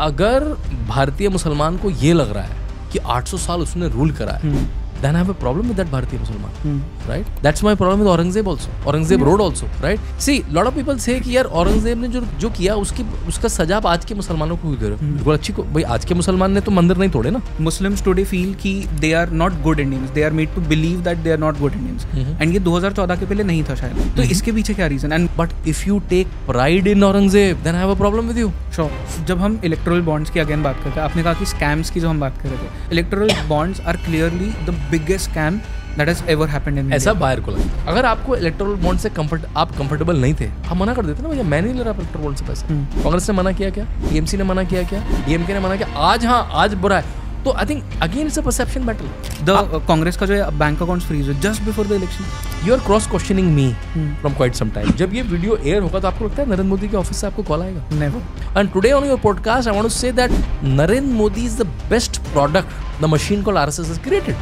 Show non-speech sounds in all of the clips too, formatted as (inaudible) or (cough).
अगर भारतीय मुसलमान को ये लग रहा है कि 800 साल उसने रूल करा है हम्म। then I have a problem with that Bharati Musulman, hmm. right? That's my problem with Aurangzeb also. Aurangzeb yeah. Hmm. road also, right? See, lot of people say कि यार औरंगजेब ने जो जो किया उसकी उसका सजा आप आज के मुसलमानों को दे रहे हो बिल्कुल अच्छी को भाई आज के मुसलमान ने तो मंदिर नहीं तोड़े ना मुस्लिम्स टुडे फील कि they are not good Indians they are made to believe that they are not good Indians and ये 2014 के पहले नहीं था शायद तो इसके पीछे क्या reason and but if you take pride in Aurangzeb then I have a problem with you sure जब हम इलेक्ट्रल बॉन्ड्स की अगेन बात करते हैं आपने कहा कि स्कैम्स की जो हम बात कर रहे थे electoral bonds are clearly the biggest scam that has ever happened in ऐसा बाहर को लगता अगर आपको इलेक्ट्रोल बॉन्ड से कंफर्ट आप कंफर्टेबल नहीं थे आप मना कर देते ना भैया मैं नहीं ले रहा इलेक्ट्रोल बॉन्ड से पैसे हम्म। कांग्रेस ने मना किया क्या टीएमसी ने मना किया क्या डीएमके ने मना किया आज हाँ आज बुरा है तो I think again it's a perception battle the Congress का जो है बैंक अकाउंट फ्रीज है just before the election you are cross questioning me from quite some time जब ये वीडियो एयर होगा तो आपको लगता है नरेंद्र मोदी के ऑफिस से आपको कॉल आएगा never and today on your podcast I want to say that Narendra Modi is the best product the machine called RSS is created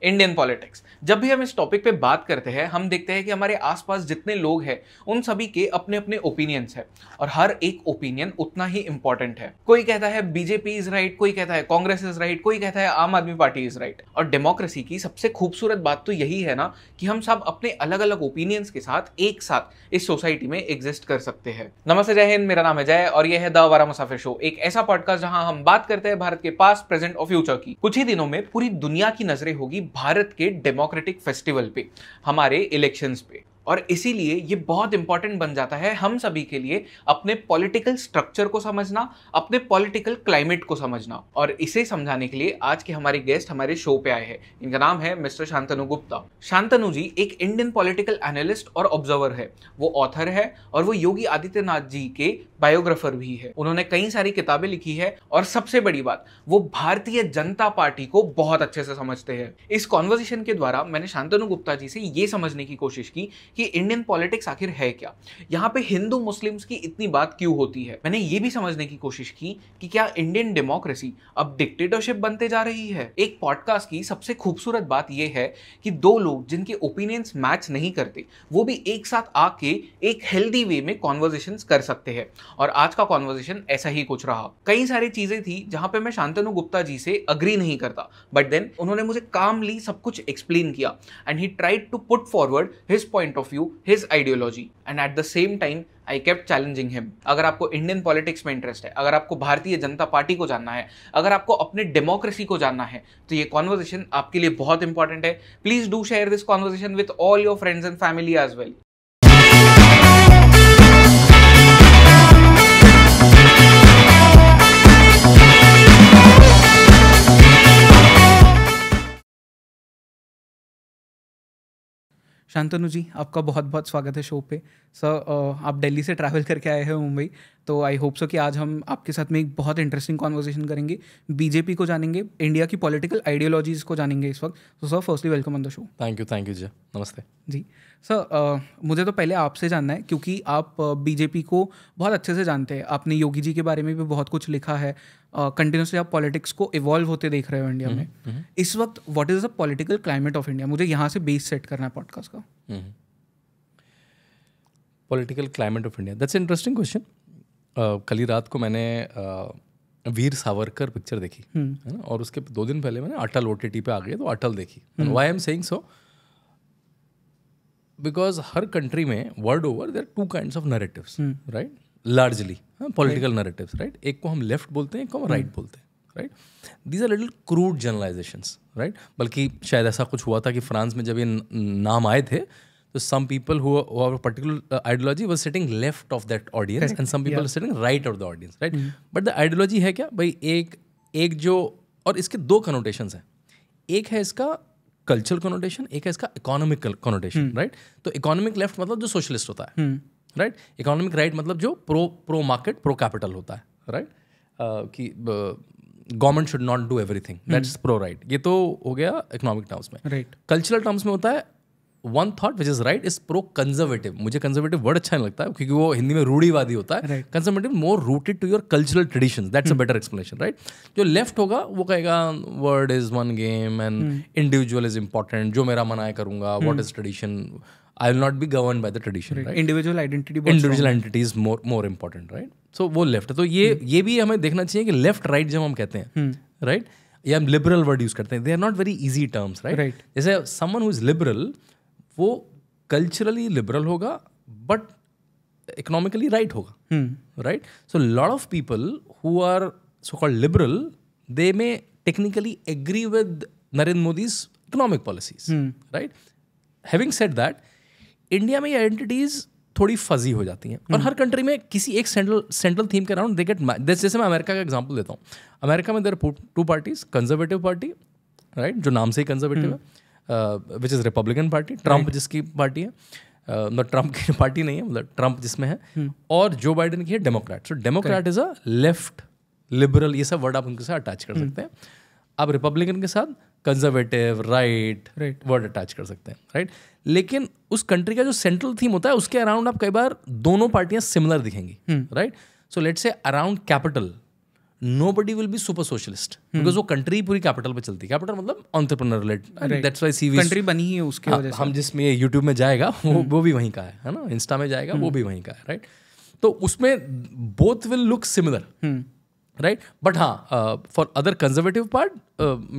Indian politics. जब भी हम इस टॉपिक पे बात करते हैं हम देखते हैं कि हमारे आसपास जितने लोग हैं उन सभी के अपने अपने ओपिनियंस है और हर एक ओपिनियन उतना ही इंपॉर्टेंट है कोई कहता है बीजेपी इज राइट कोई कहता है कांग्रेस इज राइट कोई कहता है आम आदमी पार्टी इज राइट और डेमोक्रेसी की सबसे खूबसूरत बात तो यही है ना कि हम सब अपने अलग अलग ओपिनियंस के साथ एक साथ इस सोसाइटी में एग्जिस्ट कर सकते हैं नमस्ते जय हिंद मेरा नाम है जय और यह है द वारा मुसाफिर शो एक ऐसा पॉडकास्ट जहां हम बात करते हैं भारत के पास प्रेजेंट और फ्यूचर की कुछ ही दिनों में पूरी दुनिया की नजरें होगी भारत के डेमोक्रेसी डेमोक्रेटिक फेस्टिवल पे हमारे इलेक्शंस पे और इसीलिए ये बहुत इंपॉर्टेंट बन जाता है हम सभी के लिए अपने पॉलिटिकल स्ट्रक्चर को समझना अपने पॉलिटिकल क्लाइमेट को समझना और इसे समझाने के लिए आज के हमारे गेस्ट हमारे शो पे आए हैं इनका नाम है मिस्टर शांतनु गुप्ता शांतनु जी एक इंडियन पॉलिटिकल एनालिस्ट और ऑब्जर्वर है वो ऑथर है और वो योगी आदित्यनाथ जी के बायोग्राफर भी है उन्होंने कई सारी किताबें लिखी है और सबसे बड़ी बात वो भारतीय जनता पार्टी को बहुत अच्छे से समझते हैं इस कॉन्वर्जेशन के द्वारा मैंने शांतनु गुप्ता जी से ये समझने की कोशिश की कि इंडियन पॉलिटिक्स आखिर है क्या यहाँ पे हिंदू मुस्लिम्स की इतनी बात क्यों होती है मैंने ये भी समझने की कोशिश की कि क्या इंडियन डेमोक्रेसी अब डिक्टेटरशिप बनते जा रही है एक पॉडकास्ट की सबसे खूबसूरत बात यह है कि दो लोग जिनके ओपिनियंस मैच नहीं करते वो भी एक साथ आके एक हेल्दी वे में कॉन्वर्जेशन कर सकते हैं और आज का कॉन्वर्जेशन ऐसा ही कुछ रहा कई सारी चीजें थी जहां पे मैं शांतनु गुप्ता जी से अग्री नहीं करता बट देन उन्होंने मुझे कामली सब कुछ एक्सप्लेन किया and he tried to put forward his point of of view his ideology and at the same time I kept challenging him अगर आपको इंडियन पॉलिटिक्स में इंटरेस्ट है अगर आपको भारतीय जनता पार्टी को जानना है अगर आपको अपने डेमोक्रेसी को जानना है तो ये कॉन्वर्जेशन आपके लिए बहुत इंपॉर्टेंट है please do share this conversation with all your friends and family as well Shantanu ji आपका बहुत बहुत स्वागत है शो पे सर आप दिल्ली से ट्रैवल करके आए हैं मुंबई तो आई होप सो कि आज हम आपके साथ में एक बहुत इंटरेस्टिंग कॉन्वर्जेशन करेंगे बीजेपी को जानेंगे इंडिया की पॉलिटिकल आइडियोलॉजीज को जानेंगे इस वक्त तो sir firstly welcome on the show thank you thank you ji नमस्ते जी सर मुझे तो पहले आपसे जानना है क्योंकि आप बीजेपी को बहुत अच्छे से जानते हैं आपने योगी जी के बारे में भी बहुत कुछ लिखा है कंटिन्यूसली आप पॉलिटिक्स को इवॉल्व होते देख रहे हो इंडिया में हम्म, हम्म। इस वक्त what is the political climate of India मुझे यहाँ से बेस सेट करना है पॉडकास्ट का political climate of India that's interesting question कल ही रात को मैंने uh, वीर सावरकर पिक्चर देखी हम्म। है ना और उसके दो दिन पहले मैंने अटल ओ टी पे आ गई तो अटल देखी why am saying so because हर कंट्री में world over there two kind of narrative right largely political narrative right एक को हम लेफ्ट बोलते हैं एक को हम राइट right hmm. बोलते हैं right these are little crude generalization right बल्कि शायद ऐसा कुछ हुआ था कि फ्रांस में जब ये नाम आए थे तो some people who particular ideology was sitting left of that audience and some people sitting right of the audience right but the ideology है क्या भाई एक एक जो और इसके दो कनोटेशन हैं एक है इसका कल्चरल कनोटेशन एक है इसका इकोनॉमिकल कनोटेशन राइट तो इकोनॉमिक लेफ्ट मतलब जो सोशलिस्ट होता है hmm. राइट इकोनॉमिक राइट मतलब जो pro pro market pro capital होता है राइट uh, कि government should not do every everything that's pro right ये तो हो गया इकोनॉमिक टर्म्स में राइट कल्चरल टर्म्स में होता है one thought which is right is pro conservative मुझे कंजर्वेटिव वर्ड अच्छा नहीं लगता है क्योंकि वो हिंदी में रूढ़ीवादी होता है conservative more rooted to your cultural tradition that's a better explanation right जो लेफ्ट होगा वो कहेगा word is one game and individual is important जो मेरा मन करूंगा what is tradition I will not be govern by the tradition individual identity individual identity is more more important right so वो left है तो ये hmm. ये भी हमें देखना चाहिए कि लेफ्ट राइट right जब हम कहते हैं राइट hmm. right? या हम लिबरल वर्ड यूज करते हैं they are not very easy terms right जैसे समन हु इज लिबरल वो कल्चरली लिबरल होगा बट इकोनॉमिकली राइट होगा right so lot of people who are so called liberal they may technically agree with Narendra Modi's economic policies right having set that India में ये identities थोड़ी fuzzy हो जाती हैं और हम्म। हर कंट्री में किसी एक सेंट्रल सेंट्रल थीम के अराउंड दे गेट जैसे मैं अमेरिका का एग्जाम्पल देता हूँ अमेरिका में there two parties conservative party right जो नाम से ही कंजर्वेटिव हम्म। है which is Republican party Trump जिसकी पार्टी है मतलब ट्रंप की पार्टी (laughs) नहीं है मतलब ट्रंप जिसमें है हम्म। और जो बाइडन की है Democrat so Democrat is a left liberal ये सब वर्ड आप उनके साथ अटैच कर सकते हैं आप रिपब्लिकन के साथ conservative right right word attach कर सकते हैं राइट right? लेकिन उस कंट्री का जो सेंट्रल थीम होता है उसके अराउंड आप कई बार दोनों पार्टियां सिमिलर दिखेंगी right so let's say around capital nobody will be super socialist because वो कंट्री पूरी कैपिटल पर चलती है कैपिटल मतलब entrepreneur related that's why see country बनी है उसके हाँ, हम जिसमें यूट्यूब में जाएगा (laughs) वो hmm. वो भी वहीं का है ना इंस्टा में जाएगा वो hmm. भी वहीं का है राइट right? तो उसमें both will look similar right but हाँ for other conservative part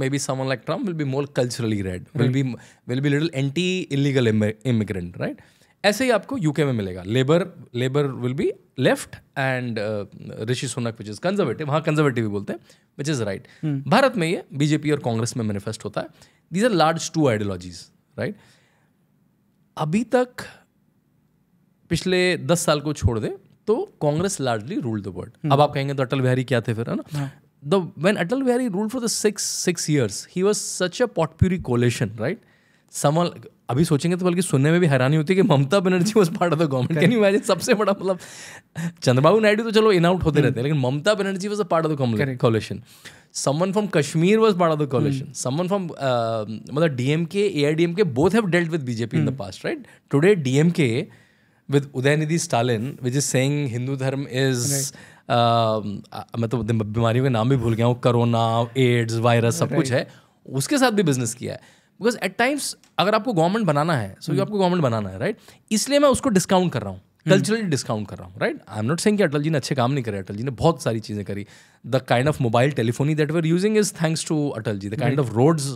may be someone like Trump will be more culturally red will be will be little anti illegal immigrant right ऐसे ही आपको UK में मिलेगा Labour Labour will be left and Rishi Sunak which is conservative वहाँ conservative ही बोलते हैं विच is right Bharat में ये बीजेपी और कांग्रेस में मैनिफेस्ट होता है these are large two ideologies right अभी तक पिछले दस साल को छोड़ दें तो Congress largely ruled the world अब आप कहेंगे तो अटल बिहारी क्या थे फिर है ना द हाँ। When Atal Bihari rule for the six six years he was such a potpourri coalition right समल अभी सोचेंगे तो बल्कि सुनने में भी हैरानी होती है कि Mamata Banerjee was part of the government can imagine सबसे बड़ा मतलब चंद्रबाबू नायडू तो चलो इन आउट होते हम्म। रहते हैं लेकिन Mamata Banerjee was a part of the coalition someone from Kashmir was part of the coalition someone from मतलब DM K A I D M K both have dealt with BJP in the past right today DM K with Udayanidhi Stalin, which is saying Hindu धर्म is right. Um, uh, मैं तो बीमारियों के नाम भी भूल गया हूँ करोना एड्स वायरस सब right. कुछ है उसके साथ भी बिजनेस किया है बिकॉज एट टाइम्स अगर आपको गवर्नमेंट बनाना है सो so hmm. आपको गवर्नमेंट बनाना है राइट right? इसलिए मैं उसको डिस्काउंट कर रहा हूँ कल्चरली hmm. डिस्काउंट कर रहा हूँ right I am not saying कि अटल जी ने अच्छे काम नहीं करे अटल जी ने बहुत सारी चीज़ें करी the kind of mobile telephony that we're using is thanks to Atal ji the kind of roads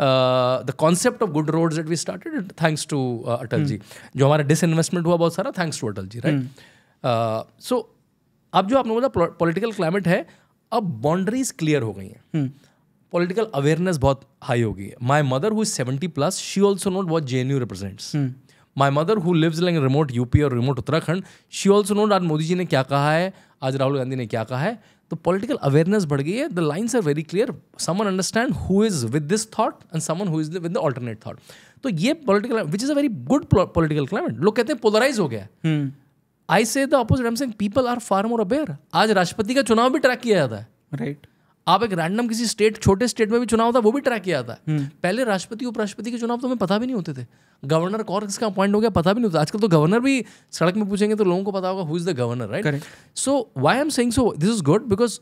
the concept of good roads that we started thanks to Atal ji जो हमारा डिसइन्वेस्टमेंट हुआ बहुत सारा thanks to Atal ji right so अब जो आपने बोला पॉलिटिकल क्लाइमेट है अब बाउंड्रीज क्लियर हो गई हैं पॉलिटिकल hmm. अवेयरनेस बहुत हाई हो गई है my mother who is seventy plus she also knows what J N U represents my mother who lives like remote UP और remote Uttarakhand she also knows आज मोदी जी ने क्या कहा है आज राहुल गांधी ने क्या कहा है तो पॉलिटिकल अवेयरनेस बढ़ गई है the lines are very clear someone understand who is with this thought and someone who is with the alternate thought तो ये political which is a very good political climate लोग कहते हैं पोलराइज हो गया I say the opposite am saying people are far more aware आज राष्ट्रपति का चुनाव भी ट्रैक किया जाता है राइट right. आप एक रैंडम किसी स्टेट छोटे स्टेट में भी चुनाव था वो भी ट्रैक किया था हम्म। पहले राष्ट्रपति उपराष्ट्रपति के चुनाव तो हमें पता भी नहीं होते थे गवर्नर कौन किसका अपॉइंट हो गया पता भी नहीं होता आजकल तो गवर्नर भी सड़क में पूछेंगे तो लोगों को पता होगा who is the governor right so why am saying so this is good because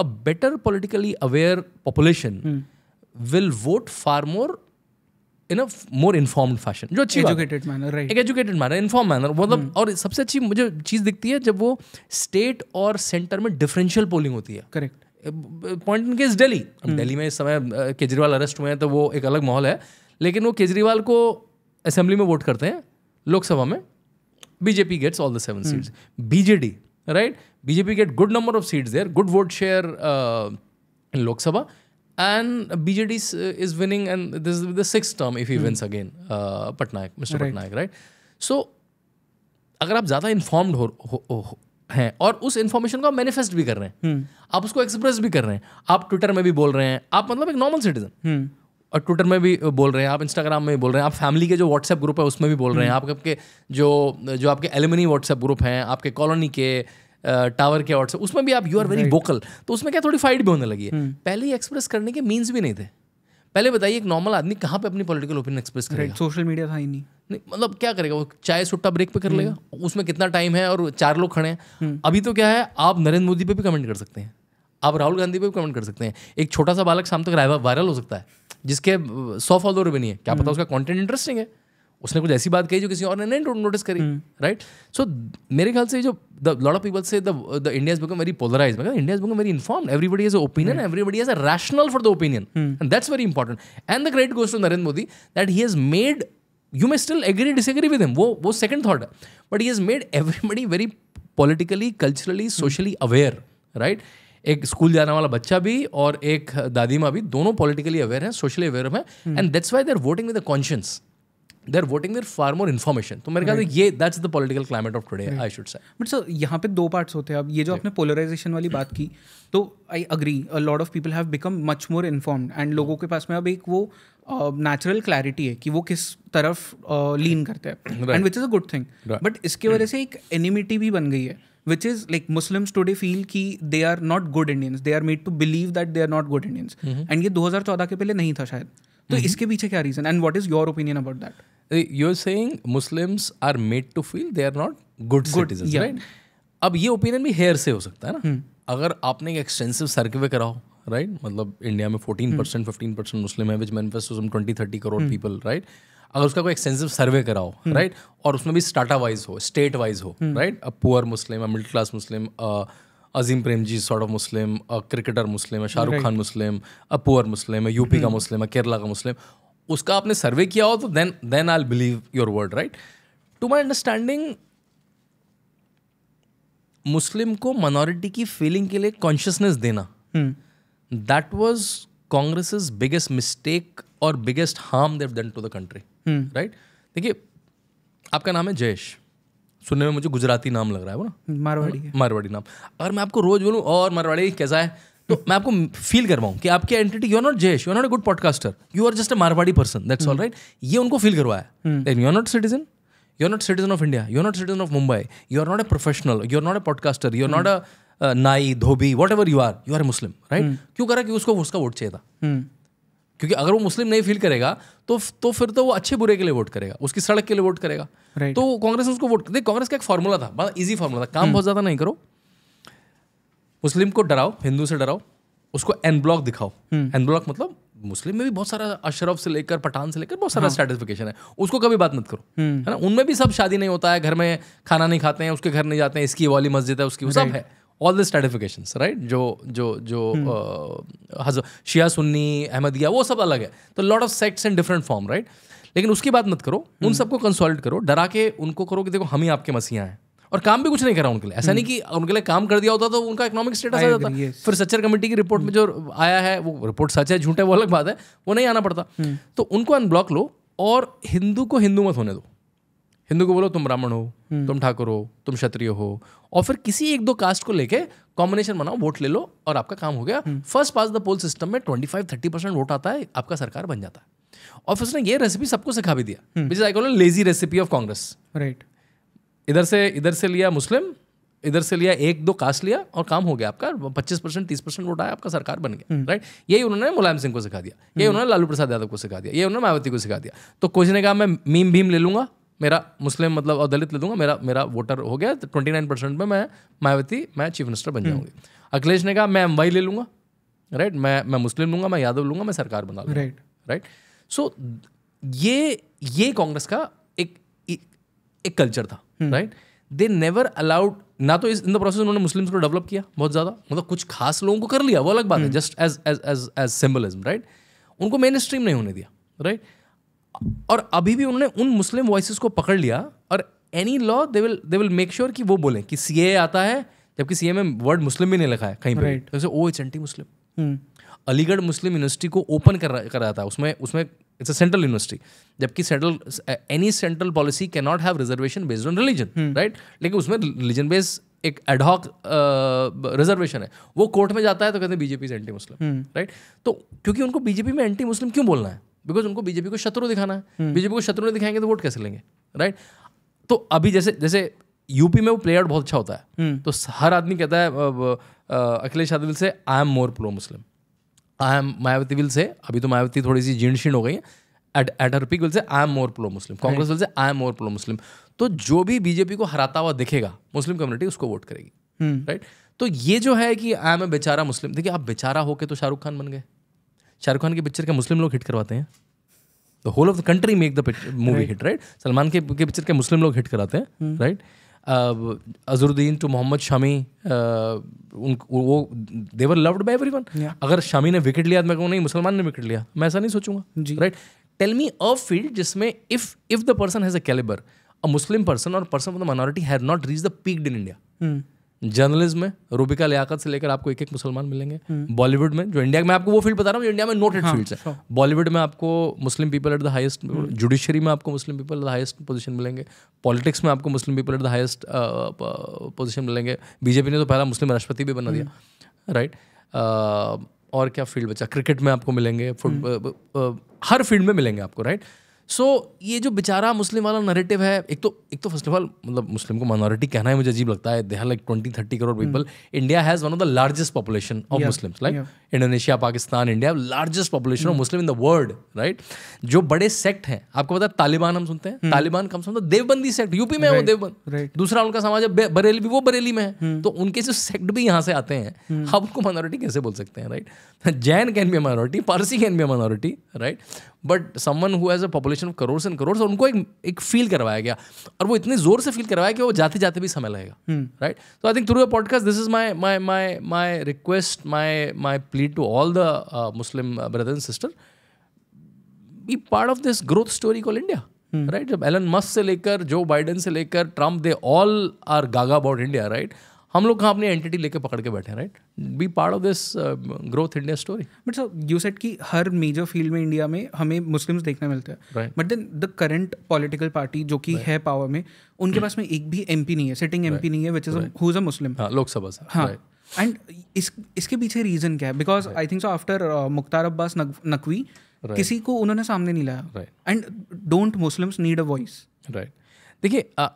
a better politically aware population will vote far more in a more informed fashion जो अच्छी एजुकेटेड मैनर राइट एक educated manner inform manner मतलब हम्म। और सबसे अच्छी मुझे चीज़ दिखती है जब वो स्टेट और सेंटर में डिफरेंशियल पोलिंग होती है correct point in case Delhi अब हम्म। दिल्ली में इस समय केजरीवाल अरेस्ट हुए हैं तो वो एक अलग माहौल है लेकिन वो केजरीवाल को असेंबली में वोट करते हैं लोकसभा में BJP gets all the seven seats BJD right BJP get good number of seats there good vote share in Lok Sabha and BJD is winning and this is the six term if he hmm. Again Patnaik mister Patnaik right so अगर आप ज़्यादा informed हो, हो, हो हैं और उस information को आप मैनिफेस्ट भी कर रहे हैं आप उसको एक्सप्रेस भी कर रहे हैं आप ट्विटर में भी बोल रहे हैं आप मतलब एक नॉर्मल हम्म। सिटीजन और ट्विटर में भी बोल रहे हैं आप इंस्टाग्राम में भी बोल रहे हैं आप फैमिली के जो व्हाट्सएप ग्रुप है उसमें भी बोल रहे हैं हम्म। आप आपके जो जो आपके एलिमिनी व्हाट्सएप ग्रुप हैं आपके कॉलोनी के टावर के व्हाट्सएप उसमें भी आप यू आर वेरी वोकल तो उसमें क्या थोड़ी फाइट भी होने लगी है हम्म। पहले ही एक्सप्रेस करने के मीन्स भी नहीं थे पहले बताइए एक नॉर्मल आदमी कहाँ पे अपनी पॉलिटिकल ओपिनियन एक्सप्रेस करेगा सोशल मीडिया था ही नहीं नहीं मतलब क्या करेगा वो चाय सुट्टा ब्रेक पे कर हम्म। लेगा उसमें कितना टाइम है और चार लोग खड़े हैं हम्म। अभी तो क्या है आप नरेंद्र मोदी पे भी कमेंट कर सकते हैं आप राहुल गांधी पे भी कमेंट कर सकते हैं एक छोटा सा बालक शाम तक वायरल हो सकता है जिसके सौ फॉलोअर भी नहीं है क्या पता हम्म। उसका कॉन्टेंट इंटरेस्टिंग है उसने कुछ ऐसी बात कही जो किसी और ने नहीं नोटिस करी राइट सो मेरे ख्याल से जो the lot of people say the India become very polarise India become very inform everybody a opinion everybody has a rational for the opinion and that's very important and the great ghost to Narendra Modi that he has made you may still agree disagree with him वो वो second thought है but he is made everybody very politically culturally socially aware right एक school जाने वाला बच्चा भी और एक दादी माँ भी दोनों पॉलिटिकली अवेयर है सोशली अवेयर है and that's why they're voting with conscious they're voting there far more information तो मेरे ख्याल right. ये that's the political climate of today I should say but sir यहाँ पे दो पार्ट्स होते हैं अब ये जो आपने पोलराइजेशन वाली बात की तो I agree a lot of people have become much more inform and लोगों के पास में अब एक वो नेचुरल uh, क्लैरिटी है कि वो किस तरफ लीन uh, करते हैं and which is a good thing but इसके वजह mm. से एक एनिमिटी भी बन गई है which is like Muslims today feel की they are not good Indians they are made to believe that they are not good Indians and ये दो हजार चौदह के पहले नहीं था शायद तो mm-hmm. इसके पीछे क्या reason and what is your opinion about that you are saying Muslims are made to feel they are not good citizen right अब ये ओपिनियन भी हेयर से हो सकता है ना हम्म। अगर आपने एक एक्सटेंसिव सर्वे कराओ राइट मतलब इंडिया में fourteen percent fifteen percent Muslim है which manifest twenty thirty crore people right अगर उसका कोई एक्सटेंसिव सर्वे कराओ राइट और उसमें भी स्टाटा वाइज हो स्टेट वाइज हो right a poor Muslim a middle class Muslim Azim Premji sort of Muslim a cricketer Muslim है Shahrukh Khan Muslim a poor Muslim है यूपी का मुस्लिम है केरला का मुस्लिम उसका आपने सर्वे किया हो तो then then I believe your word right to my understanding Muslim को मनोरिटी की फीलिंग के लिए कॉन्शियसनेस देना that was Congress biggest mistake और biggest harm they've done to the country right देखिए आपका नाम है जयेश सुनने में मुझे गुजराती नाम लग रहा है वो ना मारवाड़ी मारवाड़ी नाम अगर मैं आपको रोज बोलूँ और मारवाड़ी कैसा है तो मैं आपको फील करवाऊँ कि आपकी identity you are not Jayesh you are not a good podcaster you are just a Marwari person that's all right ये उनको फील करवाया you are not citizen you are not citizen of India you are not citizen of Mumbai you are not a professional you are not a podcaster you are not a नाई धोबी whatever you are you are Muslim right क्यों करा कि उसको उसका vote चाहिए था hmm. क्योंकि अगर वो मुस्लिम नहीं फील करेगा तो तो फिर तो वो अच्छे बुरे के लिए वोट करेगा उसकी सड़क के लिए वोट करेगा right. तो कांग्रेस उसको वोट देख कांग्रेस का एक फॉर्मूला था बड़ा इजी फॉर्मूला था काम hmm. बहुत ज्यादा नहीं करो मुस्लिम को डराओ हिंदू से डराओ उसको एन ब्लॉक दिखाओ एन हम्म। ब्लॉक मतलब मुस्लिम में भी बहुत सारा अशरफ से लेकर पठान से लेकर बहुत सारा स्ट्रेटिफिकेशन हाँ। है उसको कभी बात मत करो हम्म। है ना उनमें भी सब शादी नहीं होता है घर में खाना नहीं खाते हैं उसके घर नहीं जाते हैं इसकी वाली मस्जिद है उसकी सब है ऑल द स्टेटिफिकेशन राइट जो जो जो हम्म। शिया सुन्नी अहमदिया वो सब अलग है तो lot of sects and different form right लेकिन उसकी बात मत करो उन सबको कंसोल्ट करो डरा के उनको करो कि देखो हम ही आपके मसीहा हैं और काम भी कुछ नहीं करा उनके लिए ऐसा नहीं हम्म। कि उनके लिए काम कर दिया होता तो उनका इकोनॉमिक स्टेटस आ जाता फिर सच्चर कमेटी की रिपोर्ट में जो आया है वो रिपोर्ट सच है झूठ है वो अलग बात है वो नहीं आना पड़ता हम्म। तो उनको अनब्लॉक लो और हिंदू को हिंदू मत होने दो हिंदू को बोलो तुम ब्राह्मण हो हम्म। तुम ठाकुर हो तुम क्षत्रिय हो और फिर किसी एक दो कास्ट को लेके कॉम्बिनेशन बनाओ वोट ले लो और आपका काम हो गया फर्स्ट पास द पोल सिस्टम में twenty five thirty percent vote आता है आपका सरकार बन जाता है और फिर उसने ये रेसिपी सबको सिखा भी दिया which is I call lazy recipe of Congress right इधर से इधर से लिया मुस्लिम इधर से लिया एक दो कास्ट लिया और काम हो गया आपका पच्चीस परसेंट तीस परसेंट वोट आया आपका सरकार बन गया राइट हम्म। यही उन्होंने मुलायम सिंह को सिखा दिया यही हम्म। उन्होंने लालू प्रसाद यादव को सिखा दिया ये उन्होंने मायावती को सिखा दिया तो कुछ ने कहा मैं मीम भीम ले लूंगा मेरा मुस्लिम मतलब और दलित ले दूंगा मेरा मेरा वोटर हो गया तो ट्वेंटी नाइन परसेंट में मैं मायावती मैं चीफ मिनिस्टर बन हम्म। जाऊंगी अखिलेश ने कहा मैं एम ले लूंगा राइट मैं मैं मुस्लिम लूंगा मैं यादव लूंगा मैं सरकार बना लूंगा राइट राइट सो ये ये कांग्रेस का एक एक कल्चर था राइट दे नेवर अलाउड ना तो इस इन द प्रोसेस उन्होंने मुस्लिम्स को डेवलप किया बहुत ज़्यादा मतलब कुछ खास लोगों को कर लिया वो अलग बात है just as as as as symbolism right उनको मेन स्ट्रीम नहीं होने दिया राइट और अभी भी उन्होंने उन मुस्लिम वॉइस को पकड़ लिया और any law they will they will make sure कि वो बोलें कि सी आता है जबकि सी में वर्ड मुस्लिम भी नहीं लिखा है कहीं पर तो ओ एच anti Muslim Aligarh Muslim University को ओपन कर रहा था उसमें उसमें इट्स अ सेंट्रल यूनिवर्सिटी जबकि central any central policy can not have reservation based on religion right लेकिन उसमें रिलीजन बेस्ड एक एडहॉक रिजर्वेशन है वो कोर्ट में जाता है तो कहते हैं बीजेपी से एंटी मुस्लिम राइट तो क्योंकि उनको बीजेपी में एंटी मुस्लिम क्यों बोलना है बिकॉज उनको बीजेपी को शत्रु दिखाना है hmm. बीजेपी को शत्रु नहीं दिखाएंगे तो वोट कैसे लेंगे राइट तो अभी जैसे जैसे यूपी में वो प्लेआउट बहुत अच्छा होता है hmm. तो हर आदमी कहता है Akhilesh Yadav say I am more pro Muslim I am Mayawati will say अभी तो मायावती थोड़ी सी जीण शीण हो गई है eight at will say I am more pro Muslim Congress will say I am more pro मुस्लिम तो जो भी बीजेपी को हराता हुआ दिखेगा मुस्लिम कम्युनिटी उसको वोट करेगी राइट हम्म। right? तो ये जो है कि आई एम ए बेचारा मुस्लिम देखिए आप बेचारा होके तो शाहरुख खान बन गए शाहरुख खान की पिक्चर के मुस्लिम लोग हिट करवाते हैं the whole of the country make the movie hit right Salman के पिक्चर के मुस्लिम लोग हिट कराते हैं right hmm. right? Azharuddin to Mohammed Shami उन वो देवर लव्ड बाय एवरीवन अगर शमी ने विकेट लिया तो मैं कहूँ नहीं मुसलमान ने विकेट लिया मैं ऐसा नहीं सोचूंगा right tell me a field जिसमें if if the person has a calibre a Muslim person और person of the minority has not reach the peak in India journalism में रूबिका लियाकत से लेकर आपको एक एक मुसलमान मिलेंगे हम्म। बॉलीवुड में जो इंडिया में आपको वो फील्ड बता रहा हूँ इंडिया में नोटेड हाँ, है बॉलीवुड में आपको Muslim people at the highest judiciary में आपको Muslim people at the highest position मिलेंगे पॉलिटिक्स में आपको Muslim people at the highest position मिलेंगे बीजेपी ने तो पहला मुस्लिम राष्ट्रपति भी बना दिया राइट हम्म। और क्या फील्ड बचा क्रिकेट में आपको मिलेंगे हम्म। हर फील्ड में मिलेंगे आपको राइट सो so, ये जो बेचारा मुस्लिम वाला नरेटिव है एक तो एक तो फर्स्ट ऑफ ऑल मतलब मुस्लिम को माइनॉरिटी कहना है मुझे अजीब लगता है they have like twenty thirty crore people India has one of the largest population of Muslim like Indonesia Pakistan India largest population of Muslim in the world right जो बड़े सेक्ट हैं आपको पता है तालिबान हम सुनते हैं hmm. तालिबान कम सुनते देवबंदी सेक्ट यूपी में है वो देवबंद दूसरा उनका समाज है बरेली भी वो बरेली में है hmm. तो उनके जो सेक्ट भी यहाँ से आते हैं आप hmm. उनको माइनॉरिटी कैसे बोल सकते हैं right Jain can be minority Parsi can be minority right but someone who has a population of crore and crore उनको एक एक फील करवाया गया और वो इतने जोर से फील करवाया कि वो जाते जाते भी समय लगेगा right so I think through a podcast this is my my my my request my my plead to all the Muslim brother and sister be part of this growth story call India right जब Elon Musk से लेकर Joe Biden से लेकर Trump they all are gaga about India right हम लोग कहाँ अपनी entity लेके पकड़ के बैठे हैं right be part of this growth India story but sir you said कि हर मेजर फील्ड में इंडिया में हमें मुस्लिम्स देखने मिलते हैं but then the current political party जो कि है पावर में उनके पास में एक भी एम नहीं है सिटिंग एम नहीं है which is who's a Muslim Lok Sabha से हाँ एंड इस इसके पीछे रीजन क्या है because I think so after Mukhtar Abbas Naqvi किसी को उन्होंने सामने नहीं लाया and don't Muslims need a voice right देखिए uh,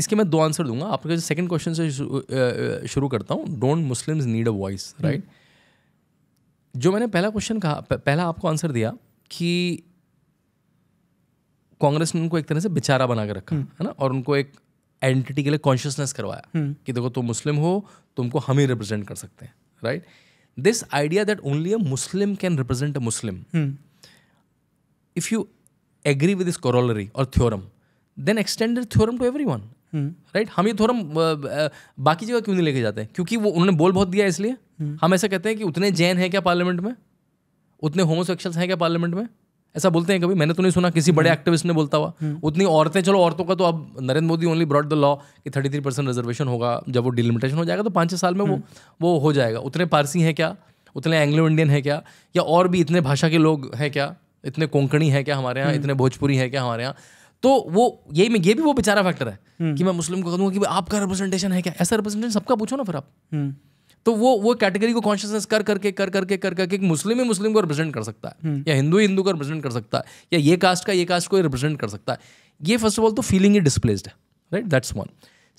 इसके मैं दो आंसर दूंगा आपके सेकंड क्वेश्चन से शुरू करता हूँ don't Muslims need a voice right जो मैंने पहला क्वेश्चन कहा पहला आपको आंसर दिया कि कांग्रेस ने उनको एक तरह से बेचारा बना के रखा हम्म। है ना और उनको एक आइडेंटिटी के लिए कॉन्शियसनेस करवाया हम्म। कि देखो तुम मुस्लिम हो तुमको हम ही रिप्रेजेंट कर सकते हैं right this idea that only a Muslim can represent a Muslim if you agree with this corollary और theorem then extended theorem to everyone right hmm. हम ये थोड़ा बाकी जगह क्यों नहीं लेके जाते क्योंकि वो उन्होंने बोल बहुत दिया इसलिए हम्म। हम ऐसा कहते हैं कि उतने जैन हैं क्या पार्लियामेंट में उतने होमोसेक्शल्स हैं क्या पार्लियामेंट में ऐसा बोलते हैं कभी मैंने तो नहीं सुना किसी बड़े एक्टिविस्ट हम्म। ने बोलता हुआ उतनी औरतें चलो औरतों का तो अब Narendra Modi only brought the law कि थर्टी थ्री परसेंट रिजर्वेशन होगा जब वो डिलिमिटेशन हो जाएगा तो पाँच छः साल में वो वो हो जाएगा उतने पारसी हैं क्या उतने एंग्लो इंडियन है क्या या और भी इतने भाषा के लोग हैं क्या इतने कोंकणी हैं क्या हमारे यहाँ इतने भोजपुरी हैं क्या हमारे यहाँ तो वो ये में ये भी वो बेचारा फैक्टर है हम्म। कि मैं मुस्लिम को कहूंगा कि आपका रिप्रेजेंटेशन है क्या ऐसा रिप्रेजेंटेशन सबका पूछो ना फिर आप हम्म। तो वो वो कैटेगरी को कॉन्शियसनेस कर करके कर करके कर करके कर, मुस्लिम ही मुस्लिम को रिप्रेजेंट कर सकता है हम्म। या हिंदू ही हिंदू को रिप्रेजेंट कर सकता है या ये कास्ट का ये कास्ट को रिप्रेजेंट कर सकता है ये फर्स्ट ऑफ ऑल तो फीलिंग ही डिस्प्लेस्ड है right that's one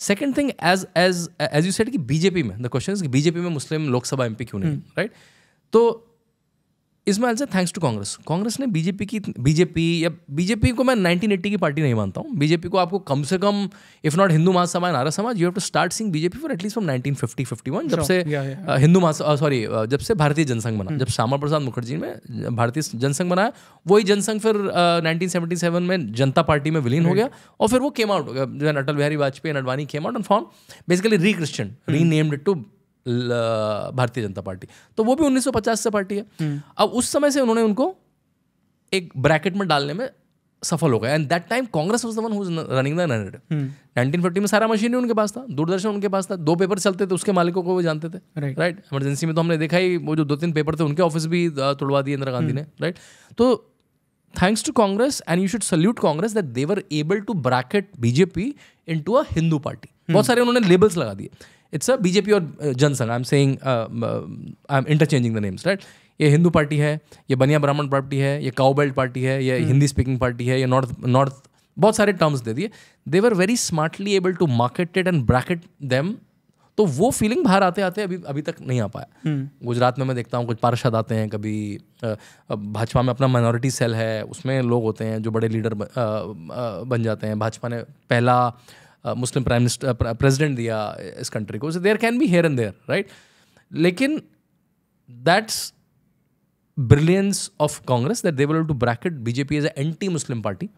second thing as as as you said कि बीजेपी में द क्वेश्चन बीजेपी में मुस्लिम लोकसभा एमपी क्यों नहीं राइट तो इसमें my answer thanks to Congress Congress ने बीजेपी की बीजेपी या बीजेपी को मैं 1980 की पार्टी नहीं मानता हूँ बीजेपी को आपको कम से कम इफ नॉट हिंदू महासभा नारा समाज you have to start seeing BJP for at least from nineteen fifty fifty one जब से हिंदू महासभा सॉरी जब से भारतीय जनसंघ बना हम्म। जब श्यामा प्रसाद मुखर्जी ने भारतीय जनसंघ बनाया वही जनसंघ फिर नाइनटीन में जनता पार्टी में विलीन हो गया और फिर वो केम आउट हो गया Atal Bihari Vajpayee and Advani came out and form basically rechristen renamed to Bharatiya Janata party तो वो भी 1950 से पार्टी है हम्म। अब उस समय से उन्होंने उनको एक ब्रैकेट में डालने में सफल हो गया and that time Congress was the one who running the nineteen fifty में सारा मशीनरी उनके पास था दूरदर्शन उनके पास था दो पेपर चलते थे उसके मालिकों को वो जानते थे राइट right. Emergency right? में तो हमने देखा ही वो जो दो तीन पेपर थे उनके ऑफिस भी तोड़वा दिए इंदिरा गांधी हम्म। ने राइट right? तो thanks to Congress and you should salute Congress that they were able to bracket BJP into a Hindu party बहुत सारे उन्होंने लेबल्स लगा दिए इट्स अ बीजेपी और Jan Sangh I am saying I am interchanging the names right ये Hindu party है ये बनिया ब्राह्मण पार्टी है ये काउ बेल्ट पार्टी है ये hmm. हिंदी स्पीकिंग पार्टी है ये नॉर्थ नॉर्थ बहुत सारे टर्म्स दे दिए they were very smartly able to marketed and bracket them तो वो फीलिंग बाहर आते आते अभी अभी तक नहीं आ पाया hmm. गुजरात में मैं देखता हूँ कुछ पार्षद आते हैं कभी भाजपा में अपना माइनॉरिटी सेल है उसमें लोग होते हैं जो बड़े लीडर बन जाते हैं भाजपा ने पहला मुस्लिम प्राइम मिनिस्टर प्रेजिडेंट दिया इस कंट्री को there can be here and there right लेकिन that's brilliance of Congress that they will to bracket BJP as anti Muslim party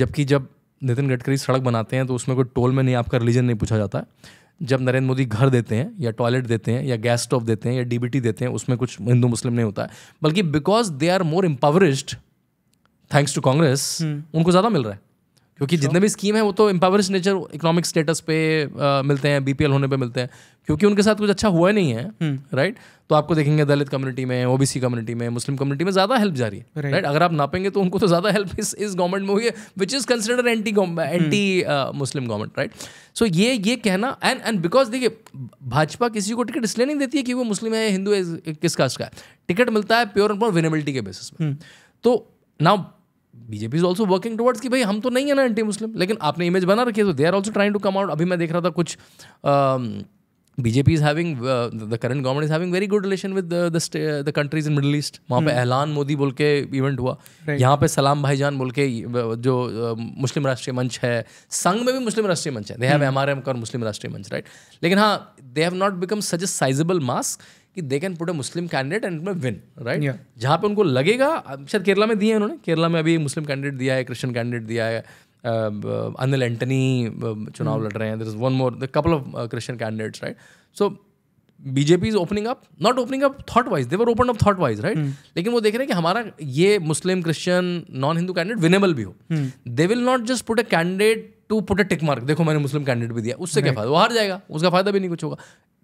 जबकि जब नितिन गडकरी सड़क बनाते हैं तो उसमें कोई टोल में नहीं आपका रिलीजन नहीं पूछा जाता है जब नरेंद्र मोदी घर देते हैं या टॉयलेट देते हैं या गैस स्टोव देते हैं या डीबीटी देते हैं उसमें कुछ हिंदू मुस्लिम नहीं होता है बल्कि because they are more empowered thanks to Congress उनको ज़्यादा मिल रहा है क्योंकि जितने भी स्कीम है वो तो एम्पावरिश नेचर इकोनॉमिक स्टेटस पे आ, मिलते हैं बीपीएल होने पे मिलते हैं क्योंकि उनके साथ कुछ अच्छा हुआ नहीं है राइट हम्म। तो आपको देखेंगे दलित कम्युनिटी में ओबीसी कम्युनिटी में मुस्लिम कम्युनिटी में ज्यादा हेल्प जा रही है राइट अगर आप नापेंगे तो उनको तो ज्यादा हेल्प इस इस गवर्नमेंट में हुई है which is consider anti anti Muslim government right so ये ये कहना एंड एंड बिकॉज देखिए भाजपा किसी को टिकट इसलिए नहीं देती है कि वो मुस्लिम है हिंदू है किस कास्ट का है टिकट मिलता है प्योर एंड प्योर विनेबिलिटी के बेसिस पर हम्म। तो now BJP is also working towards कि भाई हम तो नहीं है ना एंटी मुस्लिम लेकिन आपने इमेज बना रखी है तो they are also trying to come out अभी मैं देख रहा था कुछ BJP is having the current government is having very good relation with the countries in middle east वहाँ पे एहलान hmm. मोदी बोल के इवेंट हुआ right. यहाँ पे सलाम भाईजान बोल के uh, जो uh, मुस्लिम राष्ट्रीय मंच है संघ में भी मुस्लिम राष्ट्रीय मंच है they have M R M का मुस्लिम राष्ट्रीय मंच राइट लेकिन हाँ दे हैव नॉट बिकम सज ए साइजेबल मास्क कि they can put a Muslim candidate and in win right जहाँ पे उनको लगेगा शायद केरला में दिए हैं उन्होंने केरला में अभी मुस्लिम कैंडिडेट दिया है क्रिश्चियन कैंडिडेट दिया है अनिल एंटनी चुनाव लड़ रहे हैं there is one more the couple of Christian candidates right so BJP is opening up not opening up thought wise they're open up thought wise right लेकिन वो देख रहे हैं कि हमारा ये Muslim Christian non Hindu candidate winnable भी हो they will not just put a candidate to put tick mark देखो मैंने मुस्लिम कैंडिडेट भी दिया उससे right. क्या फायदा वो हार जाएगा उसका फायदा भी नहीं कुछ होगा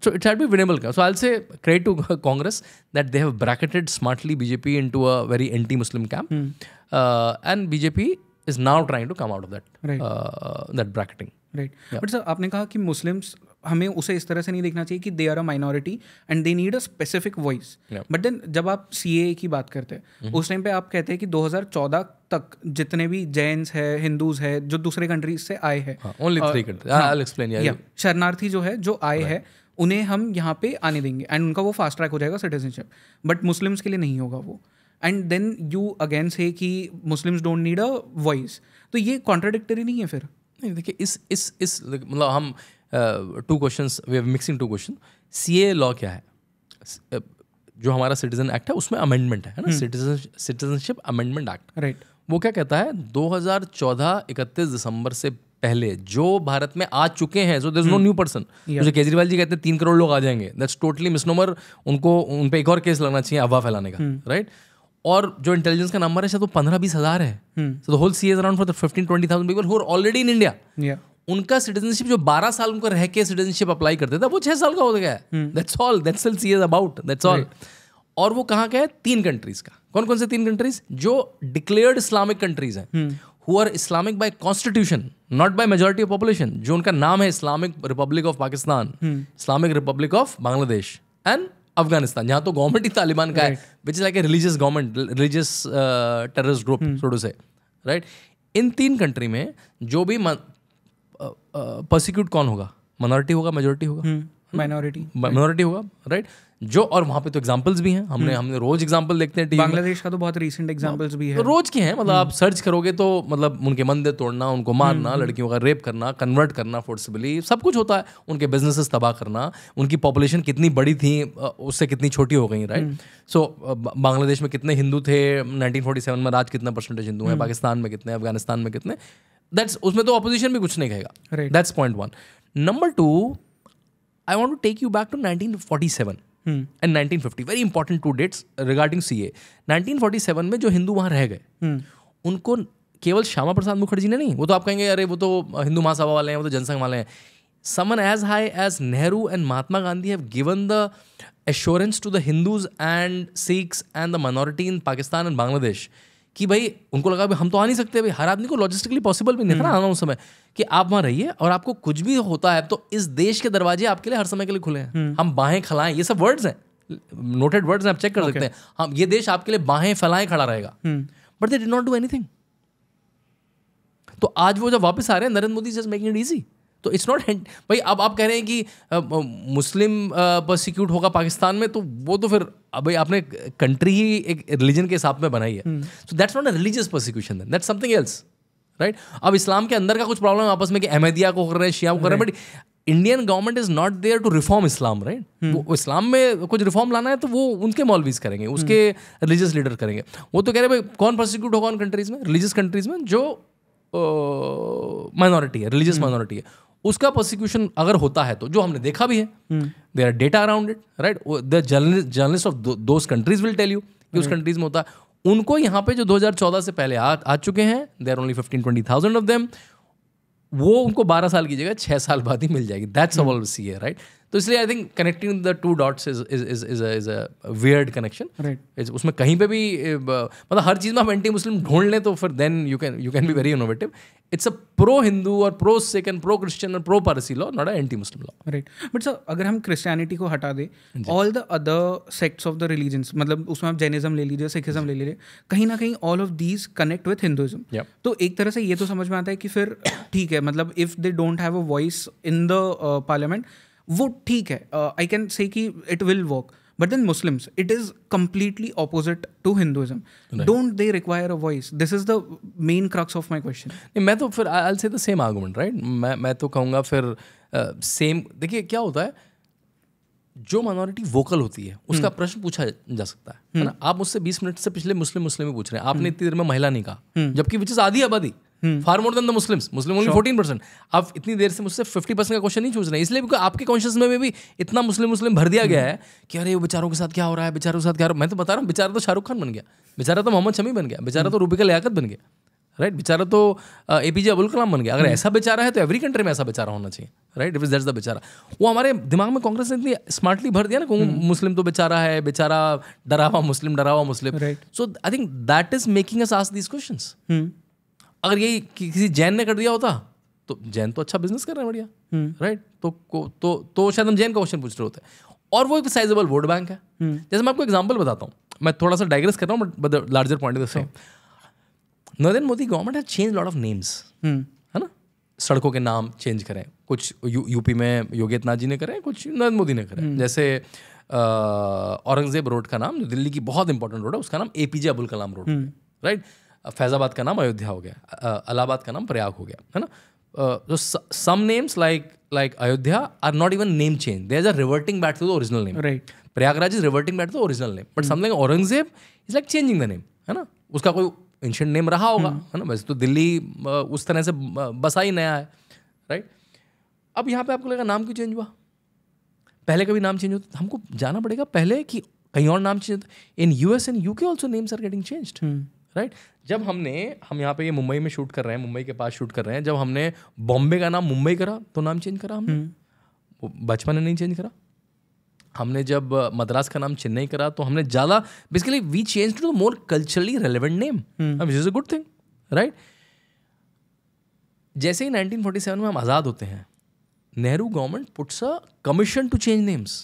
so it had been winnable. So I'll say credit to Congress that they have bracketed smartly BJP into a very anti-Muslim camp, hmm. uh, and BJP is now trying to come out of that right. uh, that bracketing. Right but sir आपने कहा कि Muslims हमें उसे इस तरह से नहीं देखना चाहिए कि they are a minority and they need a specific voice but then जब आप सी की बात करते हैं mm-hmm. उस टाइम पे आप कहते हैं कि 2014 तक जितने भी जैन है हिंदूज है जो दूसरे कंट्रीज से आए हैं हाँ, हाँ, शरणार्थी जो है जो आए right. हैं उन्हें हम यहाँ पे आने देंगे एंड उनका वो फास्ट ट्रैक हो जाएगा सिटीजनशिप बट मुस्लिम्स के लिए नहीं होगा वो and then you again say कि Muslims don't need a voice तो ये कॉन्ट्राडिक्टरी नहीं है फिर नहीं देखिए इस इस इस मतलब हम two question we are mixing two question C A law क्या है जो हमारा सिटीजन एक्ट है उसमें अमेंडमेंट है ना सिटीजनशिप अमेंडमेंट एक्ट राइट वो क्या कहता है 2014 31 दिसंबर से पहले जो भारत में आ चुके हैं so is no new person जो केजरीवाल जी कहते हैं तीन करोड़ लोग आ जाएंगे दैट्स टोटली मिसनोमर उनको उन पर एक और केस लगना चाहिए अफवाह फैलाने का राइट हम्म। और जो इंटेलिजेंस का नंबर है शायद वो पंद्रह बीस हजार है so the whole C is around for the fifteen twenty thousand people who already in India उनका सिटीजनशिप जो 12 साल उनको रह के सिटीजनशिप अप्लाई करते थे वो छह साल का हो गया that's all that's all C is about that's all और वो कहाँ का है तीन कंट्रीज का कौन कौन से तीन कंट्रीज जो डिक्लेयर्ड इस्लामिक कंट्रीज हैं who are Islamic by constitution not by majority of population जो उनका नाम है Islamic republic of Pakistan Islamic republic of Bangladesh and Afghanistan यहाँ तो गवर्नमेंट ही तालिबान का है which is like a religious government religious terrorist group छोड़ो से राइट इन तीन कंट्री में जो भी प्रोसिक्यूट कौन होगा मनोरिटी होगा मेजोरिटी होगा माइनॉरिटी हम्म, माइनॉरिटी हम्म? होगा राइट जो और वहाँ पे तो एग्जाम्पल्स भी हैं हमने हम्म। हमने रोज एग्जाम्पल देखते हैं बांग्लादेश का तो बहुत रीसेंट एग्जाम्पल्स भी है हाँ, रोज के हैं मतलब आप सर्च करोगे तो मतलब उनके मंदिर तोड़ना उनको मारना लड़कियों का रेप करना कन्वर्ट करना फोर्सिबली सब कुछ होता है उनके बिजनेसेस तबाह करना उनकी पॉपुलेशन कितनी बड़ी थी उससे कितनी छोटी हो गई राइट सो बांग्लादेश में कितने हिंदू थे नाइनटीन में आज कितना परसेंटेज हिंदू हैं पाकिस्तान में कितने अफगानिस्तान में कितने दैट्स उसमें तो अपोजिशन भी कुछ नहीं कहेगा that's point one number two I want to take you back to nineteen forty seven and nineteen fifty very important two dates regarding C A nineteen forty seven में जो हिंदू वहाँ रह गए hmm. उनको केवल श्यामा प्रसाद मुखर्जी ने नहीं वो तो आप कहेंगे अरे वो तो हिंदू महासभा वाले हैं वो तो जनसंघ वाले हैं someone as high as Nehru and Mahatma Gandhi have given the assurance to the Hindus and Sikhs and the minority in Pakistan and Bangladesh कि भाई उनको लगा भाई हम तो आ नहीं सकते भाई हर आदमी को लॉजिस्टिकली पॉसिबल भी नहीं था ना आना उस समय कि आप वहाँ रहिए और आपको कुछ भी होता है तो इस देश के दरवाजे आपके लिए हर समय के लिए खुले हैं हम्म। हम बाहें खलाएं ये सब वर्ड्स हैं नोटेड वर्ड्स हैं आप चेक कर सकते हैं हम हाँ, ये देश आपके लिए बाहें फैलाएं खड़ा रहेगा but they did not do anything तो आज वो जब वापस आ रहे हैं Narendra Modi just making it easy तो इट्स नॉट भाई अब आप कह रहे हैं कि मुस्लिम प्रोसिक्यूट होगा पाकिस्तान में तो वो तो फिर भाई आपने कंट्री ही एक रिलीजन के हिसाब में बनाई है so that's not a religious prosecution that that's something else right अब इस्लाम के अंदर का कुछ प्रॉब्लम आपस में कि अहमदिया को कर रहे हैं शिया को कर रहे हैं but Indian government is not there to reform Islam right वो इस्लाम में कुछ रिफॉर्म लाना है तो वो उनके मौलवीज करेंगे उसके रिलीजियस लीडर करेंगे वो तो कह रहे भाई कौन प्रोसिक्यूट होगा उन कंट्रीज में रिलीजियस कंट्रीज में जो माइनॉरिटी है रिलीजियस माइनॉरिटी हम्म। है उसका प्रोसिक्यूशन अगर होता है तो जो हमने देखा भी है there are data around it right the journalist of those countries will tell you कि उस कंट्रीज में होता है उनको यहाँ पे जो 2014 से पहले आ, आ चुके हैं they are only fifteen twenty thousand of them वो उनको 12 साल की जगह 6 साल बाद ही मिल जाएगी दैट्स ऑल सी है राइट तो इसलिए I think connecting the two dots is is is is a weird connection उसमें कहीं पे भी मतलब हर चीज़ में आप एंटी मुस्लिम ढूंढ लें तो फिर then you can you can be very innovative it's a pro Hindu और pro Sikh and pro Christian और pro Parsi law not a anti Muslim law right but sir अगर हम क्रिस्टियनिटी को हटा दें all the other sects of the religions मतलब उसमें आप जैनिज्म ले लीजिए सिखिज्म ले लीजिए कहीं ना कहीं all of these connect with Hinduism तो एक तरह से ये तो समझ में आता है कि फिर (clears throat) ठीक है मतलब if they don't have a voice in the parliament वो ठीक है आई कैन से कि it will work but then Muslims it is completely opposite to Hinduism don't they require a voice this is the main crux of my question मैं तो फिर आई say the same argument right मैं मैं तो कहूँगा फिर same uh, देखिए क्या होता है जो माइनॉरिटी वोकल होती है उसका हम्म। प्रश्न पूछा जा सकता है हम्म। ना आप मुझसे 20 मिनट से पिछले मुस्लिम मुस्लिम ही पूछ रहे हैं आपने हम्म। इतनी देर में महिला नहीं कहा जबकि विच इज आधी आबादी far more than the Muslims Muslim only fourteen percent आप इतनी देर से मुझसे फिफ्टी परसेंट का क्वेश्चन नहीं चूज रहे इसलिए आपके कॉन्शियस में भी इतना मुस्लिम मुस्लिम भर दिया गया है हम्म। कि अरे बेचारों के साथ क्या हो रहा है बेचारों के साथ क्या हो रहा है मैं तो बता रहा हूँ बेचारा तो शाहरुख खान बन गया बेचारा तो मोहम्मद शमी बन गया बेचारा तो हम्म। रूबिका लियाकत बन गया राइट बेचारा तो ए पी जे अबुल कलाम बन गया अगर हम्म। ऐसा बेचारा है तो एवरी कंट्री में ऐसा बेचारा होना चाहिए राइट इफ इज द बेचारा वो हमारे दिमाग में कांग्रेस ने इतनी स्मार्टली भर दिया ना मुस्लिम तो बेचारा है बेचारा डरा हुआ मुस्लिम डरा हुआ Muslim so I think that is making us ask these questions अगर यही किसी जैन ने कर दिया होता तो जैन तो अच्छा बिजनेस कर रहे हैं बढ़िया राइट हम्म। तो तो तो शायद हम जैन का क्वेश्चन पूछ रहे होते हैं और वो एक साइजेबल वोट बैंक है हम्म। जैसे मैं आपको एग्जाम्पल बताता हूँ मैं थोड़ा सा डाइग्रेस कर रहा हूँ but larger point this Narendra Modi government है चेंज लॉट ऑफ नेम्स है ना सड़कों के नाम चेंज करें कुछ यू, यूपी में योगी आदित्यनाथ जी ने करें कुछ नरेंद्र मोदी ने करें हम्म। जैसे औरंगजेब रोड का नाम जो दिल्ली की बहुत इंपॉर्टेंट रोड है उसका नाम A P J Abul Kalam road right right? Faizabad का नाम अयोध्या हो गया अलाहाबाद का नाम प्रयाग हो गया है ना तो some names like like Ayodhya are not even name change they is a reverting back to the original name right Prayagraj is reverting back to the original name but something Aurangzeb is like changing the name है ना उसका कोई ancient name रहा होगा hmm. है ना वैसे तो दिल्ली उस तरह से बसा ही नया है राइट अब यहाँ पे आपको लगेगा नाम क्यों चेंज हुआ पहले कभी नाम चेंज होता तो हमको जाना पड़ेगा पहले कि कहीं और नाम चेंज होता in US and UK also names are getting changed right जब हमने हम यहाँ पे ये मुंबई में शूट कर रहे हैं मुंबई के पास शूट कर रहे हैं जब हमने बॉम्बे का नाम मुंबई करा तो नाम चेंज करा हमने हम्म। बचपन ने नहीं चेंज करा हमने जब मद्रास का नाम चेन्नई करा तो हमने ज़्यादा basically we change to the more culturally relevant name which is a good thing right जैसे ही 1947 में हम आज़ाद होते हैं Nehru government puts a commission to change names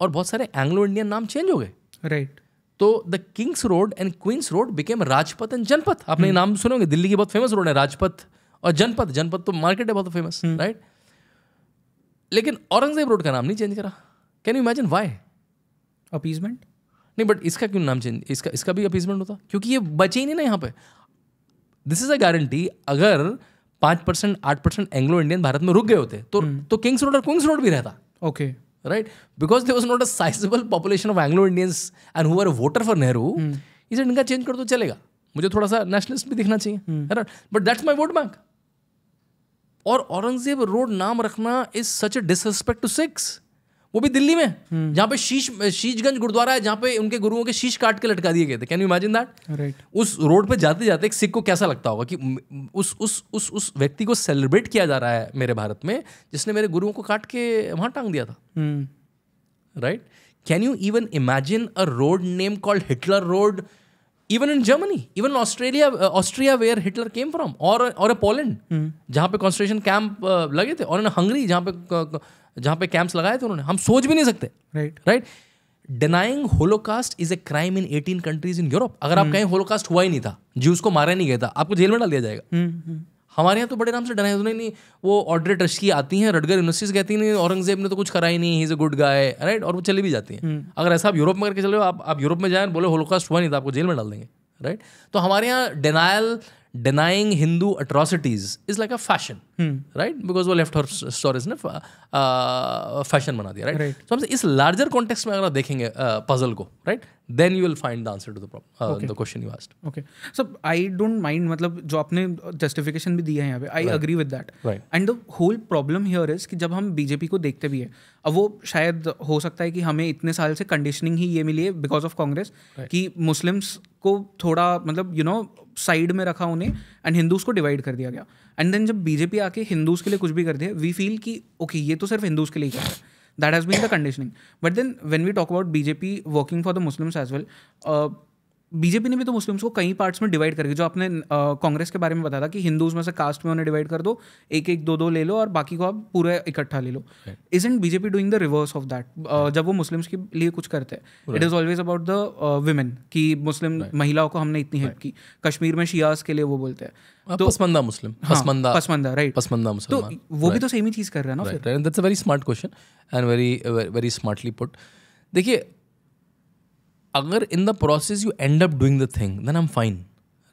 और बहुत सारे एंग्लो इंडियन नाम चेंज हो गए राइट तो the kings road and queens road became Rajpath and Janpath आपने hmm. नाम सुनोगे दिल्ली की बहुत फेमस रोड है राजपथ और जनपथ जनपथ तो मार्केट है बहुत फेमस राइट hmm. लेकिन औरंगजेब रोड का नाम नहीं चेंज करा can you imagine why appeasement नहीं बट इसका क्यों नाम चेंज इसका इसका भी अपीजमेंट होता क्योंकि ये बचे ही नहीं ना यहाँ पे दिस इज अ गारंटी अगर पाँच परसेंट आठ परसेंट एंग्लो इंडियन भारत में रुक गए होते तो hmm. तो किंग्स रोड और क्विंग्स रोड भी रहता okay okay. Right because there was not a sizable population of Anglo Indians and हुआ वोटर फॉर नेहरू इज इनका चेंज कर तो चलेगा मुझे थोड़ा सा नेशनलिस्ट भी दिखना चाहिए hmm. है ना but that's my vote bank Aurangzeb road नाम रखना is such a disrespect to Sikhs वो भी दिल्ली में हम्म। जहाँ पे शीश शीशगंज गुरुद्वारा है जहाँ पे उनके गुरुओं के शीश काट के लटका दिए गए थे can you imagine that right उस रोड पे जाते जाते एक सिख को कैसा लगता होगा कि उस उस उस उस व्यक्ति को सेलिब्रेट किया जा रहा है मेरे भारत में जिसने मेरे गुरुओं को काट के वहाँ टांग दिया था right can you even imagine a road name called Hitler road even in Germany even Australia Austria where Hitler came from और और पोलैंड जहाँ पे कॉन्सेंट्रेशन कैंप uh, लगे थे और इन हंगरी जहाँ पे uh, जहां पे कैंप्स लगाए थे उन्होंने हम सोच भी नहीं सकते right right denying holocaust is a crime in eighteen countries in Europe अगर आप hmm. कहीं होलोकास्ट हुआ ही नहीं था जी उसको मारा नहीं गया था आपको जेल में डाल दिया जाएगा hmm, hmm. हमारे यहाँ तो बड़े नाम से डनाई नहीं नहीं वो ऑर्डर ऑड्रे की आती हैं रडगर यूनिवर्सिटीज कहती नहीं औरंगजेब ने तो कुछ करा ही नहीं ही is a good guy right और वो चली भी जाती हैं अगर ऐसा आप यूरोप में करके चले हो आप आप यूरोप में जाएं बोले होलोकास्ट हुआ नहीं था आपको जेल में डाल देंगे राइट तो हमारे यहाँ denial denying Hindu atrocities is like a fashion right because वो लेफ्ट स्टोरीज ने फैशन uh, uh, बना दिया राइट सो हम इस लार्जर कॉन्टेक्स्ट में अगर आप देखेंगे पजल uh, को right then you will find the answer to the question you asked okay so I don't mind मतलब जो आपने जस्टिफिकेशन भी दिया है यहाँ पे I agree with that and the whole problem here is कि जब हम बीजेपी को देखते भी है अब वो शायद हो सकता है कि हमें इतने साल से कंडीशनिंग ही ये मिली है बिकॉज ऑफ कांग्रेस कि मुस्लिम्स को थोड़ा मतलब यू नो साइड में रखा उन्हें एंड हिंदूज को डिवाइड कर दिया गया एंड देन जब बीजेपी आके हिंदूज के लिए कुछ भी कर दिया वी फील कि ओके ये तो सिर्फ हिंदूज के लिए क्या है that has been the conditioning but then when we talk about BJP working for the Muslims as well BJP ने भी तो मुस्लिम्स को कई पार्ट्स में डिवाइड करके जो आपने कांग्रेस के बारे में बताया था कि हिंदूज में से कास्ट में उन्हें डिवाइड कर दो एक एक दो दो ले लो और बाकी को आप पूरा इकट्ठा ले लो is and BJP doing the reverse of that जब वो मुस्लिम्स के लिए कुछ करते हैं it is always about the women कि मुस्लिम महिलाओं को हमने इतनी हेल्प की कश्मीर में शियाज के लिए वो बोलते हैं हाँ, तो पसमंदा मुस्लिम हाँ, पसमंदा पसमंदा राइट पसमंदा मुस्लिम तो वो भी तो सेम ही चीज़ कर रहा है ना that's a very smart question and very very smartly put देखिए अगर in the process you end up doing the thing then I am fine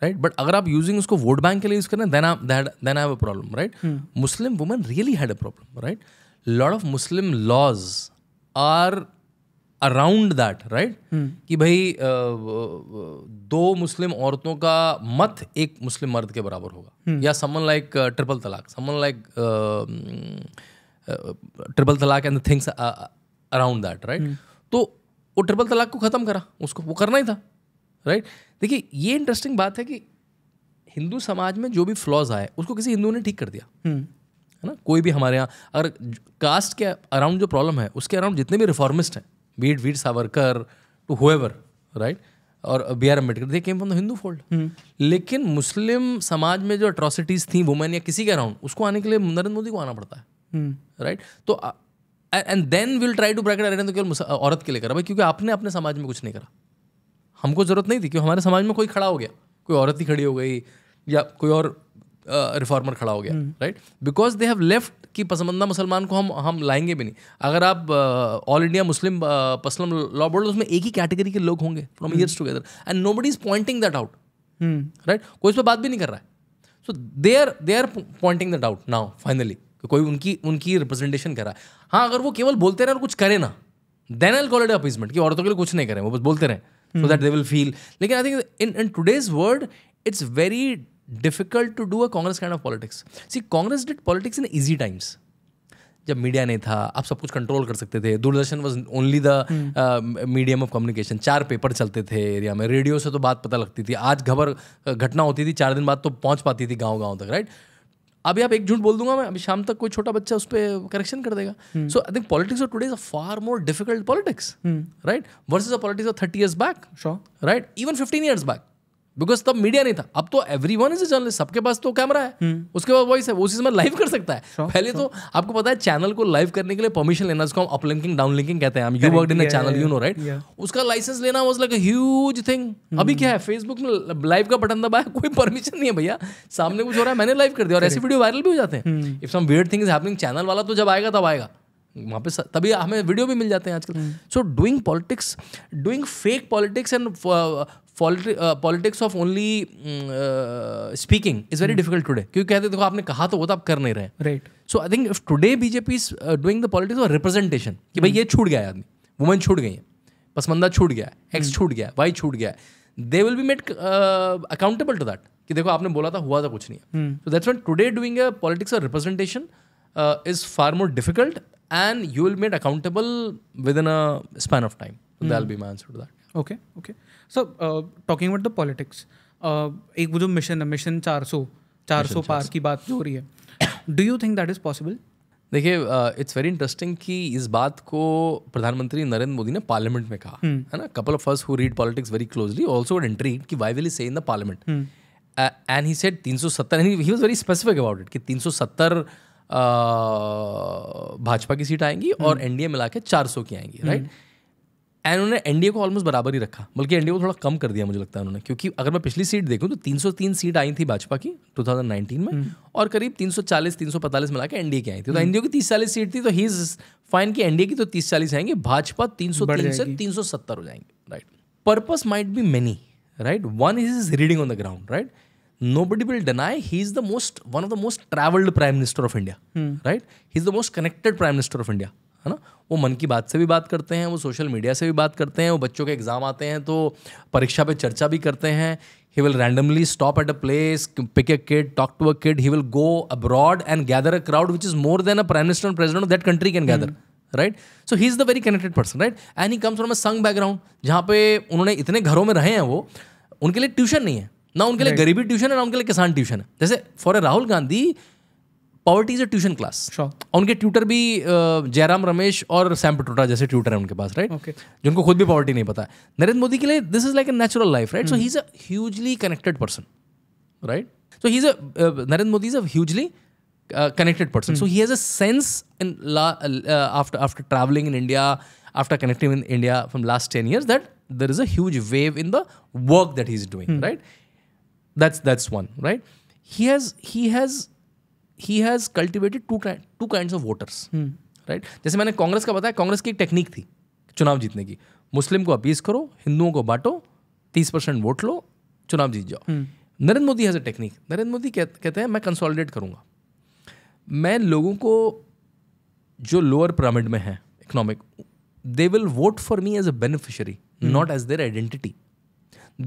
right but अगर आप यूजिंग उसको वोट बैंक के लिए यूज करें then then I have a problem right Muslim women really had a problem right lot of Muslim laws are around that right कि भाई दो मुस्लिम औरतों का मत एक मुस्लिम मर्द के बराबर होगा hmm. या समन like triple talaq someone like triple talaq and things around that right तो वो ट्रिपल तलाक को ख़त्म करा उसको वो करना ही था राइट देखिए ये इंटरेस्टिंग बात है कि हिंदू समाज में जो भी फ्लॉज आए उसको किसी हिंदू ने ठीक कर दिया हम्म। है ना कोई भी हमारे यहाँ अगर कास्ट के अराउंड जो प्रॉब्लम है उसके अराउंड जितने भी रिफॉर्मिस्ट हैं वीट Veer Savarkar to whoever right और B R Ambedkar they came from the Hindu fold लेकिन मुस्लिम समाज में जो अट्रॉसिटीज़ थी वुमेन या किसी के अराउंड उसको आने के लिए नरेंद्र मोदी को आना पड़ता है राइट हम्म। तो and then will try to bracket arrange तो केवल औरत के लिए करा भाई क्योंकि आपने अपने समाज में कुछ नहीं करा हमको ज़रूरत नहीं थी क्योंकि हमारे समाज में कोई खड़ा हो गया कोई औरत ही खड़ी हो गई या कोई और रिफॉर्मर खड़ा हो गया right because they have left कि पसमंदा मुसलमान को हम हम लाएंगे भी नहीं अगर आप ऑल इंडिया मुस्लिम पसलम लॉ बोर्ड उसमें एक ही कैटेगरी के लोग होंगे from years together and nobody is pointing that out right कोई इस पर बात भी नहीं कर रहा है so they are they are pointing that out now finally कि कोई उनकी उनकी रिप्रेजेंटेशन करा हाँ अगर वो केवल बोलते रहे और कुछ करे ना then I call it appeasement कि औरतों के लिए कुछ नहीं करें वो बस बोलते रहें so that they will feel लेकिन I think in in today's world it's very difficult to do a Congress kind of politics see Congress did politics in easy times जब मीडिया नहीं था आप सब कुछ कंट्रोल कर सकते थे Doordarshan was only the medium of communication चार पेपर चलते थे एरिया में रेडियो से तो बात पता लगती थी आज खबर घटना होती थी चार दिन बाद तो पहुंच पाती थी गांव गांव तक राइट right? अभी आप एक झूठ बोल दूंगा मैं अभी शाम तक कोई छोटा बच्चा उस पर करेक्शन कर देगा so I think politics of today is a far more difficult politics right versus a politics of thirty years back right even fifteen years back because तब मीडिया नहीं था अब तो एवरी वन इज जर्नलिस्ट सबके पास तो camera है hmm. उसके बाद वॉइस है वो चीज में लाइव कर सकता है sure, पहले तो sure. तो आपको पता है चैनल को लाइव करने के लिए परमिशन लेना उसको हम अपलिंकिंग डाउनलिंकिंग कहते हैं you work in channel you know right उसका लाइसेंस लेना वॉज लाइक ह्यूज थिंग अभी क्या है फेसबुक में लाइव का बटन दबाया (laughs) कोई परमिशन नहीं है भैया सामने कुछ हो रहा है मैंने लाइव कर दिया और ऐसे वीडियो वायरल भी हो जाते हैं if some weird thing is happening channel वाला तो जब आएगा तब आएगा वहाँ पे तभी हमें वीडियो भी मिल जाते हैं आजकल so doing politics doing fake politics and politics of only speaking is very hmm. Difficult today क्योंकि कहते देखो आपने कहा तो वो तो आप कर नहीं रहे right so I think today BJP is doing the politics of representation कि भाई hmm. ये छूट गया है आदमी वुमेन छूट गई है पसमंदा छूट गया है एक्स hmm. छूट गया है वाई छूट गया है they will be made accountable to that कि देखो आपने बोला था हुआ था कुछ नहीं so that's what today doing a politics of representation is far more difficult and you will made accountable within a span of time that be my answer to that okay okay so talking about the politics एक वो जो mission है mission चार सौ चार सौ पार की बात हो रही है do you think that is possible देखिए इट्स वेरी इंटरेस्टिंग कि इस बात को प्रधानमंत्री नरेंद्र मोदी ने पार्लियामेंट में कहा हम्म। है ना couple of first who read politics very closely also intrigued कि why will say in the parliament and he set said 370 and he was very specific about it कि तीन सौ सत्तर uh, भाजपा की सीट आएंगी और एनडीए हम्म। मिला के चार सौ की आएंगी राइट right? हम्म। एंड उन्होंने एनडीए को ऑलमोस्ट बराबर ही रखा बल्कि एनडीए को थोड़ा कम कर दिया मुझे लगता है उन्होंने क्योंकि अगर मैं पिछली सीट देखूँ तो 303 सीट आई थी भाजपा की 2019 में हम्म। और करीब 340 345 मिला के एनडीए की आई थी तो एनडीए हम्म। की तीस चालीस सीट थी तो ही फाइन की एनडीए की तो तीस चालीस आएंगे भाजपा तीन सौ से तीन हो जाएंगे right purpose might be many right one is is reading on the ground right buddy will deny he is the most one of the most travelled prime minister of India right he is the most connected prime minister of India है ना वो मन की बात से भी बात करते हैं वो सोशल मीडिया से भी बात करते हैं वो बच्चों के एग्ज़ाम आते हैं तो परीक्षा पे चर्चा भी करते हैं he will randomly stop at a place pick a kid talk to a kid he will go abroad and gather a crowd which is more than a prime minister and president of that country can gather right so he is the very connected person right and he comes from a sung background जहाँ पे उन्होंने इतने घरों में रहे हैं वो उनके लिए ट्यूशन नहीं है ना उनके लिए गरीबी ट्यूशन है ना उनके लिए किसान ट्यूशन है जैसे for a Rahul Gandhi poverty is a tuition class उनके ट्यूटर भी जयराम रमेश और सैम पटोटा जैसे ट्यूटर है उनके पास राइट जिनको खुद भी पॉवर्टी नहीं पता नरेंद्र मोदी के लिए this is like a natural life right so he is a hugely connected person right so he is a Narendra Modi is a hugely connected person so he has a sense in after after travelling in India after connecting in India from last ten years that there is a wave in the work that he is doing right that's that's one right he has he has he has cultivated two two kind of voters right जैसे मैंने कांग्रेस का बताया कांग्रेस की एक technique थी चुनाव जीतने की मुस्लिम को अपीस करो हिंदुओं को बांटो तीस परसेंट वोट लो चुनाव जीत जाओ hmm. Narendra Modi has a technique Narendra Modi कहते हैं मैं कंसोलिडेट करूँगा मैं लोगों को जो लोअर पिरामिड में है economic they will vote for me as a beneficiary not as their identity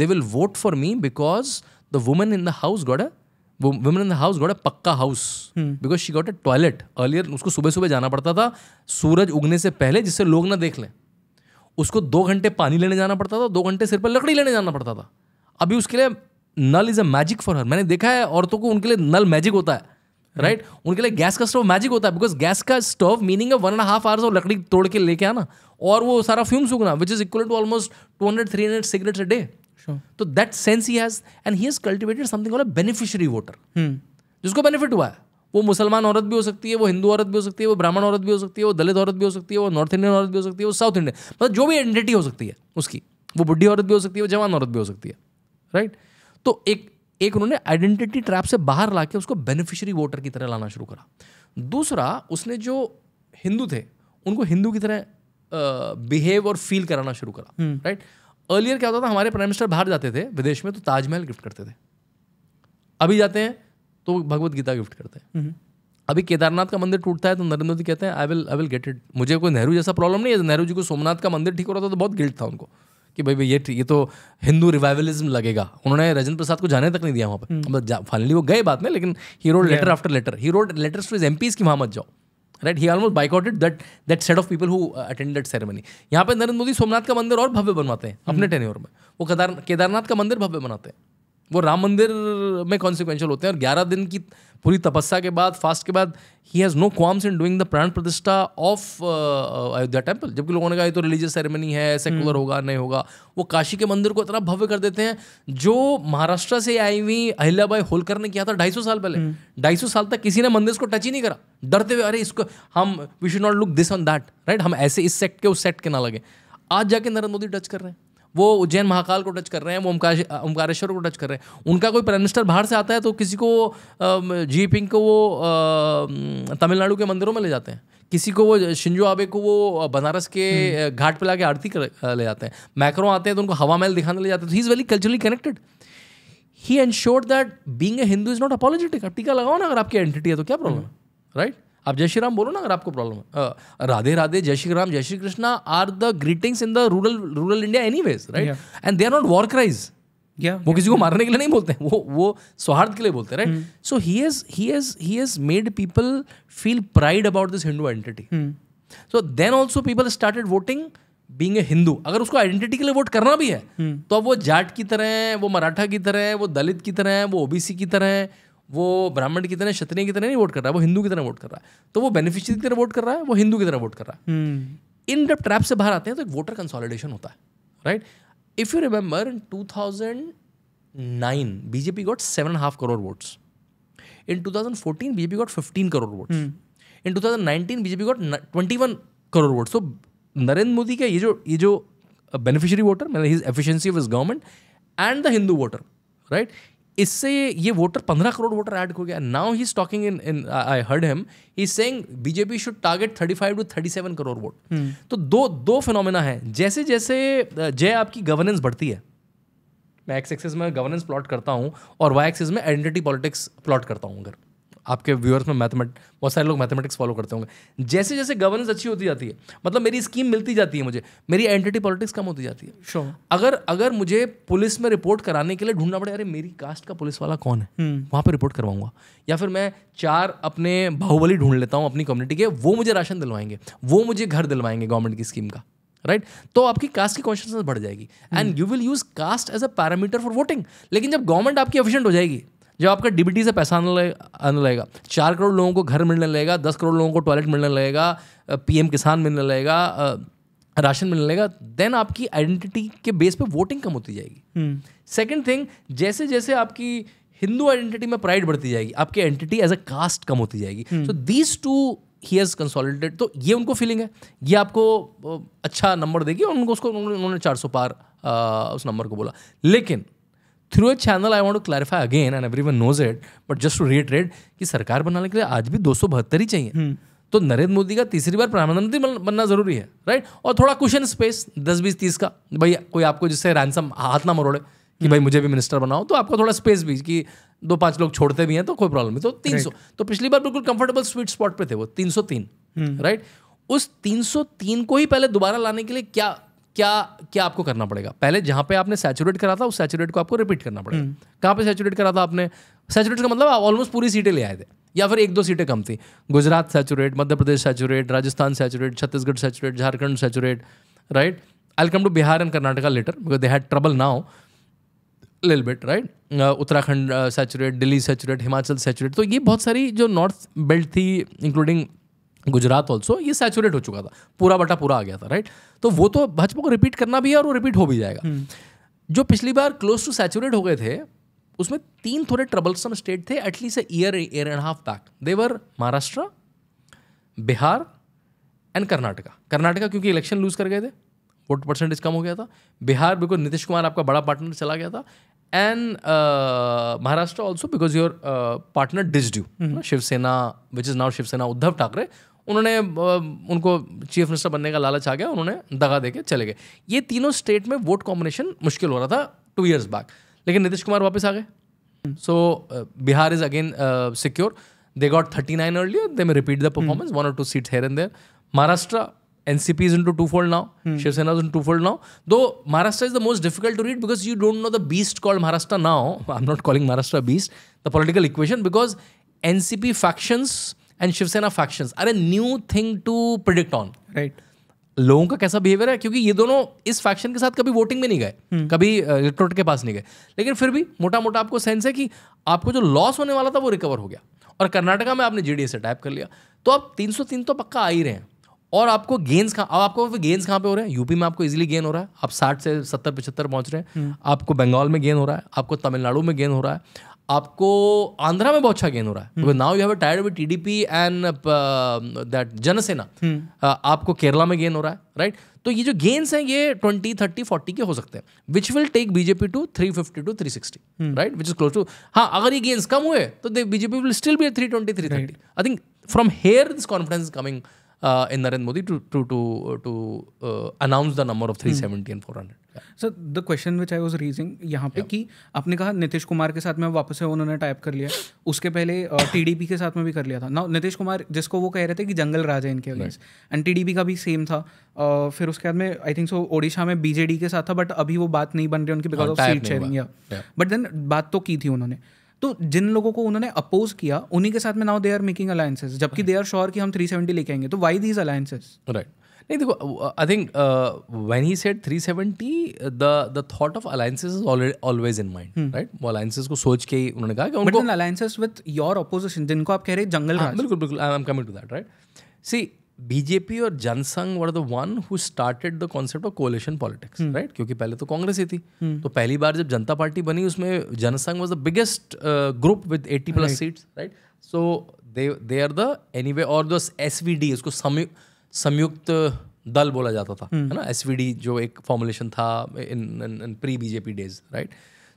they will vote for me because the women in the house got a women in the house got a pucca house because she got a toilet earlier उसको सुबह सुबह जाना पड़ता था सूरज उगने से पहले जिससे लोग ना देख लें उसको दो घंटे पानी लेने जाना पड़ता था दो घंटे सिर पर लकड़ी लेने जाना पड़ता था अभी उसके लिए nal is a magic for her मैंने देखा है औरतों को उनके लिए नल मैजिक होता है राइट हम्म। right? उनके लिए गैस का स्टोव मैजिक होता है बिकॉज गैस का स्टोव मीनिंग है वन एंड हाफ आवर्स और लकड़ी तोड़ के लेके आना और वो सारा फ्यूम सूखना which is equal to almost two hundred three hundred cigarettes a day तो that sense he has and he has cultivated something a beneficiary voter जिसको बेनिफिट हुआ है वो मुसलमान औरत भी हो सकती है वो हिंदू औरत भी हो सकती है वो ब्राह्मण औरत भी हो सकती है वो दलित औरत भी हो सकती है वो नॉर्थ इंडियन औरत भी हो सकती है वो साउथ इंडियन मतलब जो भी आइडेंटिटी हो सकती है उसकी वो बुढ़ी औरत भी हो सकती है वो जवान औरत भी हो सकती है राइट तो एक एक उन्होंने आइडेंटिटी ट्रैप से बाहर ला के उसको बेनिफिशरी वोटर की तरह लाना शुरू करा दूसरा उसने जो हिंदू थे उनको हिंदू की तरह बिहेव और फील कराना शुरू करा राइट hmm. right? अर्लियर क्या होता था हमारे प्राइम मिनिस्टर बाहर जाते थे विदेश में तो ताजमहल गिफ्ट करते थे अभी जाते हैं तो भगवत गीता गिफ्ट करते हैं हम्म। अभी केदारनाथ का मंदिर टूटता है तो नरेंद्र मोदी कहते हैं I will I will get it मुझे कोई नेहरू जैसा प्रॉब्लम नहीं है नेहरू जी को सोमनाथ का मंदिर ठीक हो रहा था तो बहुत गिल्ट था उनको कि भाई भाई ये ये तो हिंदू रिवाइवलिज्म लगेगा उन्होंने रजन प्रसाद को जाने तक नहीं दिया वहाँ पर फाइनली हम्म। मतलब वो गए बात में लेकिन he wrote letter after letter he wrote letters to is M की वहाँ मत जाओ right he almost boycotted that that set of people who attend that ceremony यहाँ पे नरेंद्र मोदी सोमनाथ का मंदिर और भव्य बनवाते हैं अपने टेन्योर हम्म। में वो केदार केदारनाथ का मंदिर भव्य बनाते हैं वो राम मंदिर में कॉन्सिक्वेंशल होते हैं और ग्यारह दिन की पूरी तपस्या के बाद फास्ट के बाद he has no qualms in doing the pran pratishtha of Ayodhya temple जबकि लोगों ने कहा ये तो रिलीजियस सेरेमनी है सेकुलर हम्म। होगा नहीं होगा वो काशी के मंदिर को इतना भव्य कर देते हैं जो महाराष्ट्र से आई हुई अहिल्याबाई होलकर ने किया था ढाई साल पहले हम्म। ढाई साल तक किसी ने मंदिर को टच ही नहीं करा डरते हुए अरे इसको हम we should not look this on that right हम ऐसे इस सेक्ट के उस सेट के ना लगे आज जाके नरेंद्र मोदी टच कर रहे हैं वो उज्जैन महाकाल को टच कर रहे हैं वो ओमकारेश्वर को टच कर रहे हैं उनका कोई प्राइम मिनिस्टर बाहर से आता है तो किसी को जी पिंग को वो तमिलनाडु के मंदिरों में ले जाते हैं किसी को वो शिंजो आबे को वो बनारस के हम्म। घाट ला लाके आरती कर ले जाते हैं मैक्रो आते हैं तो उनको हवा महल दिखाने ले जाते हैं he is very culturally connected he sure that being a Hindu is not apologetic टीका लगाओ ना अगर आपकी आइडेंटिटी है तो क्या प्रॉब्लम है राइट हम्म। right? आप जय श्री राम बोलो ना अगर आपको प्रॉब्लम है राधे राधे जय Shri Ram Jai Shri Krishna are the greetings in the rural rural India anyways right and they are not war cries वो किसी को मारने के लिए नहीं बोलते हैं वो वो सौहार्द के लिए बोलते हैं right so he has he he made people feel pride about this Hindu identity so then also people started voting being a Hindu अगर उसको आइडेंटिटी के लिए वोट करना भी है hmm. तो अब वो जाट की तरह है वो मराठा की तरह है वो दलित की तरह है वो ओबीसी की तरह है वो ब्राह्मण की तरह क्षत्रिय की तरह नहीं वोट तो कर रहा है वो हिंदू की तरह वोट कर रहा है तो वो बेनिफिशियरी की तरह वोट कर रहा है वो हिंदू की तरह वोट कर रहा है इन जब ट्रैप से बाहर आते हैं तो एक वोटर कंसोलिडेशन होता है right if you remember in two thousand nine BJP got seven half crore votes in two thousand fourteen BJP got fifteen crore votes in two thousand nineteen BJP got twenty one crore votes तो नरेंद्र मोदी का ये जो ये जो beneficiary uh, voter मतलब his efficiency of his government and the Hindu voter right इससे ये voter पंद्रह करोड़ वोटर ऐड हो गया now he is talking in in I heard him he saying BJP should target thirty five to thirty seven crore vote hmm. तो दो दो phenomena है जैसे जैसे जय आपकी गवर्नेंस बढ़ती है मैं एक्स एक्सेस में गवर्नेंस प्लॉट करता हूँ और वाई एक्सेस में आइडेंटिटी पॉलिटिक्स प्लॉट करता हूँ अगर आपके व्यूअर्स में मैथमेट बहुत सारे लोग मैथमेटिक्स फॉलो करते होंगे जैसे जैसे गवर्नेंस अच्छी होती जाती है मतलब मेरी स्कीम मिलती जाती है मुझे मेरी आइडेंटिटी पॉलिटिक्स कम होती जाती है sure. अगर अगर मुझे पुलिस में रिपोर्ट कराने के लिए ढूंढना पड़े अरे मेरी कास्ट का पुलिस वाला कौन है hmm. वहाँ पर रिपोर्ट करवाऊंगा या फिर मैं चार अपने बाहुबली ढूंढ लेता हूँ अपनी कम्युनिटी के वो मुझे राशन दिलवाएंगे वो मुझे घर दिलवाएंगे गवर्नमेंट की स्कीम का राइट right? तो आपकी कास्ट की कॉन्शियसनेस बढ़ जाएगी and you will use caste as a parameter for voting लेकिन जब गवर्नमेंट आपकी एफिशिएंट हो जाएगी जब आपका डीबीटी से पैसा आने लगे, आने लगेगा चार करोड़ लोगों को घर मिलने लगेगा दस करोड़ लोगों को टॉयलेट मिलने लगेगा पीएम किसान मिलने लगेगा राशन मिलने लगेगा देन आपकी आइडेंटिटी के बेस पे वोटिंग कम होती जाएगी सेकंड थिंग जैसे जैसे आपकी हिंदू आइडेंटिटी में प्राइड बढ़ती जाएगी आपकी आइडेंटिटी एज अ कास्ट कम होती जाएगी so these two he has consolidate तो ये उनको फीलिंग है ये आपको अच्छा नंबर देगी और उनको उसको उन्होंने चार सौ पार आ, उस नंबर को बोला लेकिन through a channel I want to clarify again and every one knows it but just to reiterate कि सरकार बनाने के लिए आज भी दो सौ बहत्तर ही चाहिए हम्म। तो नरेंद्र मोदी का तीसरी बार प्रधानमंत्री बनना जरूरी है राइट और थोड़ा क्वेश्चन स्पेस दस बीस तीस का भाई कोई आपको जिससे रैनसम हाथ ना मरोड़े कि भाई हम्म। मुझे भी मिनिस्टर बनाओ तो आपको थोड़ा स्पेस भी कि दो पांच लोग छोड़ते भी हैं तो कोई प्रॉब्लम नहीं तो तीन सौ तो पिछली बार बिल्कुल कंफर्टेबल स्वीट स्पॉट पे थे वो तीन सौ तीन राइट हम्म। उस तीन सौ तीन को ही पहले दोबारा लाने के लिए क्या क्या क्या आपको करना पड़ेगा पहले जहाँ पे आपने सैचुरेट करा था उस सैचुरेट को आपको रिपीट करना पड़ेगा हम्म। कहाँ पे सैचुरेट करा था आपने सैचुरेट का मतलब आप ऑलमोस्ट पूरी सीटें ले आए थे या फिर एक दो सीटें कम थी Gujarat saturate Madhya Pradesh saturate Rajasthan saturate Chhattisgarh saturate Jharkhand saturate right welcome to Bihar and Karnataka later because they had trouble now लिल bit right Uttarakhand saturate Delhi saturate Himachal saturate तो ये बहुत सारी जो नॉर्थ बेल्ट थी इंक्लूडिंग गुजरात ऑल्सो ये सैचुरेट हो चुका था पूरा बटा पूरा आ गया था राइट तो वो तो भाजपा को रिपीट करना भी है और वो रिपीट हो भी जाएगा हम्म। जो पिछली बार क्लोज टू सैचुरेट हो गए थे उसमें तीन थोड़े ट्रबलसम स्टेट थे at least year year and half back they were Maharashtra Bihar and Karnataka Karnataka क्योंकि इलेक्शन लूज कर गए थे वोट परसेंटेज कम हो गया था बिहार बिकॉज नीतीश कुमार आपका बड़ा पार्टनर चला गया था and Maharashtra also because your partner this due Shiv Sena which is now Shiv Sena Uddhav Thackeray उन्होंने उनको चीफ मिनिस्टर बनने का लालच आ गया उन्होंने दगा दे के चले गए ये तीनों स्टेट में वोट कॉम्बिनेशन मुश्किल हो रहा था टू ईयर्स बैक लेकिन नीतीश कुमार वापस आ गए so Bihar is again secure they got thirty nine early they may repeat the performance one और two seat here and there Maharashtra N C P is in two two fold now Shiv Sena is in two fold now though Maharashtra is the most difficult to read because you don't know the beast called Maharashtra now I am not calling Maharashtra beast the political equation because N C P factions and Shiv Sena faction are a new thing to predict on right लोगों का कैसा behaviour है क्योंकि ये दोनों इस faction के साथ कभी वोटिंग में नहीं गए हम्म. कभी इलेक्ट्रोट के पास नहीं गए लेकिन फिर भी मोटा मोटा आपको सेंस है कि आपको जो लॉस होने वाला था वो रिकवर हो गया और कर्नाटका में आपने जीडीएस से टाइप कर लिया तो आप 303 तो पक्का आ ही रहे हैं और आपको गेंस कहाँ अब आपको गेंस कहाँ पे हो रहे हैं यूपी में आपको इजीली गेन हो रहा है आप साठ से सत्तर पचहत्तर पहुंच रहे हैं हम्म. आपको बंगाल में गेन हो रहा है आपको तमिलनाडु में गेन हो रहा है आपको आंध्रा में बहुत अच्छा गेन हो रहा है नाउ यू हैव टायर्ड with TDP and that Janasena आपको केरला में गेन हो रहा है राइट right? तो ये जो गेन्स हैं ये ट्वेंटी थर्टी फोर्टी के हो सकते हैं which will take BJP to three fifty to three sixty right which is close to हाँ अगर ये गेन्स कम हुए तो BJP will still be three twenty three thirty I think from here this confidence coming in Narendra Modi to to to to announce the number of three seventy and four hundred sir the question which I was raising यहाँ पे yeah. कि आपने कहा नीतीश कुमार के साथ में वापस से उन्होंने टाइप कर लिया उसके पहले टी डी पी के साथ में भी कर लिया था ना नीतीश कुमार जिसको वो कह रहे थे कि जंगल राज है इनके against and T D P का भी सेम था uh, फिर उसके बाद में आई थिंक सो ओडिशा में बीजेडी के साथ था बट अभी वो बात नहीं बन रही उनकी बिकॉज ऑफ सीट शेयरिंग या बट देन बात तो की थी उन्होंने तो जिन लोगों को उन्होंने अपोज किया उन्हीं के साथ में now they are making alliances जबकि दे आर श्योर कि हम थ्री सेवेंटी लेके आएंगे तो वाई दीज अलायंसेज राइट नहीं देखो I think when he said 370 the the thought of alliances is always in mind right वो अलायंसेस uh, hmm. को सोच के ही उन्होंने कहा कि उनको अलायंसेस विद योर ऑपोजिशन जिनको आप कह रहे हैं जंगल हाँ, राज बिल्कुल बिल्कुल I am coming to that right see BJP और Jana Sangh were the one who started the concept of coalition politics right क्योंकि पहले तो कांग्रेस ही थी hmm. तो पहली बार जब जनता पार्टी बनी उसमें Jana Sangh was the biggest group with eighty plus seats right so they they are the any way और दस एस वी डी उसको संयुक्त संयुक्त दल बोला जाता था हम्म। है ना एसवीडी जो एक फॉर्मुलेशन था in in in pre BJP days right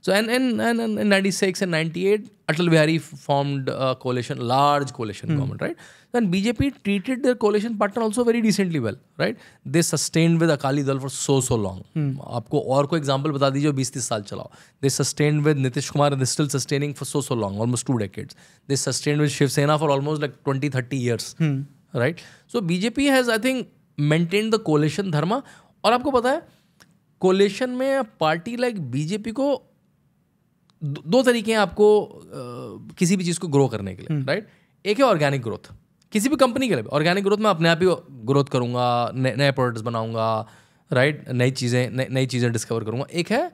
so in in in in ninety six and ninety eight Atal Bihari formed coalition large coalition government right and BJP treated the coalition partner also very recently well right they sustain with Akali Dal for so so long आपको और कोई example बता दीजिए बीस तीस साल चलाओ they sustain with Nitish Kumar and still sustaining for so so long almost two decades they sustain with Shiv Sena for almost like twenty thirty years right so BJP has I think maintain the coalition dharma और आपको पता है coalition में party like BJP को दो तरीके हैं आपको आ, किसी भी चीज़ को ग्रो करने के लिए राइट हम्म। right? एक है ऑर्गेनिक ग्रोथ किसी भी कंपनी के लिए ऑर्गेनिक ग्रोथ में अपने आप ही ग्रोथ करूँगा नए प्रोडक्ट्स बनाऊँगा राइट नई चीज़ें नई चीज़ें डिस्कवर करूँगा एक है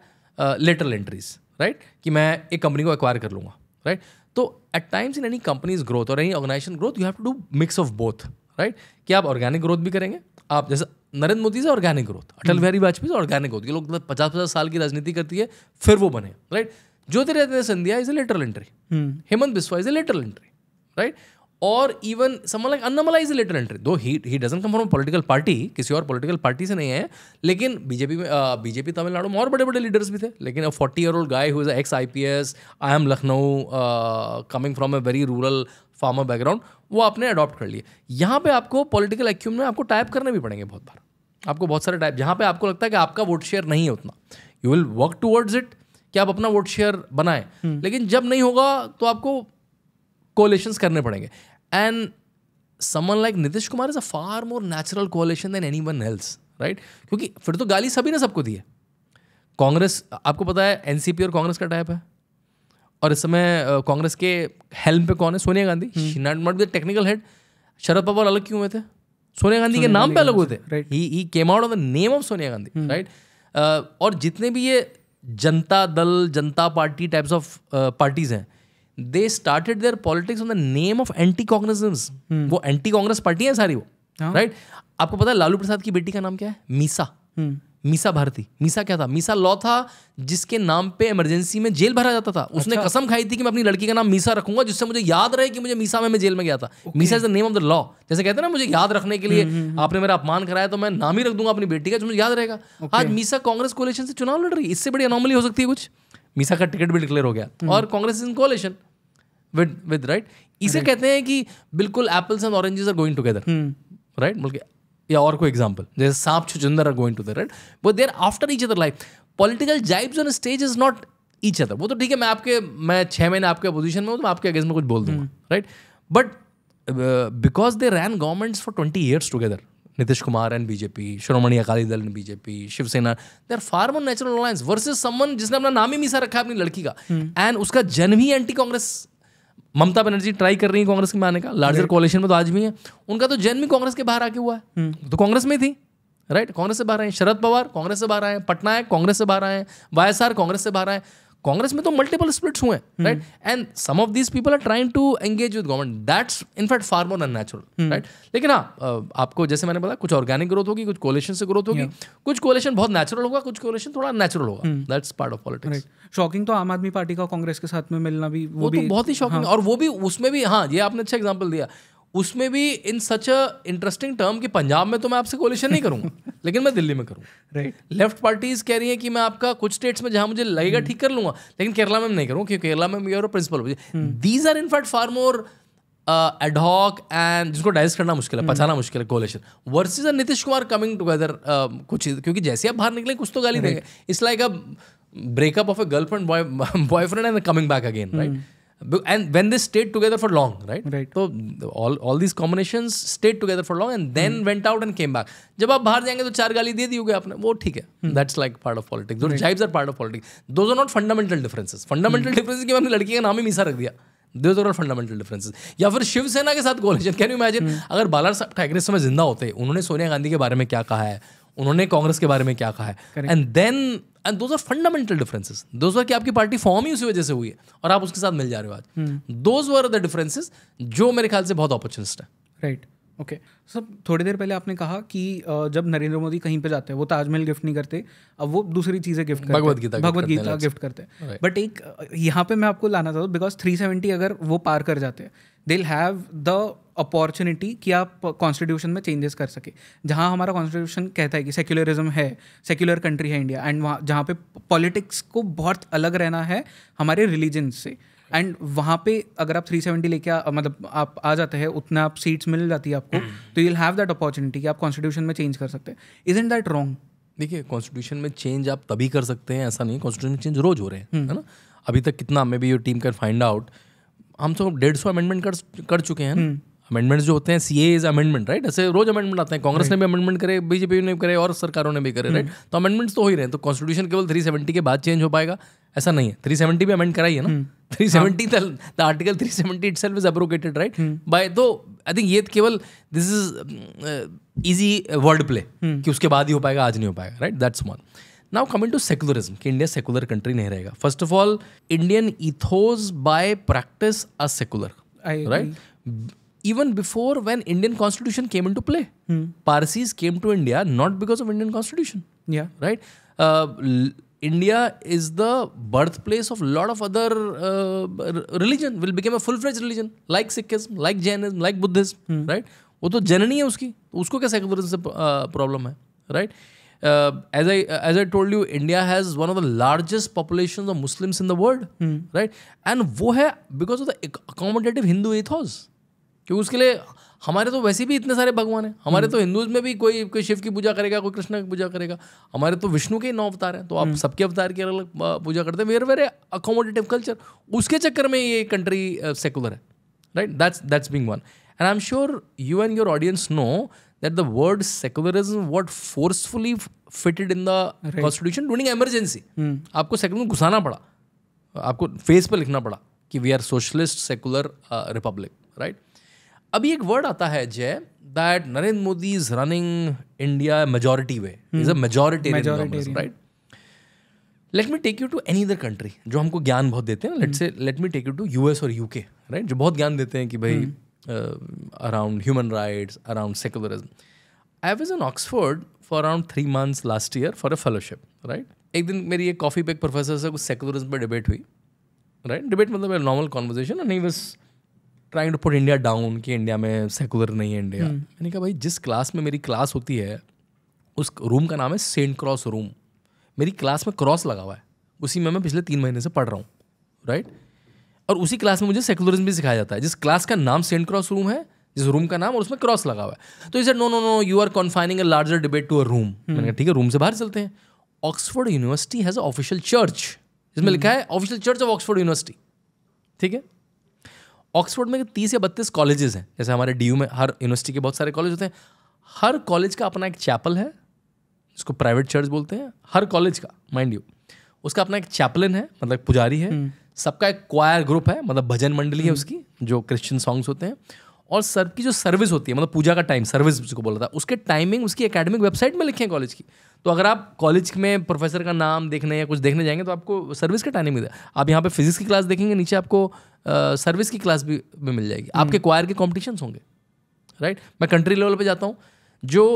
लेटरल एंट्रीज राइट कि मैं एक कंपनी को एक्वायर कर लूँगा राइट तो at times in any companies growth और any organisation growth you have to do mix of both right कि आप ऑर्गेनिक ग्रोथ भी करेंगे आप जैसे नरेंद्र मोदी से organic growth Atal hmm. Bihari Vajpayee से ऑर्गेनिक ग्रोथ ये लोग मतलब पचास पचास साल की राजनीति करती है फिर वो बने right Jyotiraditya Scindia is a lateral entry Himanta Biswa is a lateral entry right और even someone like Annamalai is entry though he he doesn't come from political party किसी और पॉलिटिकल पार्टी से नहीं है लेकिन बीजेपी में बीजेपी uh, तमिलनाडु में और बड़े बड़े लीडर्स भी थे लेकिन फोर्टी ईयर ओल्ड गाय हुए ex I P S I M Lucknow coming from a very rural farmer background वो आपने अडॉप्ट कर लिए यहाँ पर आपको पॉलिटिकल एक्यूम में आपको टाइप करने भी पड़ेंगे बहुत बार आपको बहुत सारे टाइप जहाँ पे आपको लगता है कि आपका वोट शेयर नहीं है उतना you will work towards it कि आप अपना वोट शेयर बनाएं हम्म. लेकिन जब नहीं होगा तो आपको कोलेशंस करने पड़ेंगे and someone like Nitish Kumar is a far more natural coalition than any anyone else right क्योंकि फिर तो गाली सभी ने सबको दी है कांग्रेस आपको पता है एनसीपी और कांग्रेस का टाइप है और इस समय कांग्रेस के हेल्प पे कौन है Sonia Gandhi she not not be technical head Sharad Pawar अलग क्यों हुए थे सोनिया गांधी के नाम पे अलग हुए थे he came out of the name of Sonia Gandhi right hmm. और जितने भी ये जनता दल जनता पार्टी टाइप्स ऑफ पार्टीज हैं they started their politics on the name of anti Congressism वो एंटी कांग्रेस पार्टी है सारी वो राइट हाँ। आपको पता है लालू प्रसाद की बेटी का नाम क्या है मीसा hmm. मीसा भारती मीसा क्या था मीसा लॉ था जिसके नाम पे इमरजेंसी में जेल भरा जाता था उसने अच्छा। कसम खाई थी कि मैं अपनी लड़की का नाम मीसा रखूंगा जिससे मुझे याद रहे कि मुझे मीसा में मैं जेल में गया था okay. MISA is the name of the law जैसे कहते हैं ना मुझे याद रखने के लिए hmm, hmm, hmm. आपने मेरा अपमान कराया तो मैं नाम ही रख दूंगा अपनी बेटी का जो मुझे याद रहेगा okay. आज मीसा कांग्रेस कोलेशन से चुनाव लड़ रही इससे बड़ी अनोमली हो सकती है कुछ मीसा का टिकट भी डिक्लेयर हो गया और Congress is in coalition with with right इसे कहते हैं कि बिल्कुल apples and oranges are going together right बोल के या और कोई एग्जाम्पल जैसे सांप छुचंदर आर गोइंग टुगेदर राइट वो they're after each other life political jibes on stage is not each other वो तो ठीक है मैं आपके मैं छः महीने आपके अपोजिशन में हूँ तो मैं आपके अगेंस्ट में कुछ बोल दूंगा right but because they ran governments for twenty years together Nitish Kumar and BJP Shiromani Akali Dal and BJP Shiv Sena they are far more natural alliance versus someone जिसने अपना नाम ही मिसा रखा है अपनी लड़की का एंड hmm. उसका जन्म ही एंटी कांग्रेस ममता बनर्जी ट्राई कर रही है कांग्रेस में आने का लार्जर कोलेशन में तो आज भी है उनका तो जन्म ही कांग्रेस के बाहर आके हुआ है हम्म। तो कांग्रेस में थी राइट कांग्रेस से बाहर आए शरद पवार कांग्रेस से बाहर आए पटनायक कांग्रेस से बाहर आए वाई कांग्रेस से बाहर आए कांग्रेस में तो मल्टीपल स्प्लिट्स हुए right and some of this people are trying to engage with government that's in fact far more unnatural right लेकिन हाँ आपको जैसे मैंने बताया कुछ ऑर्गेनिक ग्रोथ होगी कुछ कोलेशन से ग्रोथ होगी कुछ कोलेशन बहुत नेचुरल होगा कुछ कोलेशन थोड़ा नेचुरल होगा that's part of politics shocking तो आम आदमी पार्टी का कांग्रेस के साथ में मिलना भी वो, वो तो भी तो बहुत ही शॉकिंग हाँ. और वो भी उसमें भी हाँ ये आपने अच्छा एग्जाम्पल दिया उसमें भी इन सच अ इंटरेस्टिंग टर्म कि पंजाब में तो मैं आपसे कोलिशन नहीं करूंगा (laughs) लेकिन मैं दिल्ली में करूँ राइट लेफ्ट पार्टीज कह रही है कि मैं आपका कुछ स्टेट्स में जहां मुझे लगेगा hmm. ठीक कर लूंगा लेकिन केरला में नहीं करूँ क्योंकि केरला में मेयर और principal these are in fact far more ad hoc and जिसको डाइस करना मुश्किल है hmm. पचाना मुश्किल है coalition versus Nitish Kumar coming together कुछ क्योंकि जैसे आप बाहर निकले कुछ तो गाली देंगे it's like a breakup of a girlfriend boyfriend and coming back again right and when they stayed together for long right right so तो all all these combinations stayed together for long and then hmm. went out and जब आप बाहर जाएंगे तो चार गाली दे दियोगे आपने वो ठीक है that's like part of politics दोनों types are part of politics those are not fundamental differences fundamental differences की मैंने लड़की का नाम ही मीसा रख दिया दोज आर फंडामेंटल डिफरेंसेस या फिर शिवसेना के साथ कोलेशन कैन यू इमेजिन अगर बाला साहब ठाकरे समय जिंदा होते उन्होंने सोनिया गांधी के बारे में क्या कहा है उन्होंने कांग्रेस के बारे में क्या कहा है and then and those are fundamental differences those are कि आपकी पार्टी फॉर्म ही उसी वजह से हुई है और आप उसके साथ मिल जा रहे हो आज दोज वर द डिफरेंसेस जो मेरे ख्याल से बहुत अपॉर्चुनिस्ट है राइट ओके सब थोड़ी देर पहले आपने कहा कि जब नरेंद्र मोदी कहीं पे जाते हैं वो ताजमहल गिफ्ट नहीं करते अब वो दूसरी चीज़ें गिफ्ट करते भगवत गीता भगवत गीता गिफ्ट करते हैं बट एक यहाँ पे मैं आपको लाना चाहता हूँ बिकॉज थ्री अगर वो पार कर जाते हैं दिल हैव द अपॉर्चुनिटी कि आप कॉन्स्टिट्यूशन में चेंजेस कर सके जहाँ हमारा कॉन्स्टिट्यूशन कहता है कि सेक्युलरिज्म है सेक्युलर कंट्री है इंडिया एंड वहाँ जहाँ पे पॉलिटिक्स को बहुत अलग रहना है हमारे रिलीजन से एंड वहाँ पे अगर आप 370 लेके मतलब आप आ जाते हैं उतना आप सीट्स मिल जाती है आपको तो यू हैव दैट अपॉर्चुनिटी कि आप कॉन्स्टिट्यूशन में चेंज कर सकते हैं इज इन दैट रॉन्ग देखिए कॉन्स्टिट्यूशन में चेंज आप तभी कर सकते हैं ऐसा नहीं कॉन्स्टिट्यूशन चेंज रोज हो रहे हैं हम्म। है ना अभी तक कितना maybe your team can find out हम तो डेढ़ सौ अमेंडमेंट कर कर चुके हैं अमेंडमेंट्स हम्म। जो होते हैं सी एज अमेंडमेंट राइट ऐसे रोज अमेंडमेंट आते हैं कांग्रेस ने भी अमेंडमेंट करे बीजेपी ने भी करे और सरकारों ने भी करे राइट हम्म। तो अमेंडमेंट्स तो हो ही रहे हैं तो कॉन्स्टिट्यूशन केवल थ्री सेवेंटी के बाद चेंज हो पाएगा ऐसा नहीं है थ्री सेवेंटी भी अमेंड कराई है ना three seventy the article three seventy itself is abrogated right बाय तो आई थिंक ये केवल this is easy word play कि उसके बाद ही हो पाएगा आज नहीं हो पाएगा right that's one now coming to secularism कि इंडिया सेकुलर कंट्री नहीं रहेगा first of all Indian ethos by practice a secular right even before when Indian constitution came into play. Hmm. Parsis came to India not because of Indian constitution. Yeah. Right? Uh, l- India is the birthplace of a lot of other uh, religion will become a full-fledged religion like Sikhism, like Jainism, like Buddhism. Hmm. Right? वो तो जननी है उसकी तो उसको क्या secularism से problem है right right? As I as I told you India has one of the largest population of Muslims in the world right and वो है because of the accommodative Hindu ethos. क्योंकि उसके लिए हमारे तो वैसे भी इतने सारे भगवान हैं हमारे hmm. तो हिंदूज में भी कोई कोई शिव की पूजा करेगा कोई कृष्ण की पूजा करेगा हमारे तो विष्णु के ही नौ अवतार हैं तो आप hmm. सबके अवतार की अलग पूजा करते हैं वेर वेर अकोमोडेटिव कल्चर उसके चक्कर में ये कंट्री सेकुलर है right that's that's being one and I am sure you and your audience know that the word secularism what forcefully fitted in the right. constitution during emergency hmm. आपको secular घुसाना पड़ा आपको face पर लिखना पड़ा कि we are socialist secular republic right अभी एक वर्ड आता है जय that Narendra Modi is running India majority way is a majoritarian right let me take you to any other country जो हमको ज्ञान बहुत देते हैं लेट से let me take you to US और यूके राइट जो बहुत ज्ञान देते हैं कि भाई hmm. Uh, around human rights, around secularism. I was in Oxford for around three months last year for a fellowship right एक दिन मेरी एक कॉफ़ी पे एक प्रोफेसर से कुछ सेकुलरिज्म पर डिबेट हुई राइट डिबेट मतलब नॉर्मल कॉन्वर्जेशन एंड नहीं बस trying to put India down कि इंडिया में सेकुलर नहीं है इंडिया hmm. मैंने कहा भाई जिस क्लास में मेरी क्लास होती है उस रूम का नाम है सेंट क्रॉस रूम मेरी क्लास में क्रॉस लगा हुआ है उसी में मैं पिछले तीन महीने से पढ़ रहा हूँ राइट right? और उसी क्लास में मुझे सेकुलरिज्म भी सिखाया जाता है जिस क्लास का नाम सेंट क्रॉस रूम है जिस रूम का नाम और उसमें क्रॉस लगा हुआ है तो is no no no you are confining a larger debate to a room मैंने कहा ठीक है रूम से बाहर चलते हैं Oxford University has official church जिसमें लिखा है official church of Oxford University ठीक है ऑक्सफोर्ड में तीस या बत्तीस कॉलेजेस हैं जैसे हमारे डी में हर यूनिवर्सिटी के बहुत सारे कॉलेज होते हैं हर कॉलेज का अपना एक चैपल है जिसको प्राइवेट चर्च बोलते हैं हर कॉलेज का माइंड यू उसका अपना एक चैपलन है मतलब पुजारी है हम्म। सबका एक क्वायर ग्रुप है मतलब भजन मंडली है हम्म। उसकी जो क्रिश्चियन सॉन्ग्स होते हैं और सर की जो सर्विस होती है मतलब पूजा का टाइम सर्विस जिसको बोला था उसके टाइमिंग उसकी एकेडमिक वेबसाइट में लिखे हैं कॉलेज की तो अगर आप कॉलेज में प्रोफेसर का नाम देखने या कुछ देखने जाएंगे तो आपको सर्विस का टाइमिंग मिलेगा आप यहाँ पे फिजिक्स की क्लास देखेंगे नीचे आपको सर्विस की क्लास भी में मिल जाएगी आपके क्वायर हम्म। के कॉम्पिटिशन होंगे राइट मैं कंट्री लेवल पर जाता हूँ जो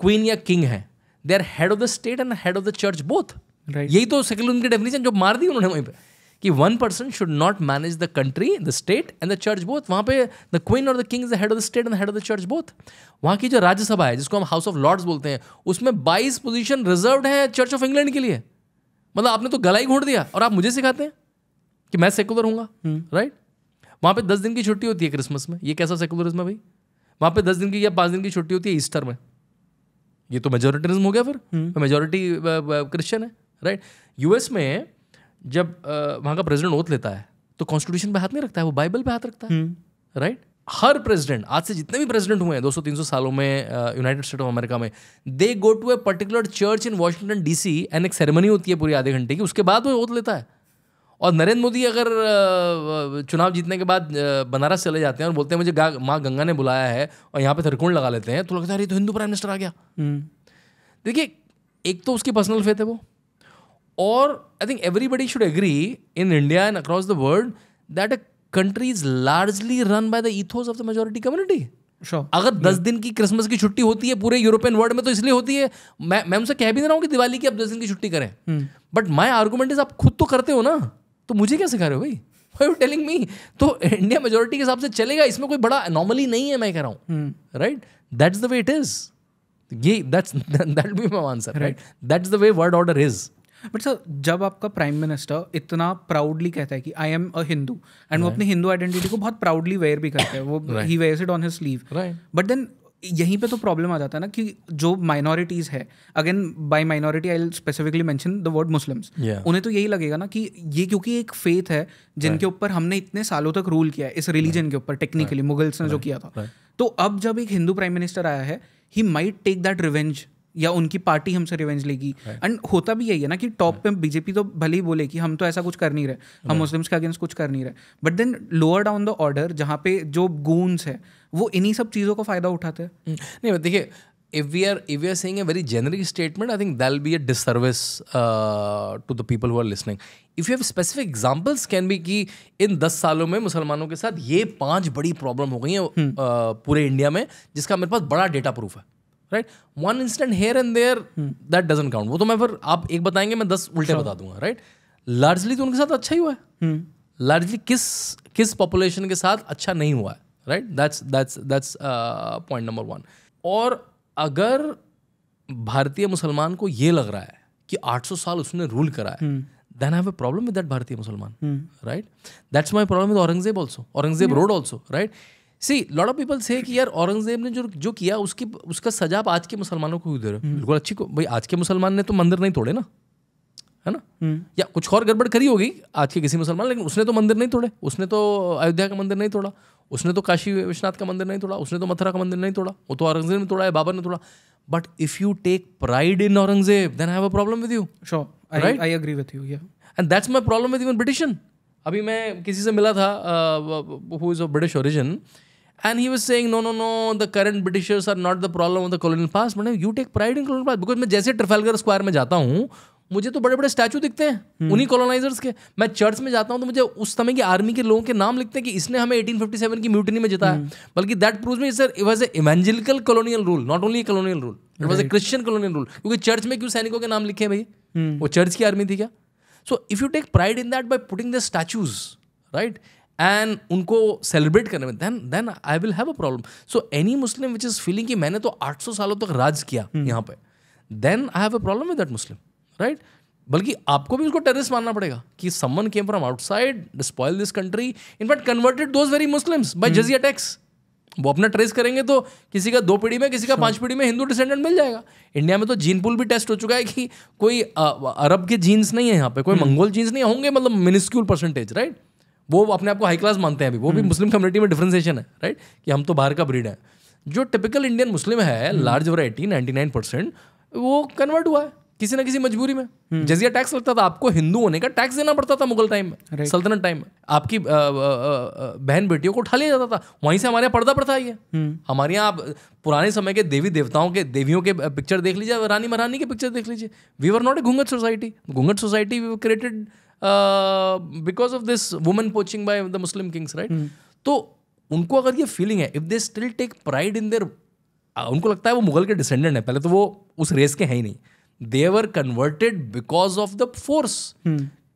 क्वीन या किंग है they are head of the state and head of the church both यही तो सेकुलर उनकी डेफिनेशन जो मार दी उन्होंने वहीं पर कि one person should not manage the country the state and the church both वहाँ पे द क्वीन और the king is the head of the state and head of the church both वहाँ की जो राज्यसभा है जिसको हम हाउस ऑफ लॉर्ड्स बोलते हैं उसमें बाईस पोजिशन रिजर्व है चर्च ऑफ इंग्लैंड के लिए मतलब आपने तो गला ही घोट दिया और आप मुझे सिखाते हैं कि मैं सेकुलर हूँ राइट वहाँ पे दस दिन की छुट्टी होती है क्रिसमस में ये कैसा सेकुलरिज्म है भाई वहाँ पे दस दिन की या पाँच दिन की छुट्टी होती है ईस्टर में ये तो मेजोरिटरिज्म हो गया फिर मेजोरिटी हम्म। क्रिश्चियन है राइट यूएस में जब वहाँ का प्रेसिडेंट ओथ लेता है तो कॉन्स्टिट्यूशन पे हाथ नहीं रखता है वो बाइबल पे हाथ रखता है राइट हम्म। हर प्रेसिडेंट आज से जितने भी प्रेसिडेंट हुए हैं 200-300 सालों में यूनाइटेड स्टेट ऑफ अमेरिका में they go to a particular church in Washington DC and एक सेरेमनी होती है पूरी आधे घंटे की उसके बाद वो ओत लेता है और नरेंद्र मोदी अगर चुनाव जीतने के बाद बनारस चले जाते हैं और बोलते हैं मुझे माँ गंगा ने बुलाया है और यहाँ पे थरकुंड लगा लेते हैं तो लगता है अरे तो हिंदू प्राइम मिनिस्टर आ गया हम्म। देखिए एक तो उसकी पर्सनल फेथ है वो और I think everybody should agree in India and across the world that a country is largely run by the ethos of the majority community Sure. अगर दस दिन की क्रिसमस की छुट्टी होती है पूरे यूरोपियन वर्ल्ड में तो इसलिए होती है मैं मैं उनसे कह भी नहीं रहा हूँ कि दिवाली की आप दस दिन की छुट्टी करें बट माई आर्गूमेंट इज आप खुद तो करते हो ना तो मुझे क्या सिखा रहे हो भाई यू टेलिंग मी तो इंडिया मेजोरिटी के हिसाब से चलेगा इसमें कोई बड़ा अनोमली नहीं है मैं कह रहा हूँ right that's the way it is ये that's that be my answer right that's the way word order is but sir जब आपका प्राइम मिनिस्टर इतना प्राउडली कहता है कि I am a Hindu and वो अपनी हिंदू आइडेंटिटी को बहुत प्राउडली वेयर भी करते हैं वो he wears it on his sleeve but then यहीं पे तो प्रॉब्लम आ जाता है ना कि जो माइनॉरिटीज़ है again by minority I specifically mention the word Muslims उन्हें तो यही लगेगा ना कि ये क्योंकि एक फेथ है जिनके ऊपर right. हमने इतने सालों तक रूल किया है इस रिलीजन right. के ऊपर टेक्निकली right. मुगल्स ने जो किया था तो अब जब एक हिंदू प्राइम मिनिस्टर आया है he might take that revenge या उनकी पार्टी हमसे रिवेंज लेगी एंड होता भी यही है ना कि टॉप पे बीजेपी तो भले ही बोले कि हम तो ऐसा कुछ कर नहीं रहे हम मुस्लिम्स के अगेंस्ट कुछ कर नहीं रहे but then lower down the order जहाँ पे जो गूंस है वो इन्हीं सब चीज़ों का फायदा उठाते हैं hmm. नहीं देखिए if we are if we are saying a very generic statement i think that'll be a disservice uh, to the people who are listening if you have specific examples can be कि इन दस सालों में मुसलमानों के साथ ये पांच बड़ी प्रॉब्लम हो गई हैं hmm. uh, पूरे इंडिया में जिसका मेरे पास बड़ा डेटा प्रूफ है right one instant here and there that doesn't count वो तो मैं फिर आप एक बताएंगे मैं दस उल्टे sure. बता दूंगा राइट लार्जली तो उनके साथ अच्छा ही हुआ है लार्जली hmm. किस किस पॉपुलेशन के साथ अच्छा नहीं हुआ है right that's that's that's point number one और अगर भारतीय मुसलमान को ये लग रहा है कि 800 साल उसने रूल करा है then have a problem with that भारतीय मुसलमान right that's my problem with Aurangzeb also Aurangzeb road also right see lot of people say कि यार औरंगजेब ने जो जो किया उसकी उसका सजाब आज के मुसलमानों को दे रहे हम्म। बिल्कुल अच्छी को भाई आज के मुसलमान ने तो मंदिर नहीं तोड़े ना है ना हम्म। या कुछ और गड़बड़ करी होगी आज के किसी मुसलमान लेकिन उसने तो मंदिर नहीं तोड़े उसने तो अयोध्या का मंदिर नहीं तोड़ा उसने तो काशी विश्वनाथ का मंदिर नहीं तोड़ा उसने तो मथुरा का मंदिर नहीं तोड़ा वो तो औरंगजेब ने तोड़ा है बाबर ने तोड़ा but if you take pride in Aurangzeb then have a problem with you sure right I agree with you and that's my problem with even Britishers अभी मैं किसी से मिला था who is a British origin And he was saying, no, no, no, the current Britishers are not the problem of the colonial past. but you take pride in colonial past because मैं जैसे trafalgar square में जाता हूँ मुझे तो बड़े बड़े statue दिखते हैं hmm. उन्हीं कॉलोनाइजर्स के मैं चर्च में जाता हूं तो मुझे उस समय की आर्मी के लोगों के नाम लिखते हैं कि इसने हमें 1857 की म्यूटनी में जिताया hmm. बल्कि that prove me sir it was a evangelical colonial rule not only colonial rule it was a Christian colonial rule क्योंकि चर्च में क्यों सैनिकों के नाम लिखे हैं भाई hmm. वो चर्च की आर्मी थी क्या so if you take pride in that by putting the statues right and उनको सेलिब्रेट करने में then then I will have a problem so any Muslim which is feeling कि मैंने तो 800 सालों तक राज किया hmm. यहाँ पे then I have a problem with that Muslim right बल्कि आपको भी उसको टेररिस्ट मानना पड़ेगा कि someone came from outside despoil this country in fact converted those very Muslims by जजी अटैक्स वो अपना ट्रेस करेंगे तो किसी का दो पीढ़ी में किसी का पांच पीढ़ी में हिंदू डिसेंडेंट मिल जाएगा इंडिया में तो जीन पुल भी टेस्ट हो चुका है कि कोई अरब के जीन्स नहीं है यहाँ पे कोई हम्म। मंगोल जीन्स नहीं होंगे मतलब मिनिस्क्यूल परसेंटेज राइट वो अपने आप को हाई क्लास मानते हैं अभी वो भी हम्म। मुस्लिम कम्युनिटी में डिफ्रेंसिएशन है राइट कि हम तो बाहर का ब्रीड है जो टिपिकल इंडियन मुस्लिम है large variety ninety nine percent वो कन्वर्ट हुआ है किसी ना किसी मजबूरी में हम्म। जजिया टैक्स लगता था आपको हिंदू होने का टैक्स देना पड़ता था मुगल टाइम में सल्तनत टाइम में आपकी बहन बेटियों को उठा लिया जाता था वहीं से हमारे यहाँ पर्दा पड़ता ही है हम्म। हमारे यहाँ आप पुराने समय के देवी देवताओं के देवियों के पिक्चर देख लीजिए रानी महारानी के पिक्चर देख लीजिए we are not a ghunghat society ghunghat society we created because of this women poaching by the Muslim kings right तो उनको अगर ये फीलिंग है if they still take pride in their उनको लगता है वो मुगल के डिसेंडेंट है पहले तो वो उस रेस के हैं ही नहीं they were converted because of the force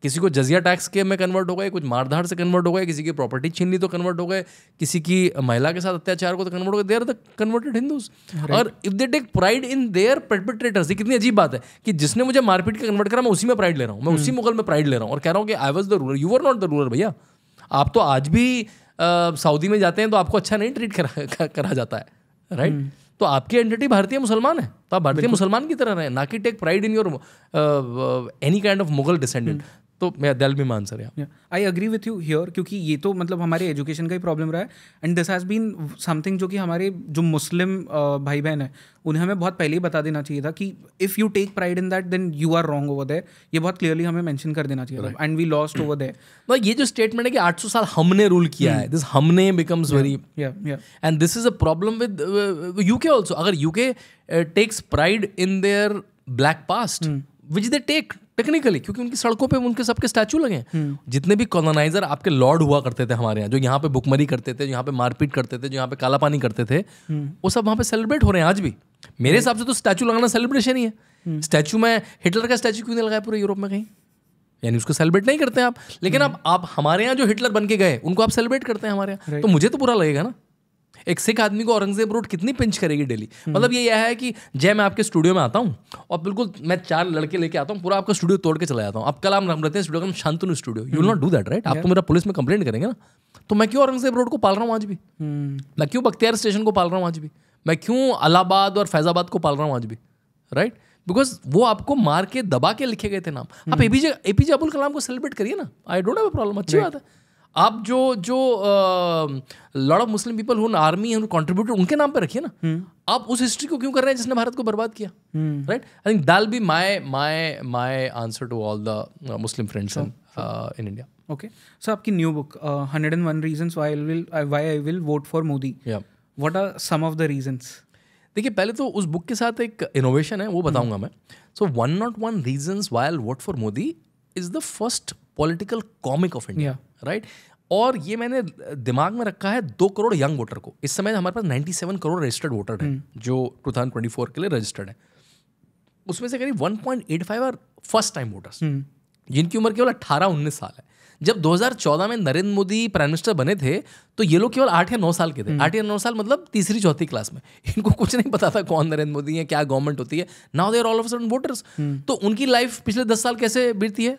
किसी को जजिया टैक्स के में कन्वर्ट हो गए कुछ मारधाड़ से कन्वर्ट हो गए किसी की प्रॉपर्टी छीन ली तो कन्वर्ट हो गए किसी की महिला के साथ अत्याचार को तो कन्वर्ट हो गए देर द कन्वर्टेड हिंदूज और if they take pride in their perpetrators ये कितनी अजीब बात है कि जिसने मुझे मारपीट के कन्वर्ट करा मैं उसी में प्राइड ले रहा हूँ मैं उसी hmm. मुगल में प्राइड ले रहा हूँ और कह रहा हूँ कि I was the ruler you are not the ruler भैया आप तो आज भी सऊदी में जाते हैं तो आपको अच्छा नहीं ट्रीट करा जाता है राइट hmm. तो आपकी आइडेंटिटी भारतीय मुसलमान है तो आप भारतीय मुसलमान की तरह रहे ना कि take pride in your any kind of Mughal descendant तो दैल बी माई आंसर है I agree with you here क्योंकि ये तो मतलब हमारे एजुकेशन का ही प्रॉब्लम रहा है and this has been something जो कि हमारे जो मुस्लिम भाई बहन है उन्हें हमें बहुत पहले ही बता देना चाहिए था कि if you take pride in that then you are wrong over there ये बहुत क्लियरली हमें मैंशन कर देना चाहिए and we lost over there ये जो स्टेटमेंट है कि आठ साल हमने रूल किया है दिस hmm. हमने becomes very and this is a problem with you also अगर के takes pride in their black past which they take technically क्योंकि उनकी सड़कों पे उनके सबके स्टैचू लगे हैं हम्म। जितने भी कॉलोनाइजर आपके लॉर्ड हुआ करते थे हमारे यहाँ जो यहाँ पे बुकमरी करते थे जो यहाँ पे मारपीट करते थे जो यहाँ पे काला पानी करते थे हम्म। वो सब वहाँ पे सेलिब्रेट हो रहे हैं आज भी मेरे हिसाब से तो स्टैचू लगाना सेलिब्रेशन ही है स्टैचू हम्म। में हिटलर का स्टैचू क्यों नहीं लगाया पूरे यूरोप में कहीं यानी उसको सेलिब्रेट नहीं करते आप लेकिन आप आप हमारे यहाँ जो हिटलर बन के गए उनको आप सेलिब्रेट करते हैं हमारे यहाँ तो मुझे तो बुरा लगेगा ना एक सिख आदमी को औरंगजेब रोड कितनी पिंच करेगी डेली मतलब ये यह है कि जय मैं आपके स्टूडियो में आता हूँ और बिल्कुल मैं चार लड़के लेके आता हूँ पूरा आपका स्टूडियो तोड़ के चला जाता हूँ आप कल हम रहते हैं स्टूडियो का नाम Shantanu studio you will not do that right आप तो मेरा पुलिस में कंप्लेंट करेंगे ना तो मैं क्यों औरंगजेब रोड को पाल रहा हूँ आज भी hmm. मैं क्यों बख्तियार स्टेशन को पाल रहा हूँ आज भी मैं क्यों अलाहाबाद और फैजाबाद को पाल रहा हूँ आज भी राइट बिकॉज वो आपको मार के दबा के लिखे गए थे नाम आप एपीजे एपीजे अब्दुल कलाम को सेलिब्रेट करिए ना आई डोंट हैव प्रॉब्लम अच्छी बात है आप जो जो lord of Muslim people who army who contributor उनके नाम पे रखिए ना हम्म। आप उस हिस्ट्री को क्यों कर रहे हैं जिसने भारत को बर्बाद किया right I think that'll be my my my answer to all the Muslim friends in India okay so आपकी new book hundred and one reason I will why I will vote for Modi what are some of the reasons देखिए पहले तो उस book के साथ एक innovation है वो हम्म। बताऊंगा मैं so one not one reasons why I vote for Modi is the first political comic of India right और ये मैंने दिमाग में रखा है दो करोड़ यंग वोटर को इस समय हमारे पास 97 करोड़ रजिस्टर्ड वोटर हैं हम्म। जो फोर के लिए रजिस्टर्ड है उसमें से करीब 1.85 आर फर्स्ट टाइम वोटर्स जिनकी उम्र केवल अट्ठारह उन्नीस साल है जब 2014 में नरेंद्र मोदी प्राइम मिनिस्टर बने थे तो ये लोग केवल आठ या नौ साल के थे हम्म। आठ या नौ साल मतलब तीसरी चौथी क्लास में इनको कुछ नहीं पता था कौन नरेंद्र मोदी है क्या गवर्नमेंट होती है now they are all of sudden voters तो उनकी लाइफ पिछले दस साल कैसे बीतती है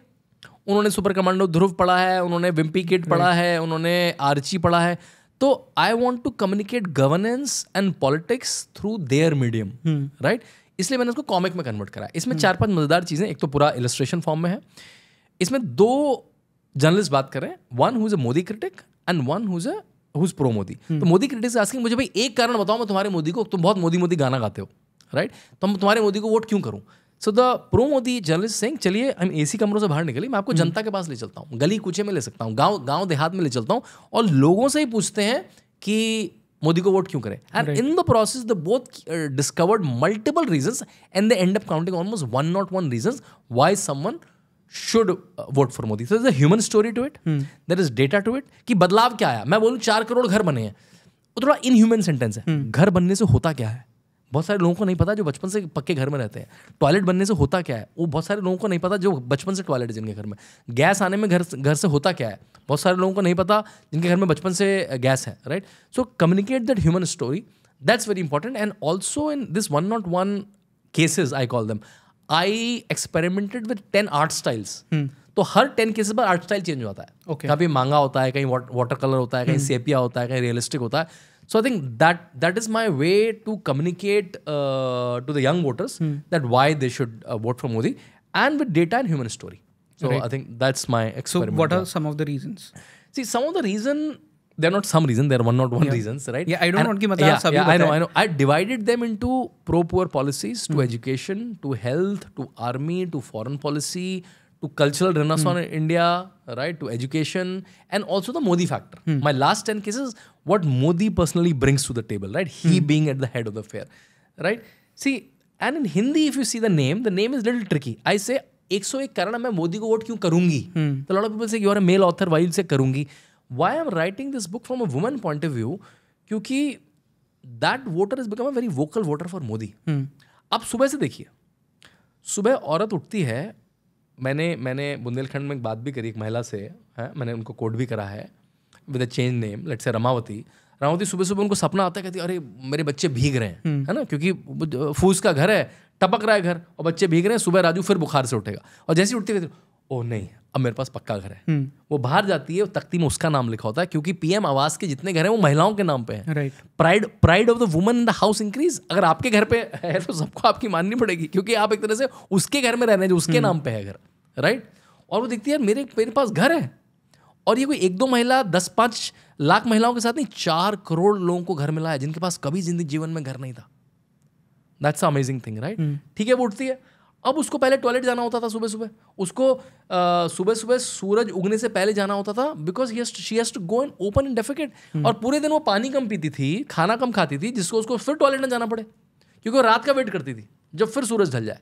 उन्होंने सुपर कमांडो ध्रुव पढ़ा है उन्होंने विम्पी किट पढ़ा है उन्होंने आर्ची पढ़ा है तो I want to communicate governance and politics through their medium right इसलिए मैंने उसको कॉमिक में कन्वर्ट करा इसमें hmm. चार पांच मजेदार चीज़ें एक तो पूरा इलस्ट्रेशन फॉर्म में है इसमें दो जर्नलिस्ट बात कर रहे हैं one whose a Modi critic and one whose a who's pro Modi तो मोदी क्रिटिक्स आस्किंग मुझे भाई एक कारण बताओ मैं तुम्हारे मोदी को तुम बहुत मोदी मोदी गाना गाते हो राइट तो मैं तुम्हारे मोदी को वोट क्यों करूं so the pro Modi journalist Singh चलिए हम ए सी कमरों से बाहर निकले मैं आपको hmm. जनता के पास ले चलता हूँ गली कूचे में ले सकता हूँ गाँव गाँव देहात में ले चलता हूँ और लोगों से ही पूछते हैं कि मोदी को वोट क्यों करें and in the process the both discovered multiple reason and the end of counting almost one not one reason why someone should vote for Modi so is human story to it there is data to it कि बदलाव क्या आया मैं बोलूँ चार करोड़ घर बने हैं वो थोड़ा इनह्यूमन सेंटेंस है hmm. घर बनने से होता क्या है बहुत सारे लोगों को नहीं पता जो बचपन से पक्के घर में रहते हैं टॉयलेट बनने से होता क्या है वो बहुत सारे लोगों को नहीं पता जो बचपन से टॉयलेट है जिनके घर में गैस आने में घर घर से होता क्या है बहुत सारे लोगों को नहीं पता जिनके घर में बचपन से गैस है right so communicate that human story that's very important and also in this one not one cases I call them I experimented with ten art styles तो हर टेन केसेस पर आर्ट स्टाइल चेंज होता है okay. कभी मांगा होता है कहीं वाटर कलर होता है कहीं सेपिया hmm. होता है कहीं रियलिस्टिक होता है So I think that that is my way to communicate uh, to the young voters hmm. that why they should uh, vote for Modi, and with data and human story. So right. I think that's my experiment. So what are some of the reasons? See, some of the reason they're not some reason they're one not one yeah. reasons right yeah i don't want to give yeah, yeah, i know i know i divided them into pro poor policies to hmm. education to health to army to foreign policy to cultural renaissance on India right to education and also the Modi factor my last ten cases what Modi personally brings to the table right he being at the head of the fair right see and in Hindi if you see the name the name is little tricky I say एक सौ एक कारण मैं मोदी को vote क्यों करूंगी hmm. तो lot of people से यू मेल ऑथर वाई से करूंगी why I am writing this book from a woman point of view क्योंकि that voter is become a very vocal voter for Modi आप सुबह से देखिए सुबह औरत उठती है मैंने मैंने बुंदेलखंड में एक बात भी करी एक महिला से है मैंने उनको कोट भी करा है with a change name let से रमावती रमावती सुबह सुबह उनको सपना आता है कहती अरे मेरे बच्चे भीग रहे हैं हम्म। है ना क्योंकि फूस का घर है टपक रहा है घर और बच्चे भीग रहे हैं सुबह राजू फिर बुखार से उठेगा और जैसे उठते कहते ओ नहीं अब मेरे पास पक्का घर है हम्म। वो बाहर जाती है तख्ती में उसका नाम लिखा होता है क्योंकि पीएम आवास के जितने घर हैं वो महिलाओं के नाम पे हैं pride pride of the woman in the house increase अगर आपके घर पे है तो सबको आपकी माननी पड़ेगी क्योंकि आप एक तरह से उसके घर में रह रहे हैं जो उसके हम्म। नाम पे है घर राइट और वो देखती है यार मेरे मेरे पास घर है और ये कोई एक दो महिला दस पाँच लाख महिलाओं के साथ नहीं चार करोड़ लोगों को घर मिला है जिनके पास कभी जिंदगी जीवन में घर नहीं था दैट्स अमेजिंग थिंग राइट ठीक है वो उठती है अब उसको पहले टॉयलेट जाना होता था सुबह सुबह उसको सुबह सुबह सूरज उगने से पहले जाना होता था because she has go and open and defecate और पूरे दिन वो पानी कम पीती थी खाना कम खाती थी जिसको उसको फिर टॉयलेट में जाना पड़े क्योंकि वो रात का वेट करती थी जब फिर सूरज ढल जाए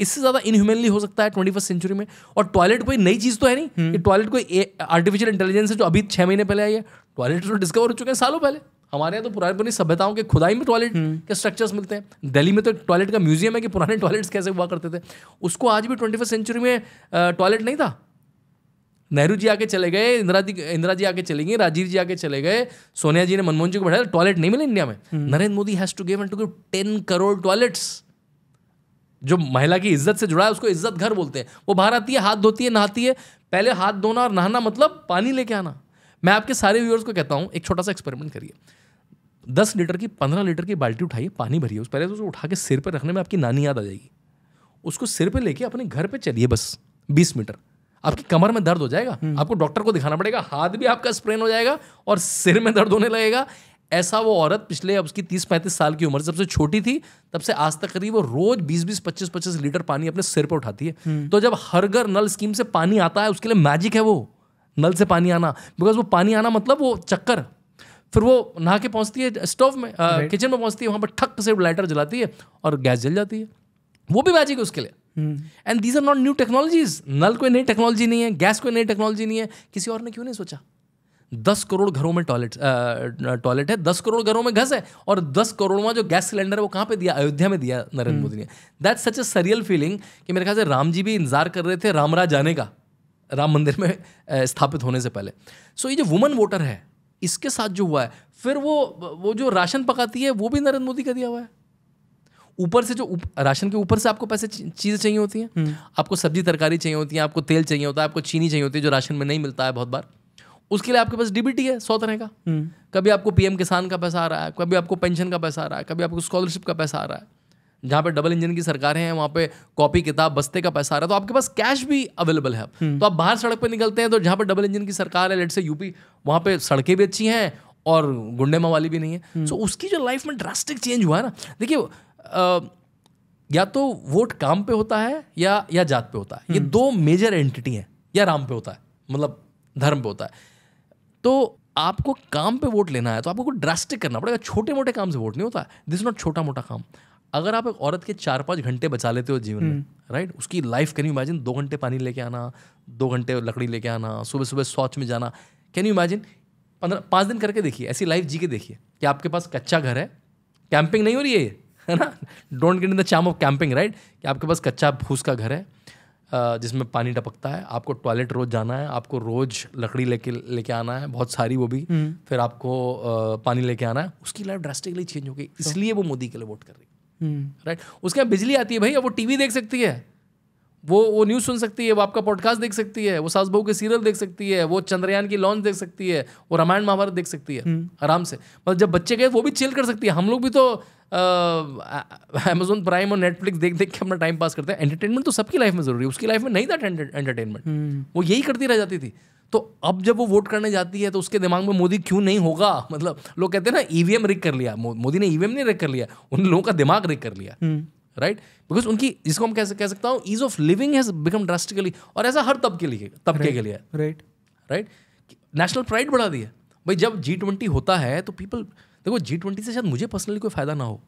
इससे ज़्यादा इनह्यूमनली हो सकता है ट्वेंटी फर्स्ट सेंचुरी में और टॉयलेट कोई नई चीज़ तो है नहीं टॉयलेट हम्म। कोई आर्टिफिशियल इंटेलिजेंस है जो अभी छह महीने पहले आई है टॉयलेट तो डिस्कवर हो चुके हैं सालों पहले हमारे यहाँ तो पुरानी पुरानी सभ्यताओं के खुदाई में टॉयलेट हम्म। के स्ट्रक्चर्स मिलते हैं दिल्ली में तो टॉयलेट का म्यूजियम है कि पुराने टॉयलेट्स कैसे हुआ करते थे उसको आज भी ट्वेंटी फर्स्ट सेंचुरी में टॉयलेट नहीं था नेहरू जी आके चले गए इंदिरा जी इंदिरा जी आके चले गए राजीव जी आके चले गए सोनिया जी ने मनमोहन जी को बढ़ाया टॉयलेट नहीं मिले इंडिया में हम्म। Narendra Modi has to give to give ten crore toilets जो महिला की इज्जत से जुड़ा है उसको इज्जत घर बोलते हैं वो बाहर आती है हाथ धोती है नहाती है पहले हाथ धोना और नहाना मतलब पानी लेके आना मैं आपके सारे व्यूअर्स को कहता हूँ एक छोटा सा एक्सपेरिमेंट करिए दस लीटर की पंद्रह लीटर की बाल्टी उठाइए पानी भरिए उस पहले तो उसको उठा के सिर पर रखने में आपकी नानी याद आ जाएगी उसको सिर पर लेके अपने घर पर चलिए बस बीस मीटर आपकी कमर में दर्द हो जाएगा हम्म। आपको डॉक्टर को दिखाना पड़ेगा हाथ भी आपका स्प्रेन हो जाएगा और सिर में दर्द होने लगेगा ऐसा वो औरत पिछले अब उसकी तीस पैंतीस साल की उम्र जब से छोटी थी तब से आज तक करीब वो रोज बीस बीस पच्चीस पच्चीस लीटर पानी अपने सिर पर उठाती है हम्म। तो जब हर घर नल स्कीम से पानी आता है उसके लिए मैजिक है वो नल से पानी आना बिकॉज वो पानी आना मतलब वो चक्कर फिर वो नहा के पहुंचती है स्टोव में किचन में पहुंचती है वहां पर ठक से लाइटर जलाती है और गैस जल जाती है वो भी मैजिक है उसके लिए and these are not new technologies नल कोई नई टेक्नोलॉजी नहीं है गैस कोई नई टेक्नोलॉजी नहीं है किसी और ने क्यों नहीं सोचा दस करोड़ घरों में टॉयलेट टॉयलेट है दस करोड़ घरों में घस है और दस करोड़वा जो गैस सिलेंडर है वो कहाँ पे दिया अयोध्या में दिया नरेंद्र हम्म। मोदी ने that such a surreal feeling कि मेरे ख्याल से राम जी भी इंतजार कर रहे थे रामराज जाने का राम मंदिर में स्थापित होने से पहले सो so, ये जो वुमन वोटर है इसके साथ जो हुआ है फिर वो वो जो राशन पकाती है वो भी नरेंद्र मोदी का दिया हुआ है ऊपर से जो उप, राशन के ऊपर से आपको पैसे चीज़ें चाहिए होती हैं हम्म। आपको सब्जी तरकारी चाहिए होती है आपको तेल चाहिए होता है आपको चीनी चाहिए होती है जो राशन में नहीं मिलता है बहुत बार उसके लिए आपके पास डीबीटी है सौ तरह का हम्म। कभी आपको पीएम किसान का पैसा आ रहा है कभी आपको पेंशन का पैसा आ रहा है कभी आपको स्कॉलरशिप का पैसा आ रहा है जहाँ पे डबल इंजन की सरकारें हैं वहाँ पे कॉपी किताब बस्ते का पैसा आ रहा है तो आपके पास कैश भी अवेलेबल है हम्म। तो आप बाहर सड़क पर निकलते हैं तो जहाँ पे डबल इंजन की सरकार है लेट से यूपी वहाँ पे सड़कें भी अच्छी हैं और गुंडे मवाली भी नहीं है सो हम्म। उसकी जो लाइफ में ड्रास्टिक चेंज हुआ है ना देखिए या तो वोट काम पे होता है या या जात पे होता है ये दो मेजर एंटिटी हैं या राम पे होता है मतलब धर्म पे होता है तो आपको काम पे वोट लेना है तो आपको कुछ ड्रास्टिक करना पड़ेगा छोटे मोटे काम से वोट नहीं होता दिस नॉट छोटा मोटा काम अगर आप एक औरत के चार पाँच घंटे बचा लेते हो जीवन में राइट हम्म। right? उसकी लाइफ कैन यू इमेजिन दो घंटे पानी लेके आना दो घंटे लकड़ी लेके आना सुबह सुबह शौच में जाना कैन यू इमेजिन पंद्रह पाँच दिन करके देखिए ऐसी लाइफ जी के देखिए कि आपके पास कच्चा घर है कैंपिंग नहीं हो रही है ये है ना don't get in the charm of camping right कि आपके पास कच्चा फूस का घर है जिसमें पानी टपकता है आपको टॉयलेट रोज जाना है आपको रोज लकड़ी लेके लेके आना है बहुत सारी वो भी हम्म। फिर आपको पानी लेके आना है उसकी लाइफ ड्रेस्टिकली चेंज हो गई तो इसलिए वो मोदी के लिए वोट कर रही है राइट हम्म। उसके यहाँ बिजली आती है भाई अब वो टीवी देख सकती है वो वो न्यूज़ सुन सकती है वो आपका पॉडकास्ट देख सकती है वो सास बहू के सीरियल देख सकती है वो चंद्रयान की लॉन्च देख सकती है वो रामायण महाभारत देख सकती है हम्म। आराम से मतलब जब बच्चे गए वो भी चिल कर सकती है हम लोग भी तो अमेजोन प्राइम और नेटफ्लिक्स देख देख के अपना टाइम पास करते हैं एंटरटेनमेंट तो सबकी लाइफ में ज़रूरी है उसकी लाइफ में नहीं था एंटरटेनमेंट हम्म। वो यही करती रह जाती थी तो अब जब वो वोट करने जाती है तो उसके दिमाग में मोदी क्यों नहीं होगा मतलब लोग कहते हैं ना ईवीएम e रिक कर लिया मोदी ने ईवीएम e नहीं रिक कर लिया उन लोगों का दिमाग रिक कर लिया हम्म। राइट बिकॉज उनकी जिसको हम कह, कह सकता हूँ ease of living has become drastically और ऐसा हर तबके लिए तबके के लिए राइट राइट नेशनल प्राइड बढ़ा दिया भाई जब जी ट्वेंटी होता है तो पीपल देखो जी ट्वेंटी से शायद मुझे पर्सनली कोई फायदा ना हो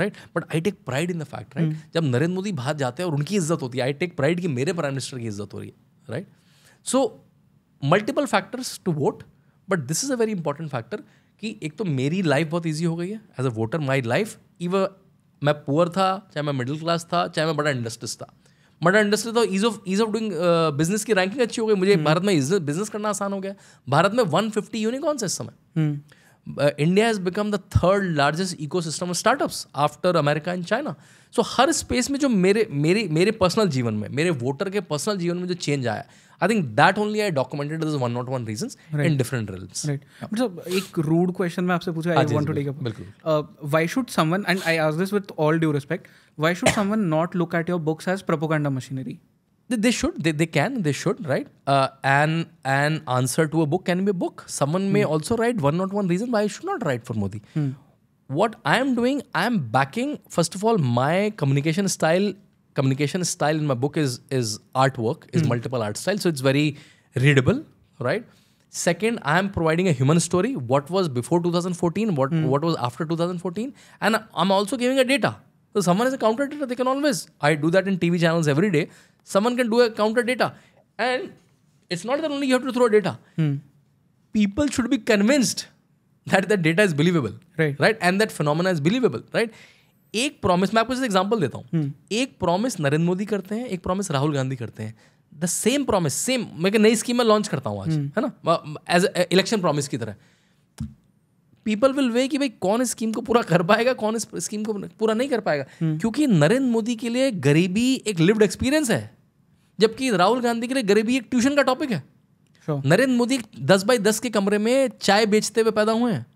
right but I take pride in the fact right जब नरेंद्र मोदी बाहर जाते हैं और उनकी इज्जत होती है आई टेक प्राइड कि मेरे प्राइम मिनिस्टर की इज्जत हो रही है right so multiple factors to vote but this is a very important factor कि एक तो मेरी लाइफ बहुत ईजी हो गई है as a voter my life इव मैं पुअर था चाहे मैं मिडिल क्लास था चाहे मैं बड़ा इंडस्ट्रीज था बड़ा इंडस्ट्री तो ease of ease of doing business की रैंकिंग अच्छी हो गई मुझे हम्म। भारत में बिजनेस करना आसान हो गया भारत में वन फिफ्टी यूनिकॉन्स इस समय India has become the third largest ecosystem of startups after America and China so so, हर स्पेस में जो मेरे मेरे मेरे पर्सनल जीवन में मेरे वोटर के पर्सनल जीवन में जो चेंज आया I think that only I documented is one not one reason in different reels right sir एक रूड क्वेश्चन मैं आपसे पूछा I want to take up बिल्कुल why should someone and I ask this with all due respect why should someone not look at your books as propaganda machinery they should they, they they they should right uh, an an answer to a book can be a book someone hmm. may also write one not one reason why i should not what I'm doing, I'm backing, first of all, my communication style. Communication style in my book is is artwork, is mm. multiple art styles. So it's very readable, right? Second, I am providing a human story. What was before 2014? What mm. what was after 2014? And I'm also giving a data. So someone is a counter data. They can always. I do that in TV channels every day. Someone can do a counter data, and it's not that only you have to throw data. Mm. People should be convinced that that data is believable right and that phenomena is believable right एक promise मैं आपको जैसे example देता हूँ hmm. एक promise Narendra Modi करते हैं एक प्रॉमिस राहुल गांधी करते हैं द सेम प्रॉमिस सेम मैं नई स्कीम में लॉन्च करता हूँ आज hmm. है ना एज इलेक्शन प्रॉमिस की तरह पीपल विल वे कि भाई कौन इस स्कीम को पूरा कर पाएगा कौन इस स्कीम को पूरा नहीं कर पाएगा hmm. क्योंकि नरेंद्र मोदी के लिए गरीबी एक लिव्ड एक्सपीरियंस है जबकि राहुल गांधी के लिए गरीबी एक ट्यूशन का टॉपिक है नरेंद्र मोदी दस बाई दस के कमरे में चाय बेचते हुए पैदा हुए हैं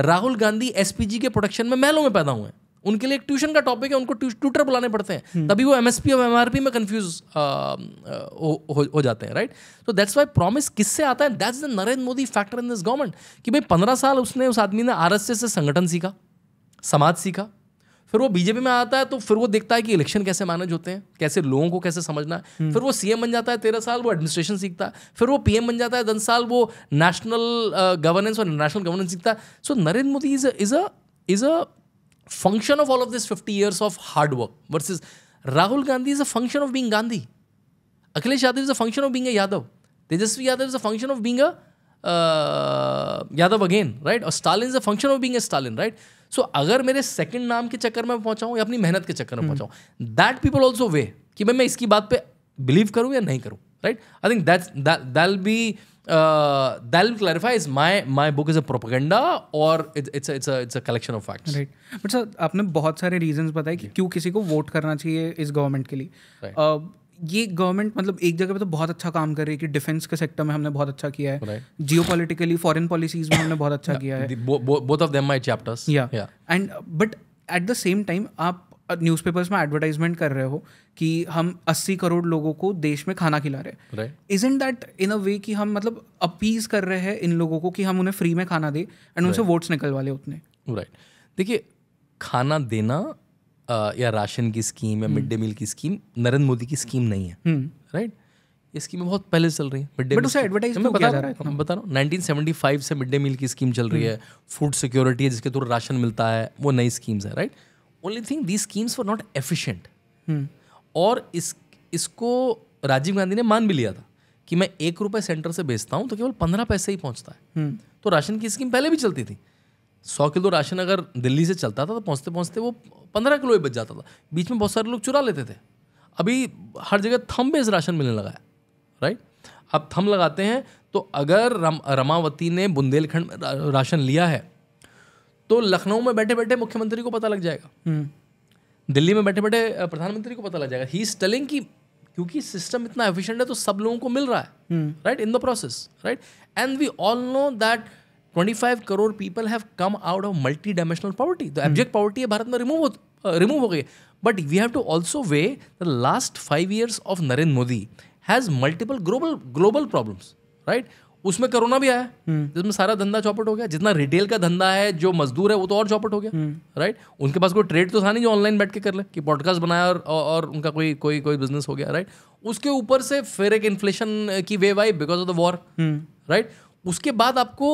राहुल गांधी एसपीजी के प्रोडक्शन में महलों में पैदा हुए हैं उनके लिए एक ट्यूशन का टॉपिक है उनको ट्यूटर बुलाने पड़ते हैं हम्म। तभी वो एमएसपी और एमआरपी में कंफ्यूज हो, हो जाते हैं राइट तो दैट्स वाई प्रॉमिस किससे आता है that's the Narendra Modi factor in this government कि भाई पंद्रह साल उसने उस आदमी ने आर से संगठन सीखा समाज सीखा फिर वो बीजेपी में आता है तो फिर वो देखता है कि इलेक्शन कैसे मैनेज होते हैं कैसे लोगों को कैसे समझना है हम्म। फिर वो सीएम बन जाता है तेरह साल वो एडमिनिस्ट्रेशन सीखता है फिर वो पीएम बन जाता है दस साल वो नेशनल गवर्नेंस और नेशनल गवर्नेंस सीखता है so Narendra Modi is is a is a function of all of this fifty years of hard work versus Rahul Gandhi is a function of being Gandhi Akhilesh Yadav is a function of being Yadav Tejashwi Yadav is a function of being Yadav again right और Stalin is a function of being Stalin right so so, अगर मेरे second नाम के चक्कर में पहुंचाऊं या अपनी मेहनत के चक्कर में हम्म। पहुंचाऊं दैट पीपल ऑल्सो वे कि भाई मैं इसकी बात पे बिलीव करूँ या नहीं करूँ right I think that's that'll be that'll is my my book is a propaganda और it's it's it's a collection of facts right but sir आपने बहुत सारे रीजंस बताए कि क्यों किसी को वोट करना चाहिए इस गवर्नमेंट के लिए uh, ये गवर्नमेंट मतलब एक जगह पे तो बहुत अच्छा काम कर रही है कि डिफेंस के सेक्टर में हमने बहुत अच्छा किया है जियो पोलिटिकली फॉरन पॉलिसीज में हमने बहुत अच्छा किया है both of them my chapters या and but at the same time आप न्यूज़पेपर्स uh, में एडवर्टाइजमेंट कर रहे हो कि हम 80 करोड़ लोगों को देश में खाना खिला रहे हैं इज इन दैट इन अ वे कि हम मतलब अपीज कर रहे हैं इन लोगों को कि हम उन्हें फ्री में खाना दें एंड right. उनसे वोट्स निकलवा लें उतने राइट right. देखिए खाना देना या राशन की स्कीम या हम्म। मिड डे मील की स्कीम नरेंद्र मोदी की स्कीम नहीं है राइट हम्म। ये स्कीमें बहुत पहले चल रही है मिड डे उसे एडवर्टाइज में तो बता रहा है बता रहा हूँ फाइव से मिड डे मील की स्कीम चल रही है हम्म। फूड सिक्योरिटी है जिसके थ्रू राशन मिलता है वो नई स्कीम्स है right only thing the schemes were not efficient और इस इसको राजीव गांधी ने मान भी लिया था कि मैं एक रुपये सेंटर से बेचता हूँ तो केवल पंद्रह पैसे ही पहुँचता है तो राशन की स्कीम पहले भी चलती थी सौ किलो राशन अगर दिल्ली से चलता था तो पहुँचते पहुँचते वो पंद्रह किलो ही बच जाता था बीच में बहुत सारे लोग चुरा लेते थे अभी हर जगह थम बेस राशन मिलने लगा है राइट अब थम लगाते हैं तो अगर रम, रमावती ने बुंदेलखंड में राशन लिया है तो लखनऊ में बैठे बैठे मुख्यमंत्री को पता लग जाएगा हम्म। दिल्ली में बैठे बैठे प्रधानमंत्री को पता लग जाएगा ही स्टलिंग की क्योंकि सिस्टम इतना एफिशिएंट है तो सब लोगों को मिल रहा है right in the process right and we all know that twenty five crore people have come out of multi dimensional poverty तो एब्जेक्ट पॉवर्टी है भारत में रिमूव रिमूव uh, हो गई but we have to also weigh the last five years of Narendra Modi has multiple global global problems right उसमें corona भी आया hmm. जिसमें सारा धंधा चौपट हो गया जितना रिटेल का धंधा है जो मजदूर है वो तो और चौपट हो गया राइट hmm. उनके पास कोई ट्रेड तो था नहीं जो ऑनलाइन बैठ के कर ले कि पॉडकास्ट बनाया और, और उनका कोई कोई कोई बिजनेस हो गया राइट उसके ऊपर से फिर एक इन्फ्लेशन की वेव आई because of the war right उसके बाद आपको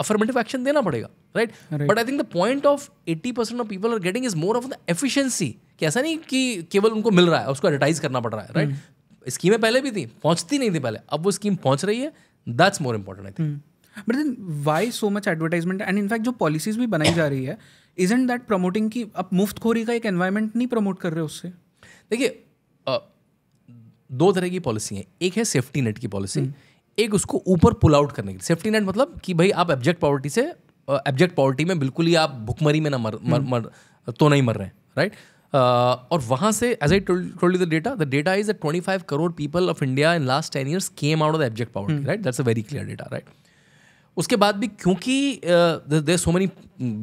अफर्मेटिव एक्शन देना पड़ेगा right but I think the point of eighty percent of people are getting is more of the efficiency कि ऐसा नहीं कि केवल उनको मिल रहा है उसको एडवर्टाइज करना पड़ रहा है राइट right? स्कीमें hmm. पहले भी थी पहुंचती नहीं थी पहले अब वो स्कीम पहुंच रही है that's more important I think but then why so much advertisement and in fact जो पॉलिसीज भी बनाई जा रही है इज एंड दैट प्रमोटिंग की आप मुफ्त खोरी का एक एनवायरमेंट नहीं प्रमोट कर रहे उससे देखिए दो तरह की पॉलिसी है एक है सेफ्टी नेट की पॉलिसी hmm. एक उसको ऊपर पुल आउट करने के लिए सेफ्टी नेट मतलब कि भाई आप एब्जेक्ट पॉवर्टी से एब्जेक्ट पॉवर्टी में बिल्कुल ही आप भुखमरी में ना मर मर हम्म। मर तो नहीं मर रहे हैं राइट और वहाँ से as I told you the data the data is a twenty five crore people of India in last ten years came out of the abject poverty right that's a very clear data right उसके बाद भी क्योंकि there so many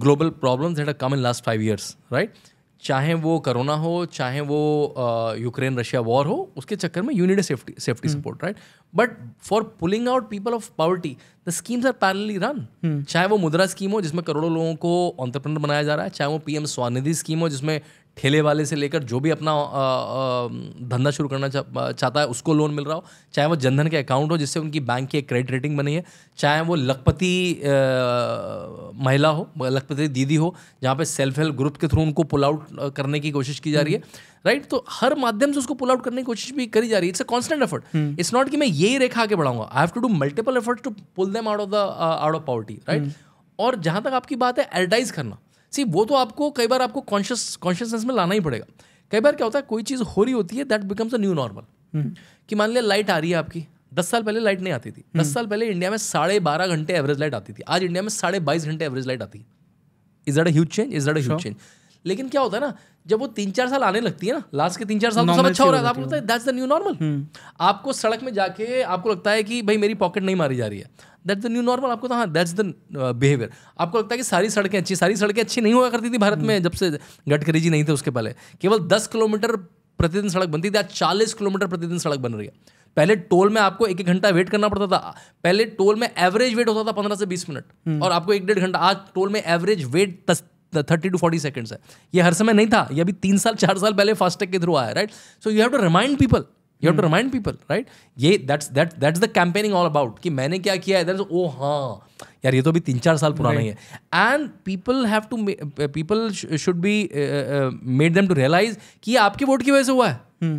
global problems had are come in last five years right चाहे वो corona हो चाहे वो Ukraine Russia war हो उसके चक्कर में you need safety safety support right but for pulling out people of poverty the schemes are parallelly run चाहे वो मुद्रा स्कीम हो जिसमें करोड़ों लोगों को ऑन्टरप्रनर बनाया जा रहा है चाहे वो पीएम स्वनिधि स्कीम हो जिसमें ठेले वाले से लेकर जो भी अपना धंधा शुरू करना चा, चाहता है उसको लोन मिल रहा हो चाहे वो जनधन के अकाउंट हो जिससे उनकी बैंक की एक क्रेडिट रेटिंग बनी है चाहे वो लखपति महिला हो लखपति दीदी हो जहाँ पे सेल्फ हेल्प ग्रुप के थ्रू उनको पुल आउट करने की कोशिश की जा रही है राइट हम्म। तो हर माध्यम से उसको पुल आउट करने की कोशिश भी करी जा रही है it's a constant effort it's not कि मैं यही रेखा आगे बढ़ाऊंगा I have to do multiple efforts to pull them out of the out of poverty right और जहाँ तक आपकी बात है एडवर्टाइज करना सी वो तो आपको कई बार आपको कॉन्शियस कॉन्शियसनेस में लाना ही पड़ेगा कई बार क्या होता है कोई चीज़ हो रही होती है that becomes a new normal कि मान लिया लाइट आ रही है आपकी दस साल पहले लाइट नहीं आती थी दस हम्म। साल पहले इंडिया में साढ़े बारह घंटे एवरेज लाइट आती थी आज इंडिया में साढ़े बाईस घंटे एवरेज लाइट आती है is that a huge change is that a huge change लेकिन क्या होता है ना जब वो तीन चार साल आने लगती है ना लास्ट के तीन चार साल तो सब अच्छा हो रहा है आपको लगता है दैट्स द न्यू नॉर्मल आपको सड़क में जाके आपको लगता है कि भाई मेरी पॉकेट नहीं मारी जा रही है दैट द न्यू नॉर्मल आपको तो हाँ दैट्स द बिहेवियर आपको लगता है कि सारी सड़कें अच्छी सारी सड़कें अच्छी नहीं हुआ करती थी भारत में जब से गडकरी जी नहीं थे उसके पहले केवल दस किलोमीटर प्रतिदिन सड़क बनती थी आज चालीस किलोमीटर प्रतिदिन सड़क बन रही है पहले टोल में आपको एक एक घंटा वेट करना पड़ता था पहले टोल में एवरेज वेट होता था पंद्रह से बीस मिनट हम्म। और आपको एक डेढ़ घंटा आज टोल में average wait thirty to forty seconds है ये हर समय नहीं था ये अभी तीन साल चार साल पहले फास्टैग के थ्रू आया right so you have to remind people you to remind people right ये that's that that's the campaigning all about कि मैंने क्या किया है ओ oh, हाँ यार ये तो अभी तीन चार साल पुराना ही है and people have to people should be made them to realise कि आपके वोट की वजह से हुआ है hmm.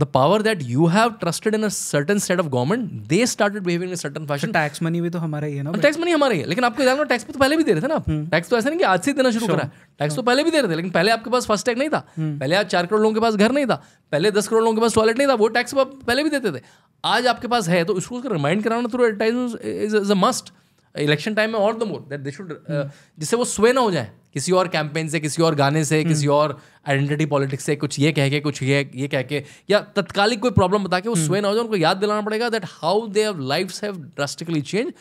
the power that you have trusted in a certain set of government they started behaving in a certain fashion so tax money भी तो हमारा ही है ना टैक्स मनी हमारा ही है लेकिन आपको ध्यान टैक्स तो पहले भी दे रहे थे ना आप टैक्स हम्म। तो ऐसा नहीं कि आज से देना शुरू sure. करा टैक्स तो sure. तो पहले भी दे रहे थे लेकिन पहले आपके पास फर्स्ट टैग नहीं था hmm. पहले आज चार करोड़ लोगों के पास घर नहीं था पहले दस करोड़ लोगों के पास टॉयलेट नहीं था वो टैक्स तो पहले भी देते थे आज आपके पास है तो इसको रिमाइंड कराना through advertisement is a must election time में और the more that they should जिससे वो स्वे ना हो जाए किसी और कैंपेन से किसी और गाने से किसी हम्म। और आइडेंटिटी पॉलिटिक्स से कुछ ये कह के कुछ ये ये कह के या तत्कालिक कोई प्रॉब्लम बता के वो स्वयं हम्म। नौजवान को याद दिलाना पड़ेगा that how they life have drastically change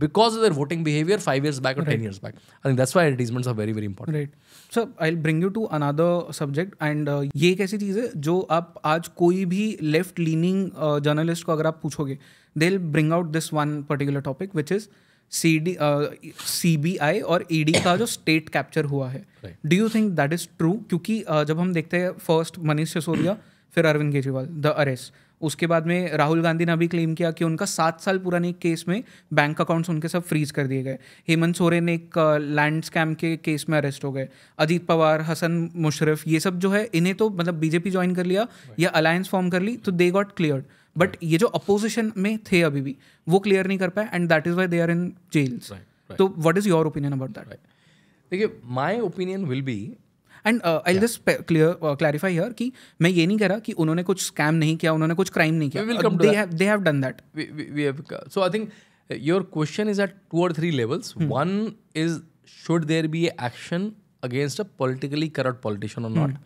because of their voting behaviour five years back और ten years back I think that's why advertisements are very very important right sir I bring you to another subject and ये एक ऐसी चीज़ है जो आप आज कोई भी लेफ्ट लीनिंग जर्नलिस्ट को अगर आप पूछोगे they bring out this one particular topic which is C D C B I और ई e डी का जो स्टेट कैप्चर हुआ है do you think that is true क्योंकि uh, जब हम देखते हैं फर्स्ट मनीष सिसोदिया फिर अरविंद केजरीवाल द अरेस्ट उसके बाद में राहुल गांधी ने अभी क्लेम किया कि उनका सात साल पुराने केस में बैंक अकाउंट्स उनके सब फ्रीज कर दिए गए हेमंत सोरेन एक लैंड uh, स्कैम के केस में अरेस्ट हो गए अजीत पवार हसन मुशरफ ये सब जो है इन्हें तो मतलब बीजेपी ज्वाइन कर लिया या अलायंस फॉर्म कर ली तो दे गॉट क्लियर बट ये जो अपोजिशन में थे अभी भी वो क्लियर नहीं कर पाए and that is why they are in jails तो what is your opinion about that देखिए my opinion will be and I just clear clarify here कि मैं ये नहीं कह रहा कि उन्होंने कुछ स्कैम नहीं किया उन्होंने कुछ क्राइम नहीं किया they have done that so I think your question is at two और three levels one is should there be action against a politically corrupt politician और not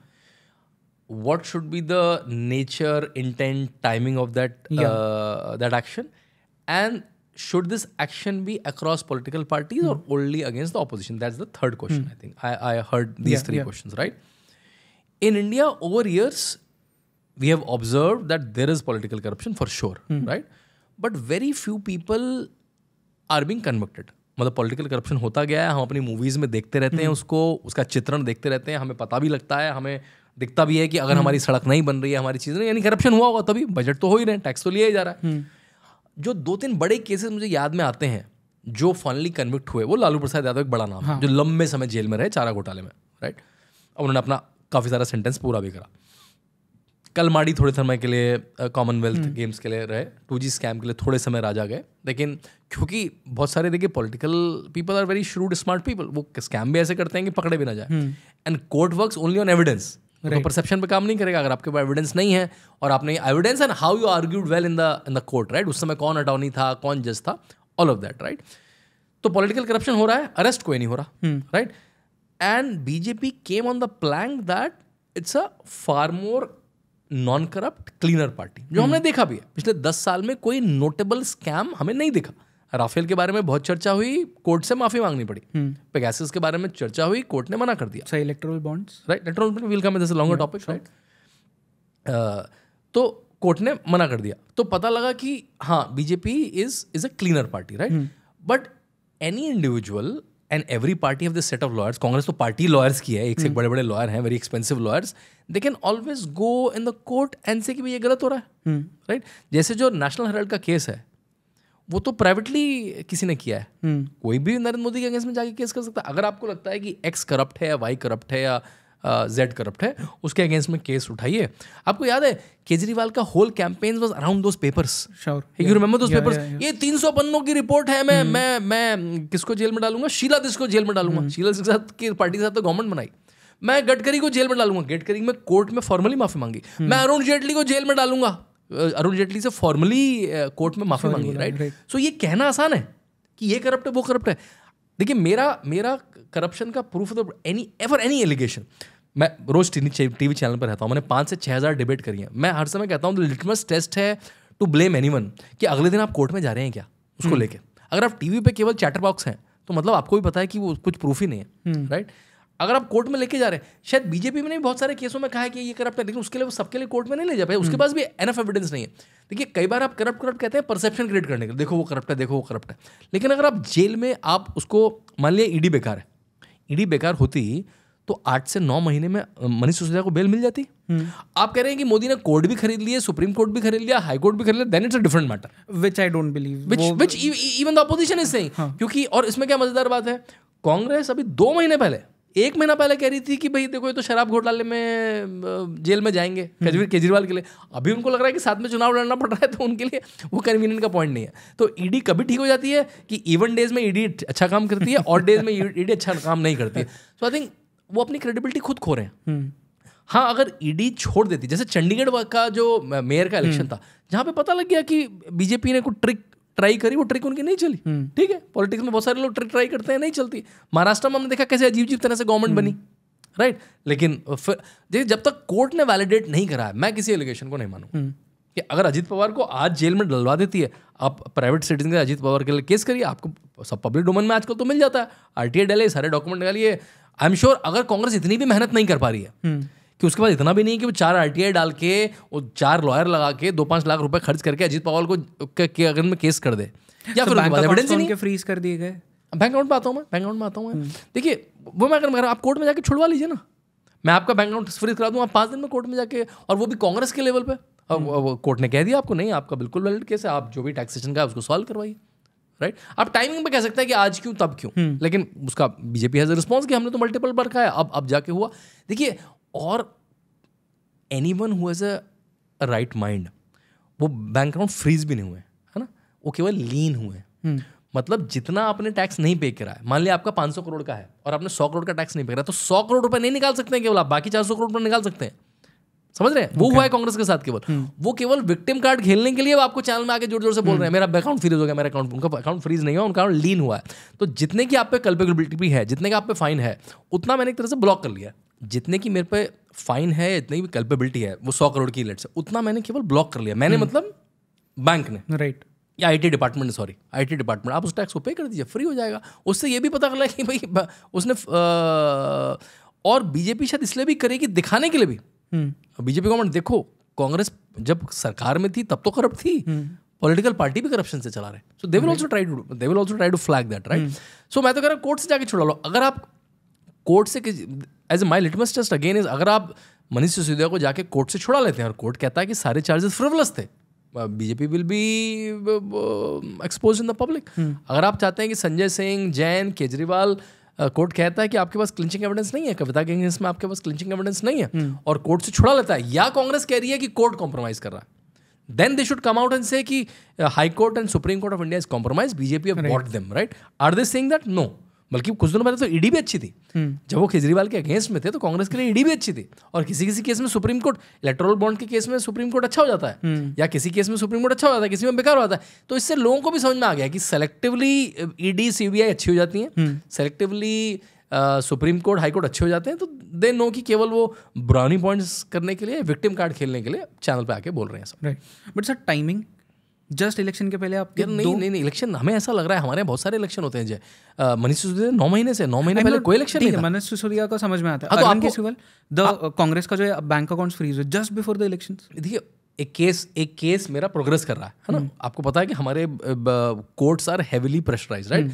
what should be the nature intent timing of that yeah. uh, that action and should this action be across political parties mm. or only against the opposition that's the third question mm. i think i, I heard these yeah, three yeah. questions right in india over years we have observed that there is political corruption for sure mm. right but very few people are being convicted मतलब political corruption होता गया है हम अपनी movies में देखते रहते हैं उसको उसका चित्रण देखते रहते हैं हमें पता भी लगता है हमें दिखता भी है कि अगर हमारी हम्म। सड़क नहीं बन रही है हमारी चीज़ें यानी करप्शन हुआ होगा तभी बजट तो हो ही रहे टैक्स तो लिया ही जा रहा है हम्म। जो दो तीन बड़े केसेस मुझे याद में आते हैं जो फाइनली कन्विक्ट हुए वो लालू प्रसाद यादव एक बड़ा नाम है हाँ। जो लंबे समय जेल में रहे चारा घोटाले में राइट और उन्होंने अपना काफ़ी सारा सेंटेंस पूरा भी करा कल माड़ी थोड़े समय के लिए कॉमनवेल्थ गेम्स हम्म। के लिए रहे टू जी स्कैम के लिए थोड़े समय राजा गए लेकिन क्योंकि बहुत सारे देखिए political people are very shrewd smart people वो स्कैम भी ऐसे करते हैं कि पकड़े भी ना जाए and court work only on evidence तो परसेप्शन पे काम नहीं करेगा अगर आपके पास एविडेंस नहीं है और आपने evidence and how you argued well in the in the court right उस समय कौन अटॉर्नी था कौन जज था ऑल ऑफ दैट राइट तो पॉलिटिकल करप्शन हो रहा है अरेस्ट कोई नहीं हो रहा राइट and BJP came on the plan that it's a far more non corrupt cleaner party जो hmm. हमने देखा भी है पिछले दस साल में कोई नोटेबल स्कैम हमें नहीं दिखा राफेल के बारे में बहुत चर्चा हुई कोर्ट से माफी मांगनी पड़ी पेगासिस हम्म। के बारे में चर्चा हुई कोर्ट ने मना कर दिया सही electoral bonds right electoral bond will come this longer topic right तो कोर्ट ने मना कर दिया तो पता लगा कि हाँ BJP is is a cleaner party right but any individual and every party of the set of lawyers Congress तो पार्टी लॉयर्स की है एक से एक बड़े बड़े लॉयर हैं very expensive lawyers they can always go in the court and say कि ये गलत हो रहा है राइट हम्म। जैसे जो नेशनल हेरल्ड का केस है वो तो प्राइवेटली किसी ने किया है हम्म। कोई भी नरेंद्र मोदी के अगेंस्ट में जाके केस कर सकता है अगर आपको लगता है कि एक्स करप्ट है या वाई करप्ट है या जेड करप्ट है उसके अगेंस्ट में केस उठाइए आपको याद है केजरीवाल का whole campaign was around those papers you remember papers ये पन्नों की रिपोर्ट है मैं हम्म। मैं मैं किसको जेल में डालूंगा शीला दिस को जेल में डालूंगा हम्म। शीला दिस के साथ की पार्टी के साथ तो गवर्नमेंट बनाई मैं गडकरी को जेल में डालूंगा गडकरी में कोर्ट में फॉर्मली माफी मांगी मैं अरुण जेटली को जेल में डालूंगा अरुण जेटली से फॉर्मली कोर्ट में माफी मांगी राइट सो ये कहना आसान है कि ये करप्ट है वो करप्ट है देखिए मेरा मेरा करप्शन का प्रूफ तो एनी एवर एनी एलिगेशन मैं रोज टीवी चैनल पर रहता हूँ मैंने पाँच से छः हज़ार डिबेट करी है मैं हर समय कहता हूँ लिटमस टेस्ट है टू ब्लेम एनी कि अगले दिन आप कोर्ट में जा रहे हैं क्या उसको हम्म। लेके अगर आप टीवी पे केवल चैटर बॉक्स हैं तो मतलब आपको भी पता है कि वो कुछ प्रूफ ही नहीं है राइट हम्म। right? अगर आप कोर्ट में लेके जा रहे हैं शायद बीजेपी में भी बहुत सारे केसों में कहा है कि ये करप्ट है लेकिन उसके लिए वो सबके लिए कोर्ट में नहीं ले जा पाए उसके हम्म। पास भी एनफ एविडेंस नहीं है देखिए कई बार आप करप्ट करप्ट कहते हैं परसेप्शन क्रिएट करने के देखो वो करप्ट है देखो वो करप्ट है लेकिन अगर आप जेल में आप उसको मान लिया ईडी e बेकार है ईडी e बेकार होती तो आठ से नौ महीने में मनीष सिसोदिया को बेल मिल जाती हम्म। आप कह रहे हैं कि मोदी ने कोर्ट भी खरीद लिया सुप्रीम कोर्ट भी खरीद लिया हाई कोर्ट भी खरीद लिया then it's a different matter which I don't believe which which even the opposition is saying क्योंकि और इसमें क्या मजेदार बात है कांग्रेस अभी दो महीने पहले एक महीना पहले कह रही थी कि भाई देखो ये तो शराब घोटाले में जेल में जाएंगे हम्म। केजरीवाल के लिए अभी उनको लग रहा है कि साथ में चुनाव लड़ना पड़ रहा है तो उनके लिए वो कन्वीनियंट का पॉइंट नहीं है तो ईडी e कभी ठीक हो जाती है कि इवन डेज में ईडी e अच्छा काम करती है और डेज में ईडी e अच्छा काम नहीं करती है सो आई थिंक वो अपनी क्रेडिबिलिटी खुद खो रहे हैं हम्म। हाँ अगर ईडी छोड़ देती जैसे चंडीगढ़ का जो मेयर का इलेक्शन हम्म। था जहाँ पे पता लग गया कि बीजेपी ने कुछ ट्रिक ट्राई करी वो ट्रिक उनकी नहीं चली हम्म। ठीक है पॉलिटिक्स में बहुत सारे लोग ट्रिक ट्राई करते हैं नहीं चलती महाराष्ट्र में हमने देखा कैसे अजीब अजीब तरह से गवर्नमेंट बनी राइट हम्म। लेकिन फिर देखिए जब तक कोर्ट ने वैलिडेट नहीं करा है मैं किसी एलिगेशन को नहीं मानू हम्म। कि अगर अजीत पवार को आज जेल में डलवा देती है आप प्राइवेट सिटीजन के अजीत पवार के लिए केस करिए आपको सब पब्लिक डोमेन में आजकल तो मिल जाता है आर टी डाले सारे डॉक्यूमेंट डालिए आई एम श्योर अगर कांग्रेस इतनी भी मेहनत नहीं कर पा रही है कि उसके पास इतना भी नहीं कि वो चार आर डाल के वो चार लॉयर लगा के दो पाँच लाख रुपए खर्च करके अजित पवाल को अगर में केस कर दे तो या फिर एविडेंस ही नहीं फ्रीज कर दिए गए बैंक अकाउंट में आता हूँ मैं बैंक अकाउंट में आता हूँ हम्म। देखिए वो मैं अगर आप कोर्ट में जाकर छुड़वा लीजिए ना मैं आपका बैंक अकाउंट फ्रीज करा दूँ आप पाँच दिन में कोर्ट में जाके और वो भी कांग्रेस के लेवल पर और कोर्ट ने कह दिया आपको नहीं आपका बिल्कुल वैलिड केस है आप जो भी टैक्सेशन का है उसको सॉल्व करवाइए राइट right? आप टाइमिंग पे कह सकते हैं कि आज क्यों तब क्यों हम्म। लेकिन उसका बीजेपी हैज रिस्पॉन्स कि हमने तो मल्टीपल बार खाया अब अब जाके हुआ देखिए और anyone whose a right mind वो बैंक अकाउंट फ्रीज भी नहीं हुए है ना वो केवल लीन हुए हम्म। मतलब जितना आपने टैक्स नहीं पे करा है मान लिया आपका 500 करोड़ का है और आपने 100 करोड़ का टैक्स नहीं पे करा तो 100 करोड़ रुपए नहीं निकाल सकते हैं केवल आप बाकी 400 करोड़ रुपये निकाल सकते हैं समझ रहे हैं वो हुआ है कांग्रेस के साथ केवल hmm. वो केवल विक्टिम कार्ड खेलने के लिए आपको चैनल में आके जोर जोर से बोल hmm. रहे हैं मेरा अकाउंट फ्रीज हो गया मेरा अकाउंट उनका अकाउंट फ्रीज नहीं हुआ उनका अकाउंट लीन हुआ है तो जितने की आप पे कल्पेबिलिटी भी है जितने का आप पे फाइन है उतना मैंने एक तरह से ब्लॉक कर लिया जितने की मेरे पे फाइन है इतनी भी कल्पेबिलिटी है वो सौ करोड़ की लेट से उतना मैंने केवल ब्लॉक कर लिया मैंने हम्म। मतलब बैंक ने राइट या I department sorry I department आप उस टैक्स को पे कर दीजिए फ्री हो जाएगा उससे ये भी पता चला कि भाई उसने और बीजेपी शायद इसलिए भी करेगी दिखाने के लिए भी बीजेपी गवर्नमेंट देखो कांग्रेस जब सरकार में थी तब तो करप्ट थी पॉलिटिकल हम्म। पार्टी भी करप्शन से चला रहे so they will also try to they will also try to flag that right सो मैं तो कह रहा हूँ कोर्ट से जाके छुड़ा लो अगर आप कोर्ट से as a my litmus test again is अगर आप मनीष सिसोदिया को जाके कोर्ट से छुड़ा लेते हैं और कोर्ट कहता है कि सारे चार्जेस फ्रिवलस थे BJP will be expose in the public अगर आप चाहते हैं कि संजय सिंह जैन केजरीवाल कोर्ट कहता है कि आपके पास क्लिंचिंग एविडेंस नहीं है कविता के में आपके पास क्लिंचिंग एविडेंस नहीं है हम्म। और कोर्ट से छुड़ा लेता है या कांग्रेस कह रही है कि कोर्ट कॉम्प्रोमाइज कर रहा है then they should come out and say High Court and Supreme Court of India is compromise BJP them right are they saying that no बल्कि कुछ दिनों पहले तो ईडी भी अच्छी थी हम्म। जब वो केजरीवाल के अगेंस्ट में थे तो कांग्रेस के लिए ईडी भी अच्छी थी और किसी किसी केस में सुप्रीम कोर्ट इलेक्ट्रोल बॉन्ड के केस में सुप्रीम कोर्ट अच्छा हो जाता है हम्म। या किसी केस में सुप्रीम कोर्ट अच्छा हो जाता है किसी में बेकार हो जाता है तो इससे लोगों को भी समझ में आ गया कि सेलेक्टिवली ईडी सीबीआई अच्छी हो जाती है सेलेक्टिवली हम्म। uh, Supreme Court High Court अच्छे हो जाते हैं तो दे नो कि केवल वो ब्राउनी पॉइंट्स करने के लिए विक्टिम कार्ड खेलने के लिए चैनल पे आके बोल रहे हैं सब right but sir timing just election के पहले आप यार नहीं नहीं नहीं इलेक्शन हमें ऐसा लग रहा है हमारे बहुत सारे इलेक्शन होते हैं जय मनीष सिसोदिया नौ महीने से नौ महीने पहले कोई इलेक्शन नहीं मनीष सिसोदिया का समझ में आता है तो केजरीवाल द कांग्रेस का जो है बैंक अकाउंट्स फ्रीज हुए जस्ट बिफोर द इलेक्शन देखिए एक केस एक केस मेरा प्रोग्रेस कर रहा है है ना hmm. आपको पता है कि हमारे courts are heavily pressurise right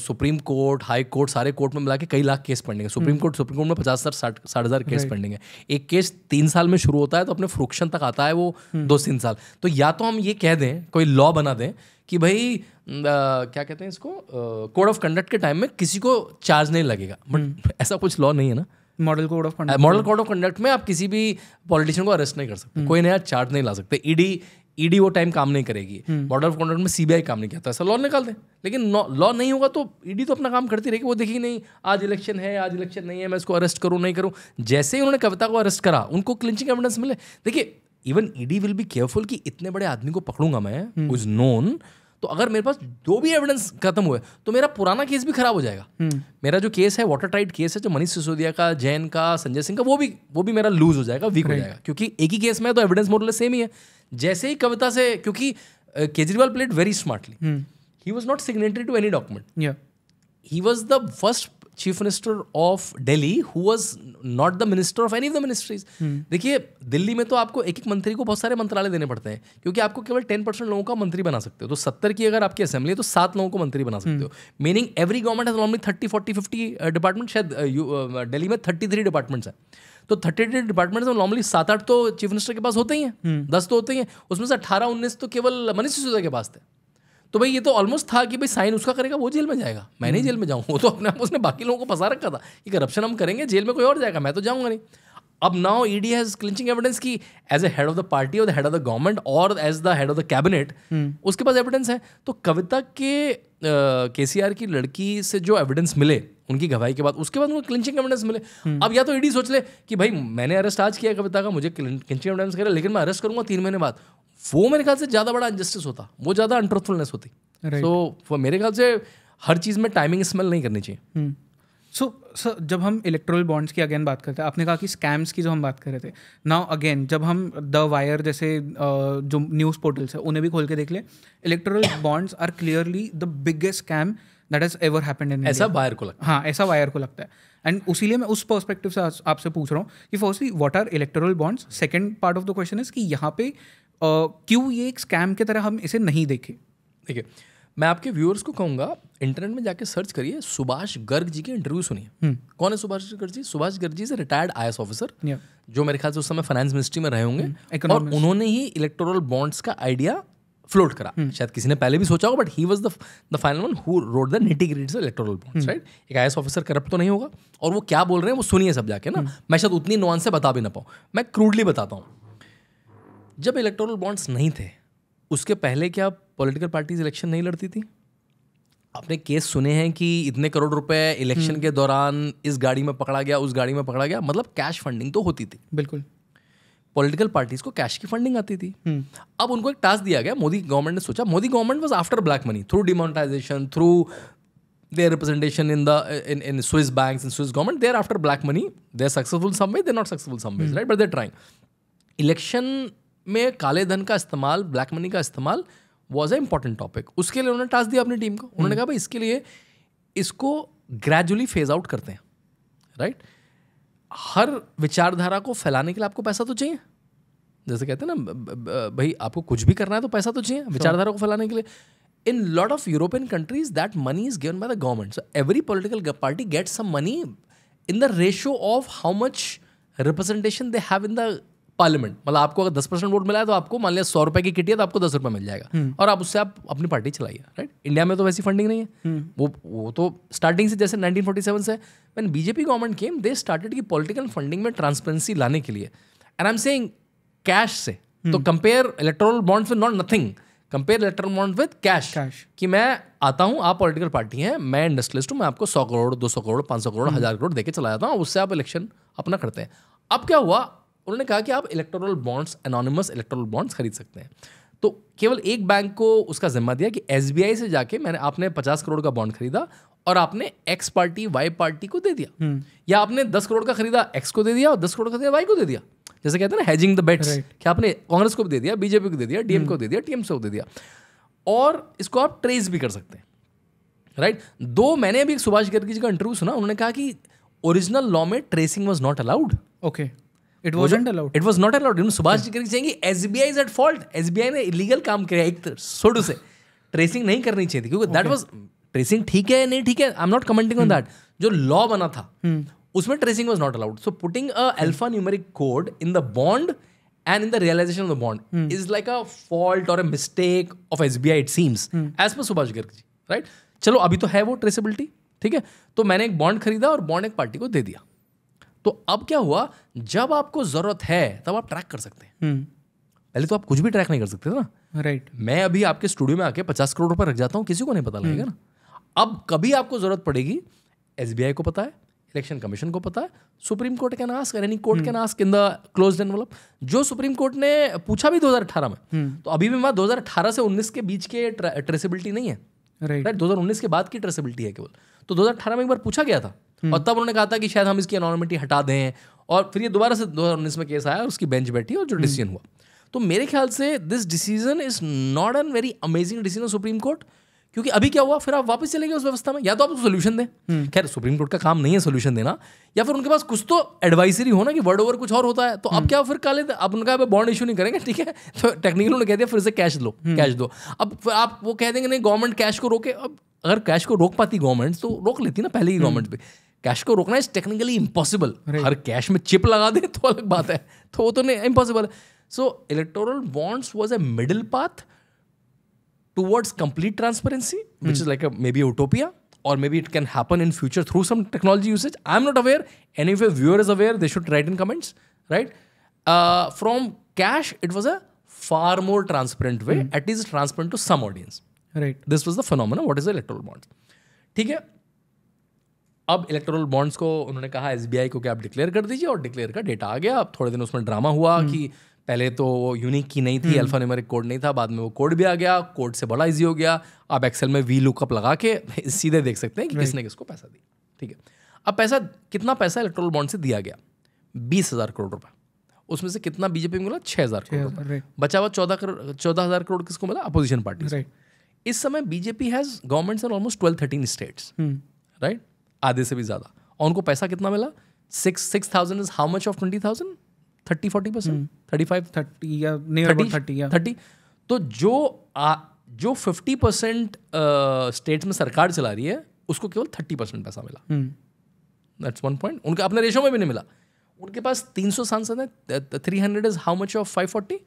Supreme Court High Court सारे कोर्ट में मिला के कई लाख केस पेंडिंग है सुप्रीम कोर्ट सुप्रीम कोर्ट में पचास हजार साठ साठ हज़ार केस पेंडिंग है एक केस तीन साल में शुरू होता है तो अपने फ्रुक्शन तक आता है वो हम्म। दो तीन साल तो या तो हम ये कह दें कोई लॉ बना दें कि भाई आ, क्या कहते हैं इसको कोड ऑफ कंडक्ट के टाइम में किसी को चार्ज नहीं लगेगा बट हम्म। ऐसा कुछ लॉ नहीं है ना model code of conduct model code of conduct में आप किसी भी पॉलिटिशियन को अरेस्ट नहीं कर सकते हम्म। कोई नया चार्ज नहीं ला सकते ईडी e ईडी e वो टाइम काम नहीं करेगी बॉर्डर ऑफ कॉन्ट्रैक्ट में सीबीआई काम नहीं करता तो ऐसा लॉ निकाल दें लेकिन लॉ नहीं होगा तो ईडी e तो अपना काम करती रहेगी वो देखी नहीं आज इलेक्शन है आज इलेक्शन नहीं है मैं इसको अरेस्ट करूँ नहीं करूँ जैसे ही उन्होंने कविता को अरेस्ट करा उनको क्लिंचिंग एविडेंस मिले देखिए even ED will be careful कि इतने बड़े आदमी को पकड़ूंगा मैं इज हम्म। नोन तो अगर मेरे पास जो भी एविडेंस खत्म हुए तो मेरा पुराना केस भी खराब हो जाएगा हम्म। मेरा जो केस है वाटर टाइट केस है जो मनीष सिसोदिया का जैन का संजय सिंह का वो भी वो भी मेरा लूज हो जाएगा वीक हो जाएगा क्योंकि एक ही केस में तो एविडेंस मोरल सेम ही है जैसे ही कविता से क्योंकि Kejriwal played very smartly he was not signatory to any document he was the first chief minister of Delhi who was not the minister of any of the ministries देखिए दिल्ली में तो आपको एक एक मंत्री को बहुत सारे मंत्रालय देने पड़ते हैं क्योंकि आपको केवल टेन परसेंट लोगों का मंत्री बना सकते हो तो सत्तर की अगर आपकी असेंबली है तो सात लोगों को मंत्री बना सकते hmm. हो meaning every government has normally thirty forty fifty department शायद दिल्ली uh, uh, में थर्टी थ्री डिपार्टमेंट्स हैं तो थर्टी थ्री डिपार्टमेंट्स में नॉर्मली सात आठ तो चीफ मिनिस्टर के पास होते ही हैं hmm. दस तो होते ही हैं उसमें से अठारह उन्नीस तो केवल मनीष सिसोदिया के पास थे तो भाई ये तो ऑलमोस्ट था कि भाई साइन उसका करेगा वो जेल में जाएगा मैं नहीं हम्म। जेल में जाऊँ वो तो अपने आप उसने बाकी लोगों को फंसा रखा था कि करप्शन हम करेंगे जेल में कोई और जाएगा मैं तो जाऊँगा नहीं अब now ED has clinching evidence की as a head of the party और हेड ऑफ द गवर्नमेंट और as the head of the cabinet उसके पास एविडेंस है तो कविता के के सी आर की लड़की से जो एविडेंस मिले उनकी गवाही के बाद उसके बाद उनको क्लिंचिंग एविडेंस मिले hmm. अब या तो ईडी e सोच ले कि भाई मैंने अरेस्ट आज किया कविता का मुझे क्लिंचिंग एविडेंस करे लेकिन मैं अरेस्ट करूंगा तीन महीने बाद वो मेरे ख्याल से ज़्यादा बड़ा अनजस्टिस होता वो ज़्यादा अनट्रुथफुलनेस होती तो right. so, मेरे ख्याल से हर चीज़ में टाइमिंग स्मेल नहीं करनी चाहिए hmm. So so, sir so, जब हम इलेक्ट्रोल बॉन्ड्स की अगेन बात करते हैं आपने कहा कि स्कैम्स की जो हम बात कर रहे थे नाउ अगेन जब हम द वायर जैसे जो न्यूज़ पोर्टल्स है उन्हें भी खोल के देख ले electoral bonds are clearly the biggest scam that has ever in ऐसा वायर को लगता है हाँ ऐसा वायर को लगता है एंड उसी मैं उस परस्पेक्टिव से आपसे पूछ रहा हूँ कि firstly what are electoral bonds second part of the question is कि यहाँ पे क्यों ये एक स्कैम की तरह हम इसे नहीं देखें देखिए मैं आपके व्यूअर्स को कहूँगा इंटरनेट में जाके सर्च करिए सुभाष गर्ग जी के इंटरव्यू सुनिए हम्म। कौन है सुभाष गर्ग जी सुभाष गर्ग जी से रिटायर्ड आई ऑफिसर जो मेरे ख्याल से उस समय फाइनेंस मिनिस्ट्री में रहे होंगे हम्म। और उन्होंने ही इलेक्टोरल बॉन्ड्स का आइडिया फ्लोट करा हम्म। शायद किसी ने पहले भी सोचा हो but he was the final one who rode the nitty gritty electoral bonds right एक आई ऑफिसर करप्ट तो नहीं होगा और वो क्या बोल रहे हैं वो सुनिए सब जाके ना मैं शायद उतनी नुआन से बता भी ना पाऊँ मैं क्रूडली बताता हूँ जब इलेक्टोरल बॉन्ड्स नहीं थे उसके पहले क्या पॉलिटिकल पार्टीज इलेक्शन नहीं लड़ती थी आपने केस सुने हैं कि इतने करोड़ रुपए इलेक्शन हम्म। के दौरान इस गाड़ी में पकड़ा गया उस गाड़ी में पकड़ा गया मतलब कैश फंडिंग तो होती थी बिल्कुल पॉलिटिकल पार्टीज को कैश की फंडिंग आती थी हम्म। अब उनको एक टास्क दिया गया मोदी गवर्नमेंट ने सोचा Modi government was after black money through demonetization through their representation in the in in Swiss bank in Swiss government they're after black money they're successful some they're not successful successful right but they're trying election में काले धन का इस्तेमाल black money का इस्तेमाल was a important topic उसके लिए उन्होंने टास्क दिया अपनी टीम को उन्होंने hmm. कहा भाई इसके लिए इसको ग्रेजुअली फेज आउट करते हैं राइट right? हर विचारधारा को फैलाने के लिए आपको पैसा तो चाहिए जैसे कहते हैं ना भाई आपको कुछ भी करना है तो पैसा तो चाहिए sure. विचारधारा को फैलाने के लिए in lot of European countries that money is given by the government so every political party get some money in the ratio of how much representation they have in the parliament मतलब आपको अगर दस percent vote मिला है तो आपको मान लिया सौ रुपए की किटी है तो आपको दस रुपए मिल जाएगा हम्म। और आप उससे आप अपनी पार्टी चलाइए राइट इंडिया में तो वैसी फंडिंग नहीं है हम्म। वो वो तो स्टार्टिंग से जैसे नाइनटीन फोर्टी सेवन से man BJP government came they started की पॉलिटिकल फंडिंग में ट्रांसपेरेंसी लाने के लिए and I am saying cash से तो compare electoral bonds with not nothing compare electoral bond with cash कि मैं आता हूँ आप पॉलिटिकल पार्टी हैं मैं इंडस्ट्रियलिस्ट हूँ मैं आपको सौ करोड़ दो सौ करोड़ पाँच सौ करोड़ हम्म। हज़ार करोड़ देकर चला जाता हूँ उससे आप इलेक्शन अपना करते हैं अब क्या हुआ उन्होंने कहा कि आप electoral bonds anonymous electoral bonds खरीद सकते हैं तो केवल एक बैंक को उसका जिम्मा दिया कि एस से जाके मैंने आपने पचास करोड़ का बॉन्ड खरीदा और आपने एक्स पार्टी वाई पार्टी को दे दिया हम्म। या आपने दस करोड़ का खरीदा एक्स को दे दिया और दस करोड़ का खरीदा वाई को दे दिया जैसे कहते हैं ना हैजिंग द बेट्स right. कि आपने कांग्रेस को भी दे दिया बीजेपी को दे दिया डीएम को हम्म। दे दिया टीएमसी को दे दिया और इसको आप ट्रेस भी कर सकते हैं राइट right? दो मैंने अभी सुभाष गर्ग जी का इंटरव्यू सुना उन्होंने कहा कि ओरिजिनल लॉ में tracing was not allowed okay it wasn't allowed it was not allowed Subhash ji करके चाहिए SBI is at fault SBI ने इलीगल काम किया एक सोडू से ट्रेसिंग नहीं करनी चाहिए थी क्योंकि दैट वाज ट्रेसिंग ठीक है नहीं ठीक है I am not commenting on that जो लॉ बना था hmm. उसमें tracing was not allowed so putting a alpha numeric code in the bond and in the realization of the bond is like a fault और a mistake of of SBI it seems hmm. as per जी right चलो अभी तो है वो traceability ठीक है तो मैंने एक बॉन्ड खरीदा और बॉन्ड एक पार्टी को दे दिया तो अब क्या हुआ जब आपको ज़रूरत है तब आप ट्रैक कर सकते हैं हम्म। पहले तो आप कुछ भी ट्रैक नहीं कर सकते थे ना राइट right. मैं अभी आपके स्टूडियो में आके पचास करोड़ रुपए रख जाता हूँ किसी को नहीं पता हम्म। लगेगा ना अब कभी आपको ज़रूरत पड़ेगी एस को पता है इलेक्शन कमीशन को पता है supreme court can ask any court can ask in the close envelope जो सुप्रीम कोर्ट ने पूछा भी 2018 में हम्म। तो अभी भी मैं 2018 से 19 के बीच के ट्रेसिबिलिटी नहीं है राइट right. right, 2019 के बाद की ट्रेसिबिलिटी है केवल तो 2018 में एक बार पूछा गया था और हम्म। तब उन्होंने कहा था कि शायद हम इसकी अनॉर्मिटी हटा दें और फिर ये दोबारा से दो में केस आया उसकी बेंच बैठी और जो डिसीजन हम्म। हुआ तो मेरे ख्याल से this decision is not an very amazing decision supreme court क्योंकि अभी क्या हुआ फिर आप वापस चले गए उस व्यवस्था में या तो आप सोल्यूशन दें हम्म। खैर सुप्रीम कोर्ट का काम नहीं है सोल्यूशन देना या फिर उनके पास कुछ तो एडवाइसरी होना कि वर्ड ओवर कुछ और होता है तो अब क्या फिर काले अब उनका बॉन्ड इशू नहीं करेंगे ठीक है तो टेक्निकली उन्होंने कह दिया फिर से कैश लो कैश दो अब आप वो कह देंगे नहीं गवर्नमेंट कैश को रोके अब अगर कैश को रोक पाती गवर्नमेंट तो रोक लेती ना पहले ही गवर्नमेंट पर कैश को रोकना इज टेक्निकली इम्पॉसिबल हर कैश में चिप लगा दे तो अलग बात है तो वो तो नहीं इम्पॉसिबल है so electoral bonds was a middle path towards complete transparency which is like maybe utopia और maybe it can happen in future through some technology usage I am not aware anyway viewer is aware they should write in comments right from cash it was a far more transparent way it is transparent to some audience right this was the phenomena what is the electoral bonds ठीक है अब electoral bonds को उन्होंने कहा S को कि आप declare कर दीजिए और डिक्लेयर का डेटा आ गया अब थोड़े दिन उसमें ड्रामा हुआ हम्म। कि पहले तो वो यूनिक की नहीं थी अल्फा न्यूमेरिक कोड नहीं था बाद में वो कोड भी आ गया कोड से बड़ा इजी हो गया आप एक्सेल में वी लुकअप लगा के (laughs) सीधे देख सकते हैं कि किसने किसको पैसा दिया ठीक है अब पैसा कितना पैसा इलेक्ट्रोल बॉन्ड से दिया गया बीस हज़ार करोड़ रुपए उसमें से कितना बीजेपी को मिला छः हज़ार करोड़ बचा हुआ चौदह करोड़ चौदह हज़ार करोड़ किसको मिला अपोजिशन पार्टी इस समय BJP has governments in almost twelve thirteen states right आधे से भी ज़्यादा और उनको पैसा कितना मिला six six thousand is how much of twenty thousand thirty forty percent thirty five thirty या थर्टी थर्टी या थर्टी तो जो आ, जो फिफ्टी परसेंट स्टेट में सरकार चला रही है उसको केवल थर्टी परसेंट पैसा मिला दैट्स वन पॉइंट उनका अपने रेशो में भी नहीं मिला उनके पास तीन सौ सांसद हैं three hundred is how much of five forty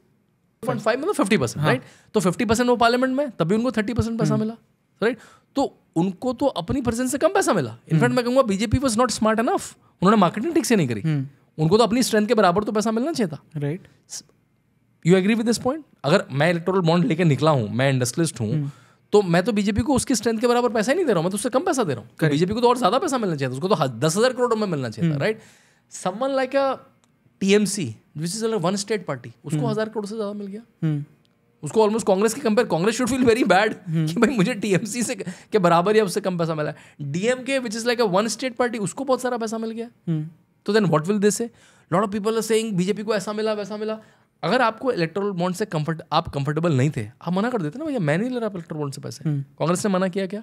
five मतलब फिफ्टी परसेंट राइट तो फिफ्टी परसेंट वो पार्लियामेंट में तभी उनको थर्टी परसेंट पैसा hmm. मिला राइट तो उनको तो अपनी प्रेजेंस से कम पैसा मिला इनफैक्ट हम्म। मैं कहूंगा BJP was not smart enough उन्होंने मार्केटिंग ठीक से नहीं करी हम्म। उनको तो अपनी स्ट्रेंथ के बराबर तो पैसा मिलना चाहिए था right you agree with this point अगर मैं इलेक्ट्रोल बॉन्ड लेकर निकला हूं मैं इंडस्ट्रियलिस्ट हूँ हम्म। तो मैं तो बीजेपी को उसकी स्ट्रेंथ के बराबर पैसा ही नहीं दे रहा हूं मैं तो उससे कम पैसा दे रहा हूं बीजेपी तो को तो और ज्यादा पैसा मिलना चाहिए उसको तो दस हज़ार करोड़ में मिलना चाहिए right someone like a TMC which is one state party उसको हज़ार करोड़ से ज़्यादा मिल गया उसको ऑलमोस्ट कांग्रेस के compare Congress should feel very bad कि भाई मुझे टीएमसी से के बराबर या उससे कम पैसा मिला है DMK which is like a one state party उसको बहुत सारा पैसा मिल गया हम्म। तो then what will this say lot of people are saying BJP को ऐसा मिला वैसा मिला अगर आपको इलेक्ट्रोल बॉन्ड से कंफर्ट आप कंफर्टेबल नहीं थे आप मना कर देते ना भैया मैं नहीं ले रहा इलेक्ट्रोल बॉन्ड से पैसे हम्म। कांग्रेस ने मना किया क्या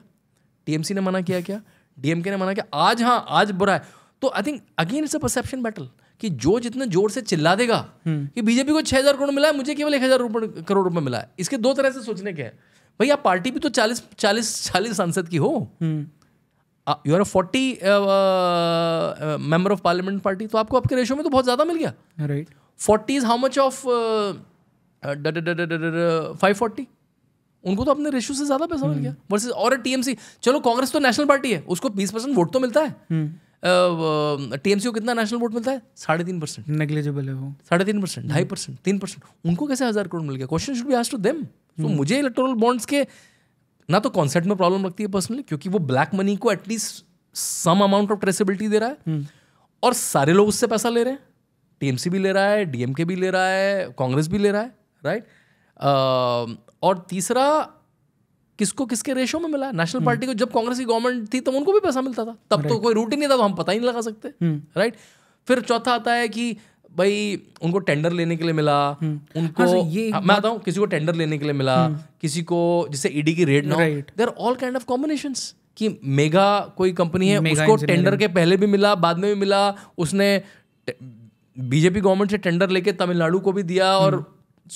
टीएमसी ने मना किया क्या डीएमके ने मना किया आज हाँ आज बुरा है तो I think again it's a perception battle कि जो जितने जोर से चिल्ला देगा हम्म। कि बीजेपी को छह हजार करोड़ मिला है मुझे केवल एक हजार करोड़ रुपए मिला है इसके दो तरह से सोचने के हैं भाई आप पार्टी भी तो चालीस चालीस चालीस सांसद की हो you are forty member of parliament party तो आपको आपके रेशो में तो बहुत ज्यादा मिल गया right forty is how much of five forty उनको तो अपने रेशो से ज्यादा पैसा मिल हम्म। गया वर्सेज और टीएमसी चलो कांग्रेस तो नेशनल पार्टी है उसको बीस परसेंट वोट तो मिलता है हम्म। टीएमसी को कितना नेशनल वोट मिलता है साढ़े तीन परसेंट नेग्लेजेबल है वो साढ़े तीन परसेंट ढाई परसेंट तीन परसेंट उनको कैसे हज़ार करोड़ मिल गया क्वेश्चन शुड बी आज टू देम तो मुझे इलेक्ट्रोल बॉन्ड्स के ना तो कॉन्सेप्ट में प्रॉब्लम लगती है पर्सनली क्योंकि वो ब्लैक मनी को at least some amount of traceability दे रहा है हम्म। और सारे लोग उससे पैसा ले रहे हैं टीएमसी भी ले रहा है डीएमके भी ले रहा है कांग्रेस भी ले रहा है राइट और तीसरा किसको किसके रेशो में मिला नेशनल पार्टी हम्म। को जब कांग्रेस की गवर्नमेंट थी तब तो उनको भी पैसा मिलता था तब तो कोई रूट ही नहीं था तो हम पता ही नहीं लगा सकते राइट हम्म। फिर चौथा आता है कि भाई उनको टेंडर लेने के लिए मिला हम्म। उनको हाँ ये हाँ, मैं आता हूँ किसी को टेंडर लेने के लिए मिला किसी को जिससे ईडी की रेट ना there all kind of combination कि मेगा कोई कंपनी है उसको टेंडर के पहले भी मिला बाद में भी मिला उसने बीजेपी गवर्नमेंट से टेंडर लेके तमिलनाडु को भी दिया और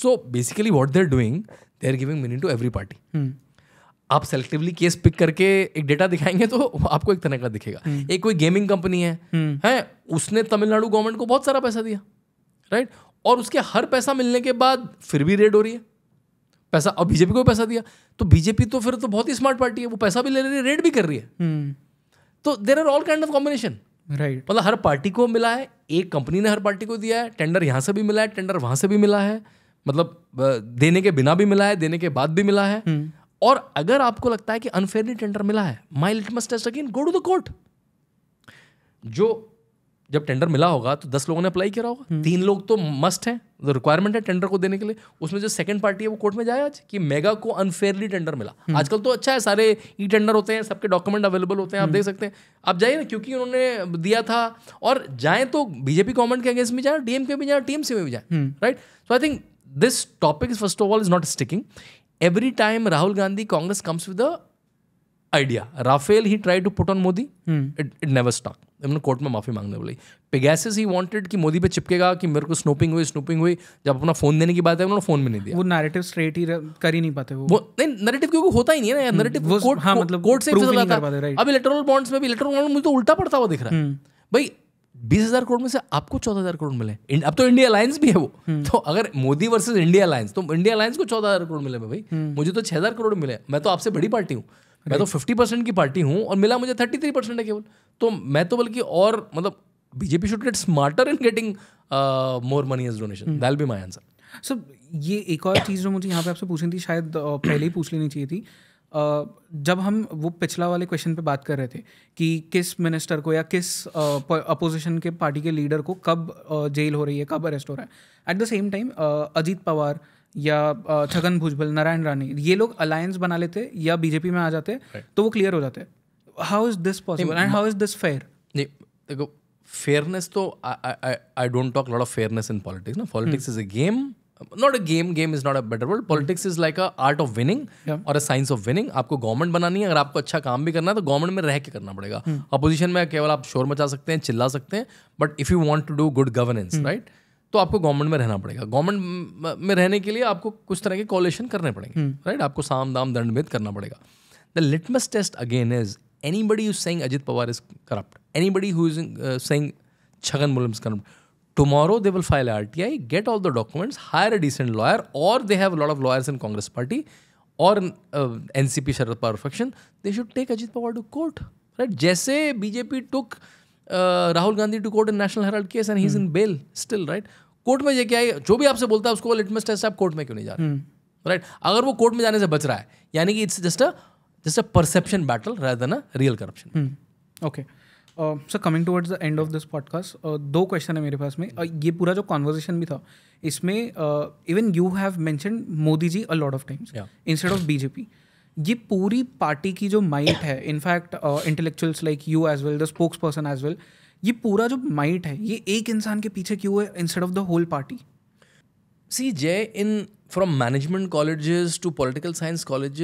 so basically what they're doing they are giving meaning to every party आप सेलेक्टिवली केस पिक करके एक डेटा दिखाएंगे तो आपको एक तरह का दिखेगा हम्म। एक कोई गेमिंग कंपनी है हम्म। है उसने तमिलनाडु गवर्नमेंट को बहुत सारा पैसा दिया राइट और उसके हर पैसा मिलने के बाद फिर भी रेड हो रही है पैसा और बीजेपी को पैसा दिया तो बीजेपी तो फिर तो बहुत ही स्मार्ट पार्टी है वो पैसा भी ले रही है रेड भी कर रही है हम्म। तो there are all kind of combination right मतलब हर पार्टी को मिला है एक कंपनी ने हर पार्टी को दिया है टेंडर यहाँ से भी मिला है टेंडर वहाँ से भी मिला है मतलब देने के बिना भी मिला है देने के बाद भी मिला है और अगर आपको लगता है कि अनफेयरली टेंडर मिला है my litmus test again go to the court जो जब टेंडर मिला होगा तो दस लोगों ने अप्लाई किया होगा हम्म। तीन लोग तो मस्ट हैं तो रिक्वायरमेंट है टेंडर को देने के लिए उसमें जो सेकंड पार्टी है वो कोर्ट में जाए आज कि मेगा को अनफेयरली टेंडर मिला हम्म। आजकल तो अच्छा है सारे ई टेंडर होते हैं सबके डॉक्यूमेंट अवेलेबल होते हैं आप हम्म। देख सकते हैं आप जाइए ना क्योंकि उन्होंने दिया था और जाए तो बीजेपी गवर्नमेंट के अगेंस्ट भी जाए डीएम के भी जाए टीएमसी में भी जाए right so I think this topic first of all is not sticking every time Rahul Gandhi Congress comes with the idea. Rafael he tried to put on Modi, hmm. it, it never stuck. उन्होंने court में माफी मांगने बोली पेगैसिस he wanted कि मोदी पे चिपकेगा कि मेरे को स्नोपिंग हुई स्नोपिंग हुई जब अपना फोन देने की बात है उन्होंने फोन में नहीं दिया वो नैरेटिव स्ट्रेट ही कर ही नहीं पाते वो, वो नहीं नैरेटिव क्योंकि होता ही नहीं है ना नैरेटिव hmm. कोर्ट हाँ, मतलब कोर्ट से भी नहीं कर पाते अब इलेक्टोरल बॉन्ड्स में भी इलेक्टोरल बॉन्ड मुझे तो उल्टा पड़ता हुआ दिख रहा है hmm. भाई बीस हजार करोड़ में से आपको चौदह हजार करोड़ मिले अब तो इंडिया अलायंस भी है वो हम्म। तो अगर मोदी वर्सेस इंडिया अलायंस तो इंडिया अलायंस को चौदह हजार करोड़ मिले भाई हम्म। मुझे तो छह हजार करोड़ मिले मैं तो आपसे बड़ी पार्टी हूँ मैं तो फिफ्टी परसेंट की पार्टी हूँ और मिला मुझे थर्टी थ्री परसेंट है केवल तो मैं तो बल्कि और मतलब BJP should get smarter in getting more money as donation that'll be my answer sir ये एक और चीज़ जो मुझे यहाँ पे आपसे पूछनी थी शायद uh, पहले ही पूछ लेनी चाहिए थी जब हम वो पिछला वाले क्वेश्चन पे बात कर रहे थे कि किस मिनिस्टर को या किस अपोजिशन के पार्टी के लीडर को कब जेल हो रही है कब अरेस्ट हो रहा है at the same time Ajit Pawar या छगन भुजबल नारायण रानी ये लोग अलायंस बना लेते या बीजेपी में आ जाते right. तो वो क्लियर हो जाते how is this possible and how is this fair देखो फेयरनेस तो I don't talk lot of fairness in politics ना politics is a game not a game game is not a better world politics is like a art of winning और a science of winning आपको government बनानी है अगर आपको अच्छा काम भी करना है तो गवर्नमेंट में रह के करना पड़ेगा अपोजिशन hmm. में केवल आप शोर मचा सकते हैं चिल्ला सकते हैं but if you want to do good governance right तो आपको गवर्नमेंट में रहना पड़ेगा गवर्नमेंट में रहने के लिए आपको कुछ तरह के कॉलेशन करने पड़ेंगे राइट hmm. आपको साम दाम दंड भेद करना पड़ेगा the litmus test again is anybody you saying Ajit Pawar is corrupt anybody who is saying Chhagan मुलम is corrupt tomorrow they will file R T I get all the documents hire a decent lawyer और they have lot of lawyers in Congress party और N C P Sharad Pawar faction they should take Ajit Pawar to court right जैसे BJP took Rahul Gandhi to court in National Herald case and he is in bail still right court में जेके आई जो भी आपसे बोलता है उसको लिटमस टेस्ट आप कोर्ट में क्यों नहीं जा रहे राइट hmm. अगर वो कोर्ट में जाने से बच रहा है यानी कि it's just a just a perception battle rather than a real corruption okay okay. Sir coming towards the end of this podcast दो क्वेश्चन है मेरे पास में uh, ये पूरा जो कॉन्वर्जेशन भी था इसमें even you have mention Modi ji a lot of times instead of BJP ये पूरी पार्टी की जो माइट है in fact intellectuals like you as well the spokesperson as well ये पूरा जो माइट है ये एक इंसान के पीछे क्यों है instead of the whole party सी जय in from management college to political science college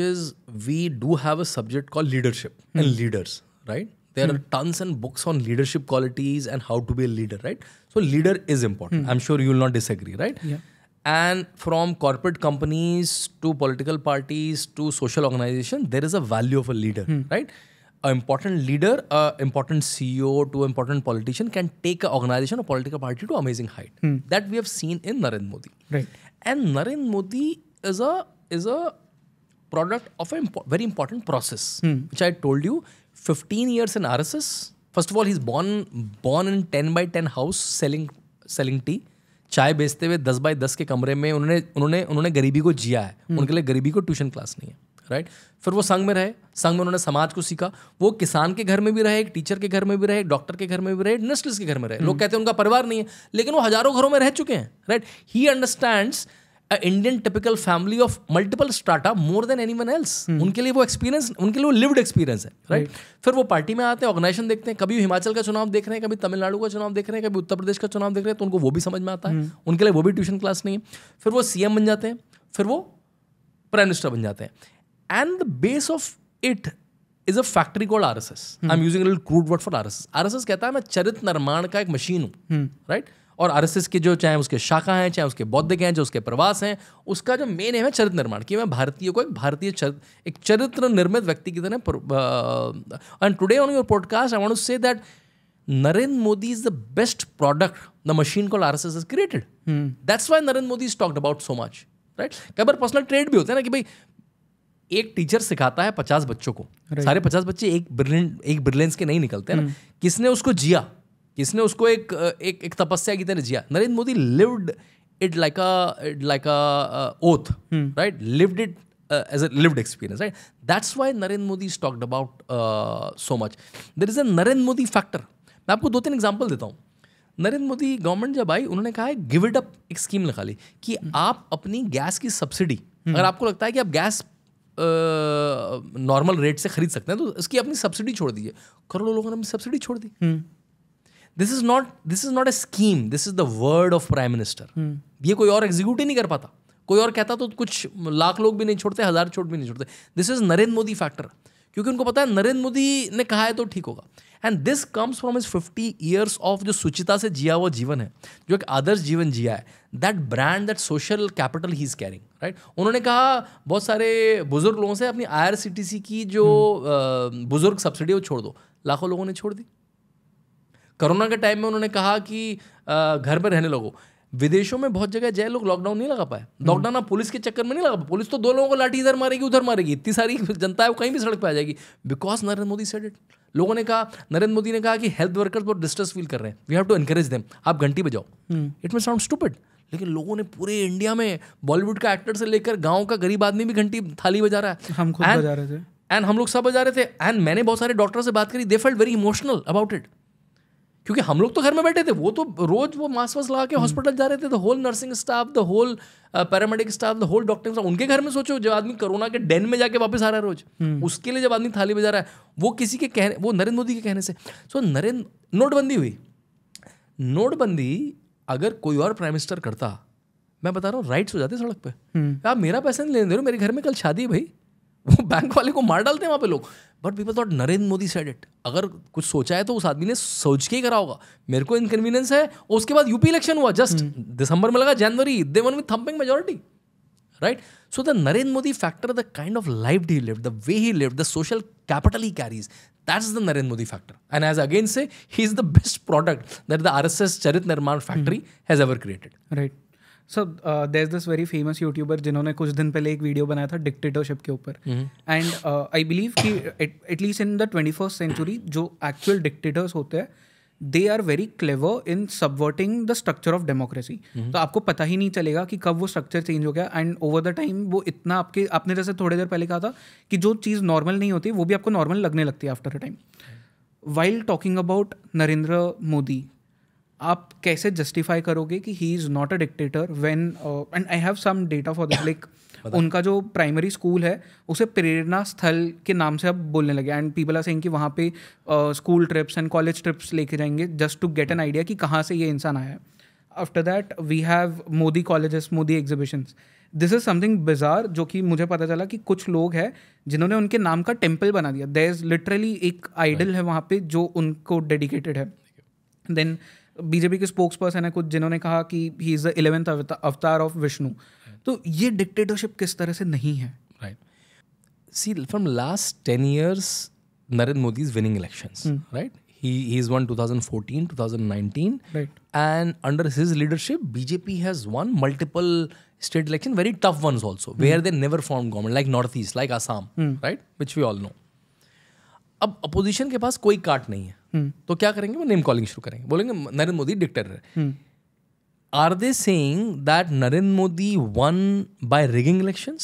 we do have a subject call leadership and leaders right there hmm. are tons and books on leadership qualities and how to be a leader right so leader is important hmm. i'm sure you will not disagree right yeah. and from corporate companies to political parties to social organization there is a value of a leader hmm. right an important leader an important ceo to important politician can take an organization or political party to amazing height hmm. that we have seen in narendra modi right and narendra modi is a is a product of a impo very important process hmm. which i told you 15 years in RSS. First of all, he's born born in 10 by 10 house selling selling tea. चाय बेचते हुए दस bye दस के कमरे में उन्होंने उन्होंने उन्होंने गरीबी को जिया है hmm. उनके लिए गरीबी को ट्यूशन क्लास नहीं है राइट right? फिर वो संघ में रहे संघ में उन्होंने समाज को सीखा वो किसान के घर में भी रहे एक टीचर के घर में भी रहे एक डॉक्टर के घर में भी रहे नर्सिस के घर में रहे hmm. लोग कहते हैं उनका परिवार नहीं है लेकिन वो हजारों घरों में रह चुके हैं right he understands Indian typical family of multiple startup more than any one else उनके लिए वो एक्सपीरियंस उनके लिए वो लिव्ड एक्सपीरियंस है राइट right? फिर वो पार्टी में आते हैं ऑर्गेनाइजेशन देखते हैं कभी हिमाचल का चुनाव देख रहे हैं कभी तमिलनाडु का चुनाव देख रहे हैं कभी उत्तर प्रदेश का चुनाव देख रहे हैं तो उनको वो भी समझ में आता है hmm. उनके लिए वो भी ट्यूशन क्लास नहीं है फिर वो सीएम बन जाते हैं फिर वो प्राइम मिनिस्टर बन जाते हैं and the base of it is a factory called R S S I am using crude word for R S S R S S कहता है मैं चरित्र निर्माण का एक मशीन हूँ राइट hmm. right? और आर के जो चाहे उसके शाखा हैं चाहे उसके बौद्धिक हैं जो उसके प्रवास हैं उसका जो मेन एम है चरित्र निर्माण कि मैं भारतीय को एक भारतीय चरित्र एक चरित्र निर्मित व्यक्ति की तरह and today on your podcast I want to say that Narendra Modi is the best product the machine call R S S is created that's why Narendra Modi is talked about so much right कई बार पर्सनल ट्रेड भी होते हैं ना कि भाई एक teacher सिखाता है पचास बच्चों को right. सारे पचास बच्चे एक ब्रिलियंट एक ब्रिलियंस के नहीं निकलते हैं ना hmm. किसने उसको जिया किसने उसको एक एक एक तपस्या की तरह जिया Narendra Modi lived it like a like a oath right lived it as a lived experience right that's why Narendra Modi is talked about so much there is a Narendra Modi factor मैं आपको दो तीन एग्जाम्पल देता हूँ नरेंद्र मोदी गवर्नमेंट जब आई उन्होंने कहा है गिव इट अप एक स्कीम निकाली कि hmm. आप अपनी गैस की सब्सिडी हम्म। hmm. अगर आपको लगता है कि आप गैस नॉर्मल रेट से खरीद सकते हैं तो इसकी अपनी सब्सिडी छोड़ दीजिए करोड़ों लोगों ने अपनी सब्सिडी छोड़ दी hmm. This is not this is not a scheme this is the word of prime minister ये कोई और एग्जीक्यूट ही नहीं कर पाता कोई और कहता तो कुछ लाख लोग भी नहीं छोड़ते हजार छोड़ भी नहीं छोड़ते this is Narendra Modi factor क्योंकि उनको पता है नरेंद्र मोदी ने कहा है तो ठीक होगा and this comes from is fifty years of जो सुचिता से जिया हुआ जीवन है जो एक आदर्श जीवन जिया है that brand that social capital he is caring right उन्होंने कहा बहुत सारे बुजुर्ग लोगों से अपनी आई की जो hmm. बुजुर्ग सब्सिडी वो छोड़ दो लाखों लोगों ने छोड़ दी कोरोना के टाइम में उन्होंने कहा कि घर में रहने लोगों विदेशों में बहुत जगह जय लोग लॉकडाउन नहीं लगा पाए लॉकडाउन हम्म। आप पुलिस के चक्कर में नहीं लगा पाए पुलिस तो दो लोगों को लाठी इधर मारेगी उधर मारेगी इतनी सारी (laughs) जनता है वो कहीं भी सड़क पर आ जाएगी because Narendra Modi said it लोगों ने कहा नरेंद्र मोदी ने कहा कि हेल्थ वर्कर्स बहुत डिस्ट्रेस फील कर रहे हैं we have to encourage them आप घंटी बजाओ इट मे साउंड स्टूपिड लेकिन लोगों ने पूरे इंडिया में बॉलीवुड का एक्टर से लेकर गांव का गरीब आदमी भी घंटी थाली बजा रहा है हम खुद बजा रहे थे एंड हम लोग सब बजा रहे थे एंड मैंने बहुत सारे डॉक्टर से बात करी they felt very emotional about it क्योंकि हम लोग तो घर में बैठे थे वो तो रोज वो मास्क वास्क लगा के हॉस्पिटल हम्म। जा रहे थे the whole nursing staff the whole paramedic staff the whole doctor staff उनके घर में सोचो जब आदमी कोरोना के डेन में जाके वापस आ रहा है रोज हम्म। उसके लिए जब आदमी थाली बजा रहा है वो किसी के कहने वो नरेंद्र मोदी के कहने से सो नरेंद्र नोटबंदी हुई नोटबंदी अगर कोई और प्राइम मिनिस्टर करता मैं बता रहा हूँ राइट्स हो जाते सड़क पर हम्म। आप मेरा पैसा नहीं लेने दे रहे हो मेरे घर में कल शादी है भाई वो बैंक वाले को मार डालते हैं वहाँ पे लोग but people thought Narendra Modi said it अगर कुछ सोचा है तो उस आदमी ने सोच के ही करा होगा मेरे को इनकन्वीनियंस है और उसके बाद यूपी इलेक्शन हुआ जस्ट हम्म। दिसंबर में लगा जनवरी they won with thumping majority right so the Narendra Modi factor the kind of life he live the way he live the social capital he carries is the Narendra Modi factor and as again say he is the best product that the R S S चरित निर्माण factory has ever created right सब there this very famous YouTuber जिन्होंने कुछ दिन पहले एक video बनाया था डिक्टेटरशिप के ऊपर एंड आई बिलीव कि at least in the twenty first century जो एक्चुअल डिक्टेटर्स होते हैं they are very clever in subverting the structure of democracy तो आपको पता ही नहीं चलेगा कि कब वो स्ट्रक्चर चेंज हो गया एंड ओवर द टाइम वो इतना आपके आपने जैसे थोड़ी देर पहले कहा था कि जो चीज़ नॉर्मल नहीं होती वो भी आपको नॉर्मल लगने लगती है after a time while talking about Narendra Modi आप कैसे जस्टिफाई करोगे कि he is not a dictator when and I have some data for this like उनका जो प्राइमरी स्कूल है उसे प्रेरणा स्थल के नाम से अब बोलने लगे एंड पीपल आर सेइंग कि वहाँ पे school trips and college trips लेके जाएंगे just to get an idea कि कहाँ से ये इंसान आया है after that we have Modi colleges Modi exhibitions this is something bizarre जो कि मुझे पता चला कि कुछ लोग हैं जिन्होंने उनके नाम का टेम्पल बना दिया देर इज लिटरली एक आइडल है वहाँ पे जो उनको डेडिकेटेड है देन बीजेपी के स्पोक्स पर्सन है कुछ जिन्होंने कहा कि he is the eleventh avatar of Vishnu तो ये डिक्टेटरशिप किस तरह से नहीं है right see from last ten years Narendra Modi is winning election right he he's won 2014 2019 right and under his leadership bjp has won multiple state election very tough ones also mm. where they never formed government like northeast like assam mm. right which we all know अब opposition के पास कोई काट नहीं है हम्म। तो क्या करेंगे वो नेम कॉलिंग शुरू करेंगे बोलेंगे Narendra Modi dictator are they saying that Narendra Modi won by rigging election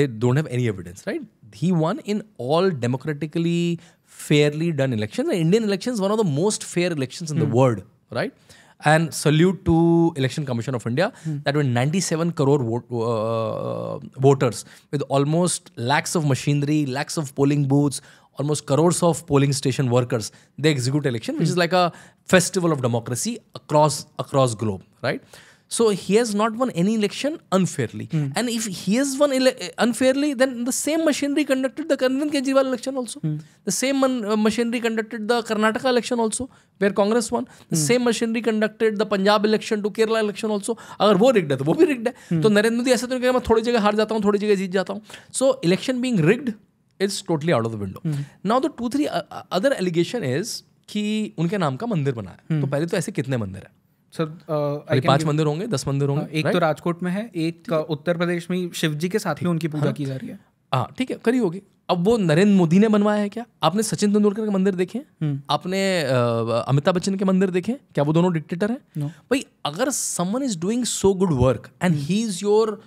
they don't have any evidence right he won in all democratically fairly done election Indian election one of the most fair election in the world right And salute to Election Commission of India hmm. that were 97 crore vote, uh, uh, voters with almost lakhs of machinery, lakhs of polling booths, almost crores of polling station workers. They execute election, which hmm. is like a festival of democracy across across globe, right? So he has not won any election unfairly. Mm. And if he has won ele- unfairly, then the same machinery conducted the Arvind Kejriwal election also. Mm. The same man- uh, machinery conducted the Karnataka election also, where Congress won. The mm. same machinery conducted the Punjab election to Kerala election also. अगर वो rigged है तो वो भी rigged है तो नरेंद्र मोदी ऐसा तो नहीं मैं थोड़ी जगह हार जाता हूँ थोड़ी जगह जीत जाता हूँ so election being rigged is totally out of the window now the two three other allegation is कि उनके नाम का मंदिर बना है तो पहले तो ऐसे कितने मंदिर है सर uh, पांच मंदिर होंगे दस मंदिर होंगे हाँ, एक तो राजकोट में है एक uh, उत्तर प्रदेश में शिव जी के साथ ही उनकी पूजा हाँ। की जा रही है हाँ ठीक है करी होगी अब वो नरेंद्र मोदी ने बनवाया है क्या आपने सचिन तेंदुलकर के मंदिर देखे हम्म। आपने uh, अमिताभ बच्चन के मंदिर देखे क्या वो दोनों डिक्टेटर हैं भाई अगर someone is doing so good work and he is your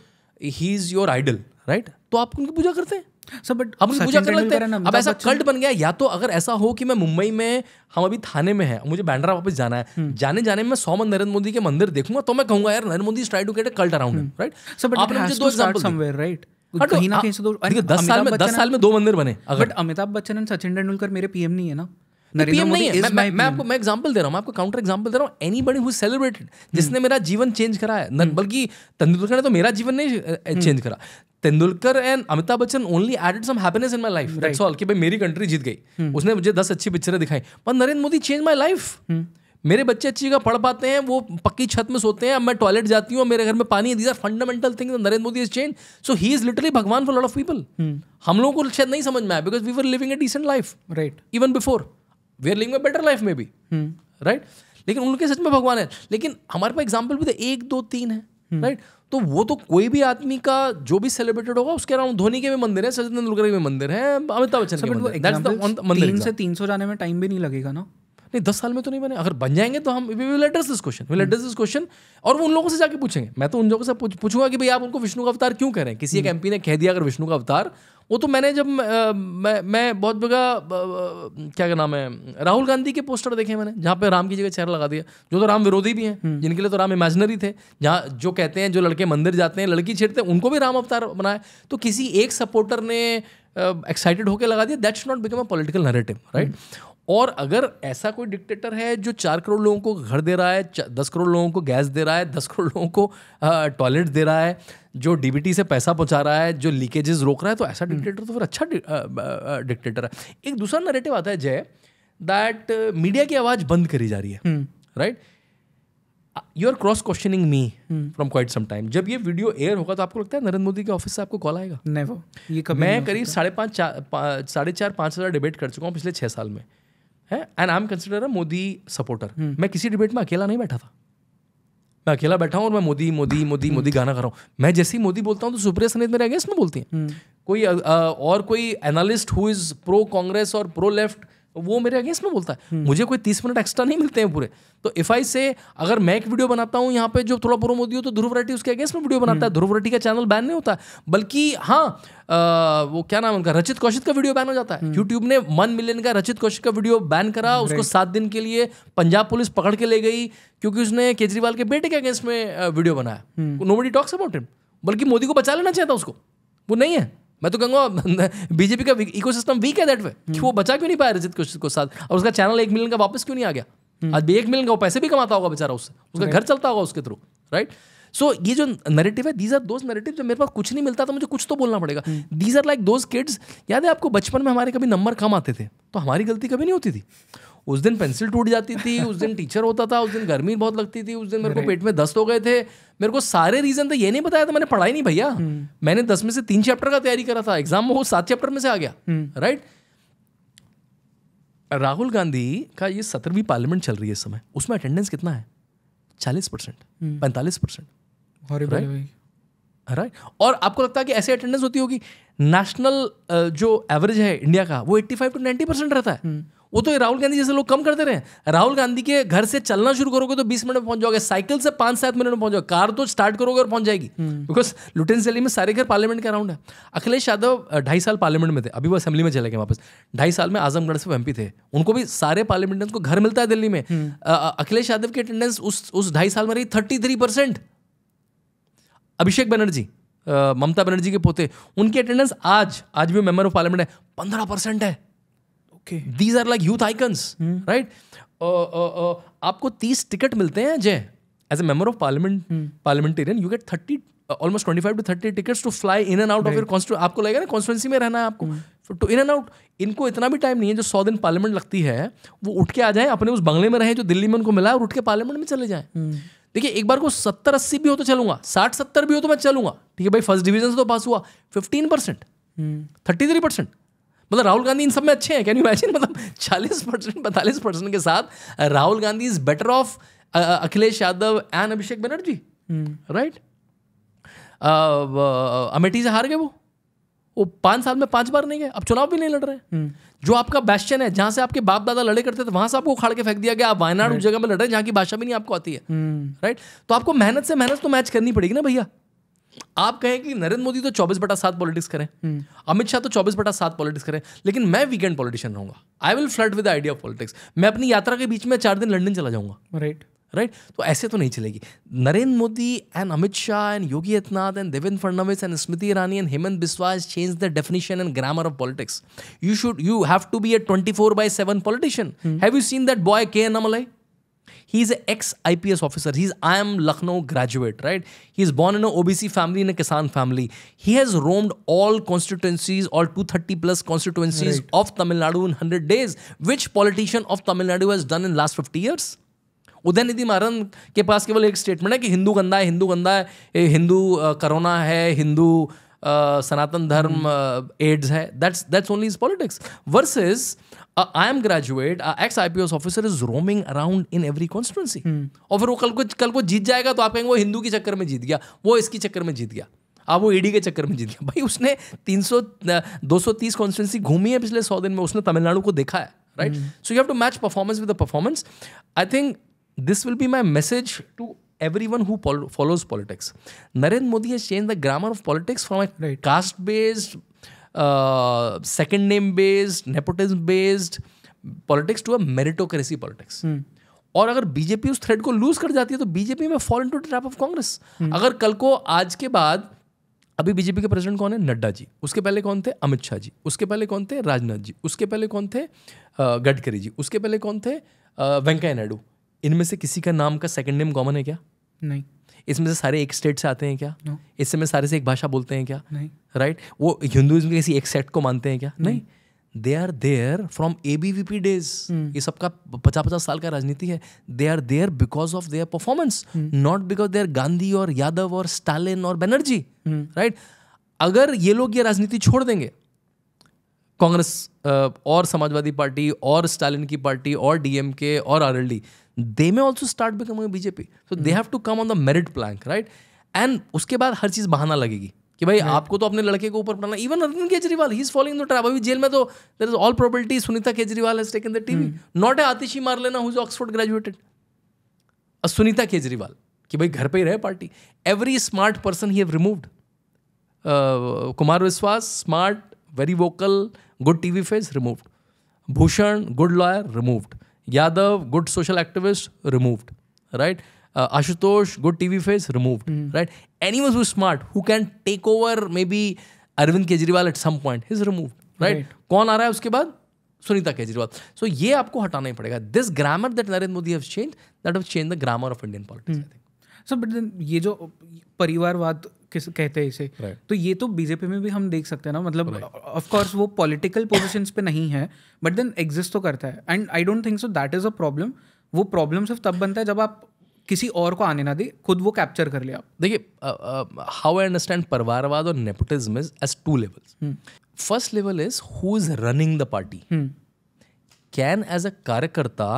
he is your idol right तो आप उनकी पूजा करते हैं सब बट अब पूजा करने लगते हैं अब ऐसा कल्ट बन गया या तो अगर ऐसा हो कि मैं मुंबई में हम अभी थाने में हैं मुझे बैंड्रा वापस जाना है हम्म। जाने जाने में सौ मन नरेंद्र मोदी के मंदिर देखूंगा तो मैं कहूंगा यार Narendra Modi try to get cult around right सब बट आपने मुझे दो एग्जांपल समवेयर राइट कहीं ना हाँ, कहीं से दो दस साल में दस साल में दो मंदिर बने अगर अमिताभ बच्चन एंड सचिन तेंदुलकर मेरे पीएम नहीं है ना नरेंद्र मोदी मैं, मैं, मैं आपको मैं दे रहा आपको काउंटर दे रहा हूँ जिसने hmm. मेरा जीवन चेंज करा है hmm. बल्कि तेंदुलकर ने तो मेरा जीवन नहीं चेंज hmm. करा Tendulkar and Amitabh Bachchan only added some happiness in my life that's all कि भाई मेरी कंट्री जीत गई उसने मुझे दस अच्छी पिक्चरें दिखाई पर Narendra Modi change my life मेरे बच्चे अच्छी जगह पढ़ पाते हैं वो पक्की छत में सोते हैं अब मैं टॉयलेट जाती हूँ मेरे घर में पानी है these are fundamental thing Narendra Modi is change so he is literally bhagwan for lot of people हम लोगों को शायद नहीं समझ में आया because we were living a decent life right even before we are living better life में भी राइट लेकिन उनके सच में भगवान है लेकिन हमारे पास एग्जाम्पल भी तो एक दो तीन है राइट hmm. तो वो तो कोई भी आदमी का जो भी सेलिब्रेटेड होगा उसके अराउंड धोनी के भी मंदिर है सचिन तेंदुलकर के भी मंदिर है अमिताभ बच्चन के अच्छा, मंदिर तीन से तीन सौ जाने में टाइम भी नहीं लगेगा ना नहीं दस साल में तो नहीं बने अगर बन जाएंगे तो हम we will address this question will address this question और वो उन लोगों से जाके पूछेंगे मैं तो उन लोगों से पूछूंगा कि भाई आप उनको विष्णु का अवतार क्यों कह रहे हैं किसी एक एमपी हम्म। ने कह दिया अगर विष्णु का अवतार वो तो मैंने जब मैं मैं बहुत बगा क्या क्या नाम है राहुल गांधी के पोस्टर देखे मैंने जहाँ पे राम की जगह चेहरा लगा दिया जो तो राम विरोधी भी हैं हम्म। जिनके लिए तो राम इमेजनरी थे जहाँ जो कहते हैं जो लड़के मंदिर जाते हैं लड़की छेड़ते हैं उनको भी राम अवतार बनाया तो किसी एक सपोर्टर ने एक्साइटेड होकर लगा दिया that not become a political narrative right और अगर ऐसा कोई डिक्टेटर है जो चार करोड़ लोगों को घर दे रहा है दस करोड़ लोगों को गैस दे रहा है दस करोड़ लोगों को टॉयलेट दे रहा है जो डीबीटी से पैसा पहुंचा रहा है जो लीकेजेस रोक रहा है तो ऐसा डिक्टेटर हम्म। तो फिर अच्छा डिक्टेटर है एक दूसरा नरेटिव आता है जय दैट मीडिया की आवाज़ बंद करी जा रही है right you are cross questioning me from quite some time जब ये वीडियो एयर होगा तो आपको लगता है नरेंद्र मोदी के ऑफिस से आपको कॉल आएगा नहीं वो ये कभी मैं करीब साढ़े पाँच साढ़े चार पाँच हज़ार डिबेट कर चुका हूँ पिछले छः साल में है and I am consider a Modi supporter मैं किसी डिबेट में अकेला नहीं बैठा था मैं अकेला बैठा हूँ और मैं मोदी मोदी मोदी मोदी गाना गा रहा हूँ मैं जैसे ही मोदी बोलता हूँ तो सुप्रिया समेत मेरे अगेंस्ट में बोलती हैं hmm. कोई और कोई analyst who is pro Congress और प्रो लेफ्ट वो मेरे अगेंस्ट में बोलता है हम्म। मुझे कोई तीस मिनट एक्स्ट्रा नहीं मिलते हैं पूरे तो इफ आई से अगर मैं एक वीडियो बनाता हूँ यहाँ पे जो थोड़ा प्रो मोदी हो तो ध्रुव रेड्डी उसके अगेंस्ट में वीडियो बनाता है हम्म। ध्रुव रेड्डी का चैनल बैन नहीं होता बल्कि हाँ वो क्या नाम उनका रचित कौशिक का वीडियो बैन हो जाता है यूट्यूब हम्म। ने वन मिलियन का रचित कौशिक का वीडियो बैन करा उसको सात दिन के लिए पंजाब पुलिस पकड़ के ले गई क्योंकि उसने केजरीवाल के बेटे के अगेंस्ट में वीडियो बनाया nobody talks about him बल्कि मोदी को बचा लेना चाहिए था उसको वो नहीं है मैं तो कहूँगा बीजेपी का इको सिस्टम वीक है दैट वे कि वो बचा क्यों नहीं पाया रजित कुश को साथ और उसका चैनल एक मिलियन का वापस क्यों नहीं आ गया हम्म। आज भी एक मिलियन का वो पैसे भी कमाता होगा बेचारा उससे उसका घर चलता होगा उसके थ्रू राइट सो ये जो नरेटिव है दीज आर दोज नरेटिव जो मेरे पास कुछ नहीं मिलता तो मुझे कुछ तो बोलना पड़ेगा these are like those kids याद है आपको बचपन में हमारे कभी नंबर कम आते थे तो हमारी गलती कभी नहीं होती थी उस दिन पेंसिल टूट जाती थी उस दिन टीचर होता था उस दिन गर्मी बहुत लगती थी उस दिन मेरे को पेट में दस्त हो गए थे मेरे को सारे रीजन तो ये नहीं बताया था मैंने पढ़ाई नहीं भैया हम्म। मैंने दस में से तीन चैप्टर का तैयारी करा था एग्जाम में वो सात चैप्टर में से आ गया राइट हम्म। राहुल गांधी का ये सत्रहवीं पार्लियामेंट चल रही है इस समय उसमें अटेंडेंस कितना है चालीस परसेंट हम्म। पैंतालीस परसेंट राइट राइट और आपको लगता है कि ऐसे अटेंडेंस होती होगी नेशनल जो एवरेज है इंडिया का वो eighty five to ninety percent रहता है वो तो राहुल गांधी जैसे लोग कम करते रहे राहुल गांधी के घर से चलना शुरू करोगे तो बीस मिनट में पहुंच जाओगे साइकिल से पांच सात मिनट में पहुंच जाओगे कार तो स्टार्ट करोगे और पहुंच जाएगी बिकॉज लुटेन सैली में सारे घर पार्लियामेंट के अराउंड है अखिलेश यादव ढाई साल पार्लियामेंट में थे अभी वो असेंबली में चले गए वापस ढाई साल में आजमगढ़ से एमपी थे उनको भी सारे पार्लियामेंटियंस को घर मिलता है दिल्ली में हम्म। अखिलेश यादव की अटेंडेंस उस उस ढाई साल में रही thirty three percent Abhishek Banerjee Mamata Banerjee के पोते उनकी अटेंडेंस आज आज भी मेंबर ऑफ पार्लियामेंट है पंद्रह परसेंट है these are like youth icons right आपको तीस टिकट मिलते हैं जय as a member of parliament parliamentarian you get thirty almost twenty five to thirty tickets to fly in and out of your आपको लगेगा ना कॉन्स्टिटेंसी में रहना है आपको टू इन एंड आउट इनको इतना भी टाइम नहीं है जो सौ दिन पार्लियामेंट लगती है वो उठ के आ जाए अपने उस बंगले में रहे जो दिल्ली में उनको मिला है और उठ के पार्लियामेंट में चले जाए hmm. देखिए एक बार को सत्तर अस्सी भी हो तो चलूंगा साठ सत्तर भी हो तो मैं चलूंगा ठीक है भाई फर्स्ट डिवीजन से तो पास हुआ fifteen percent thirty three percent मतलब राहुल गांधी इन सब में अच्छे हैं कैन यू इमेजिन मतलब चालीस परसेंट पैंतालीस परसेंट के साथ Rahul Gandhi is better off Akhilesh Yadav and Abhishek Banerjee right हम्म। अमेठी से हार गए वो वो पाँच साल में पांच बार नहीं गए अब चुनाव भी नहीं लड़ रहे हम्म। जो आपका बैस्टन है जहाँ से आपके बाप दादा लड़े करते थे वहां से आपको उखाड़ के फेंक दिया गया आप वायनाड उस जगह में लड़ रहे हैं जहाँ की भाषा भी नहीं आपको आती है राइट हम्म। तो आपको मेहनत से मेहनत तो मैच करनी पड़ेगी ना भैया आप कहें कि नरेंद्र मोदी तो चौबीस बटा सात पॉलिटिक्स करें हम्म। अमित शाह तो चौबीस बटा सात पॉलिटिक्स करें लेकिन मैं वीकेंड पॉलिटिशियन रहूंगा I will flood with idea of politics मैं अपनी यात्रा के बीच में चार दिन लंडन चला जाऊंगा राइट right. Right right? तो ऐसे तो नहीं चलेगी Narendra Modi and Amit Shah and Yogi Adityanath and Devendra Fadnavis and Smriti Irani and Hemant Biswas change the definition and grammar of politics you should you have to be a twenty four by seven politician have you seen that boy K N Annamalai he is ex I P S officer he is I M Lucknow graduate right he is born in O B C family in kisan family he has roamed all constituencies all two thirty plus constituencies of Tamil Nadu in hundred days which politician of Tamil Nadu has done in last fifty years Udhayanidhi Maran के पास केवल एक statement है कि हिंदू गंदा है हिंदू गंदा है हिंदू करोना है हिंदू सनातन धर्म एड्स है that's that's only is politics versus I M graduate ex I P S officer is roaming around in every constituency और फिर वो कल को कल को जीत जाएगा तो आप कहेंगे वो हिंदू के चक्कर में जीत गया वो इसके चक्कर में जीत गया आप वो ईडी e के चक्कर में जीत गया भाई उसने तीन सौ दो सौ तीस कॉन्स्टिटेंसी घूमी है पिछले सौ दिन में उसने तमिलनाडु को देखा है right so you have to match performance with the performance I think this will be my message to everyone who follows politics Narendra Modi has change the grammar of politics from a caste based second name based nepotism based politics to a meritocracy politics और अगर BJP उस thread को loose कर जाती है तो BJP में fall to trap of Congress अगर कल को आज के बाद अभी बीजेपी के प्रेसिडेंट कौन है नड्डा जी उसके पहले कौन थे अमित शाह जी उसके पहले कौन थे राजनाथ जी उसके पहले कौन थे गडकरी जी उसके पहले कौन थे वेंकैया नायडू इनमें से किसी का नाम का सेकंड नेम कॉमन है क्या नहीं इसमें से सारे एक स्टेट से आते हैं क्या no. इससे में सारे से एक भाषा बोलते हैं क्या नहीं राइट right? वो हिंदुइज्म के किसी एक सेट को मानते हैं क्या नहीं they are there from A B V P days ये सबका पचास पचास साल का राजनीति है they are there because of their performance not because their Gandhi और यादव और स्टालिन और बैनर्जी राइट अगर ये लोग ये राजनीति छोड़ देंगे कांग्रेस और समाजवादी पार्टी और स्टालिन की पार्टी और डीएमके और RLD they may also start becoming BJP so they have to come on the merit plank right and उसके बाद हर चीज़ बहाना लगेगी कि भाई right. आपको तो अपने लड़के को ऊपर पढ़ना even Arvind Kejriwal he is following the trap अभी जेल में तो there is all property Sunita Kejriwal has taken the TV not a Atishi Marlena is Oxford graduated Sunita Kejriwal कि भाई घर पे ही रहे party every smart person he have removed Kumar Vishwas smart very vocal good TV face removed Bhushan good lawyer removed Yadav good social activist remove right Ashutosh good TV face removed right any was who smart who can take over may be Arvind Kejriwal at some point is remove right कौन आ रहा है उसके बाद सुनीता केजरीवाल सो ये आपको हटाना ही पड़ेगा this grammar that Narendra Modi change that change the grammar of Indian politics so but ये जो परिवारवाद किस कहते हैं इसे right. तो ये तो बीजेपी में भी हम देख सकते हैं ना मतलब ऑफ कोर्स right. वो पॉलिटिकल पोजिशन पे नहीं है बट देन एग्जिस्ट तो करता है and I don't think so that is a problem वो प्रॉब्लम सिर्फ तब बनता है जब आप किसी और को आने ना दे खुद वो कैप्चर कर लिया आप देखिए हाउ आई अंडरस्टैंड परिवारवाद और nepotism is as two levels first level is who is running the party can as a karyakarta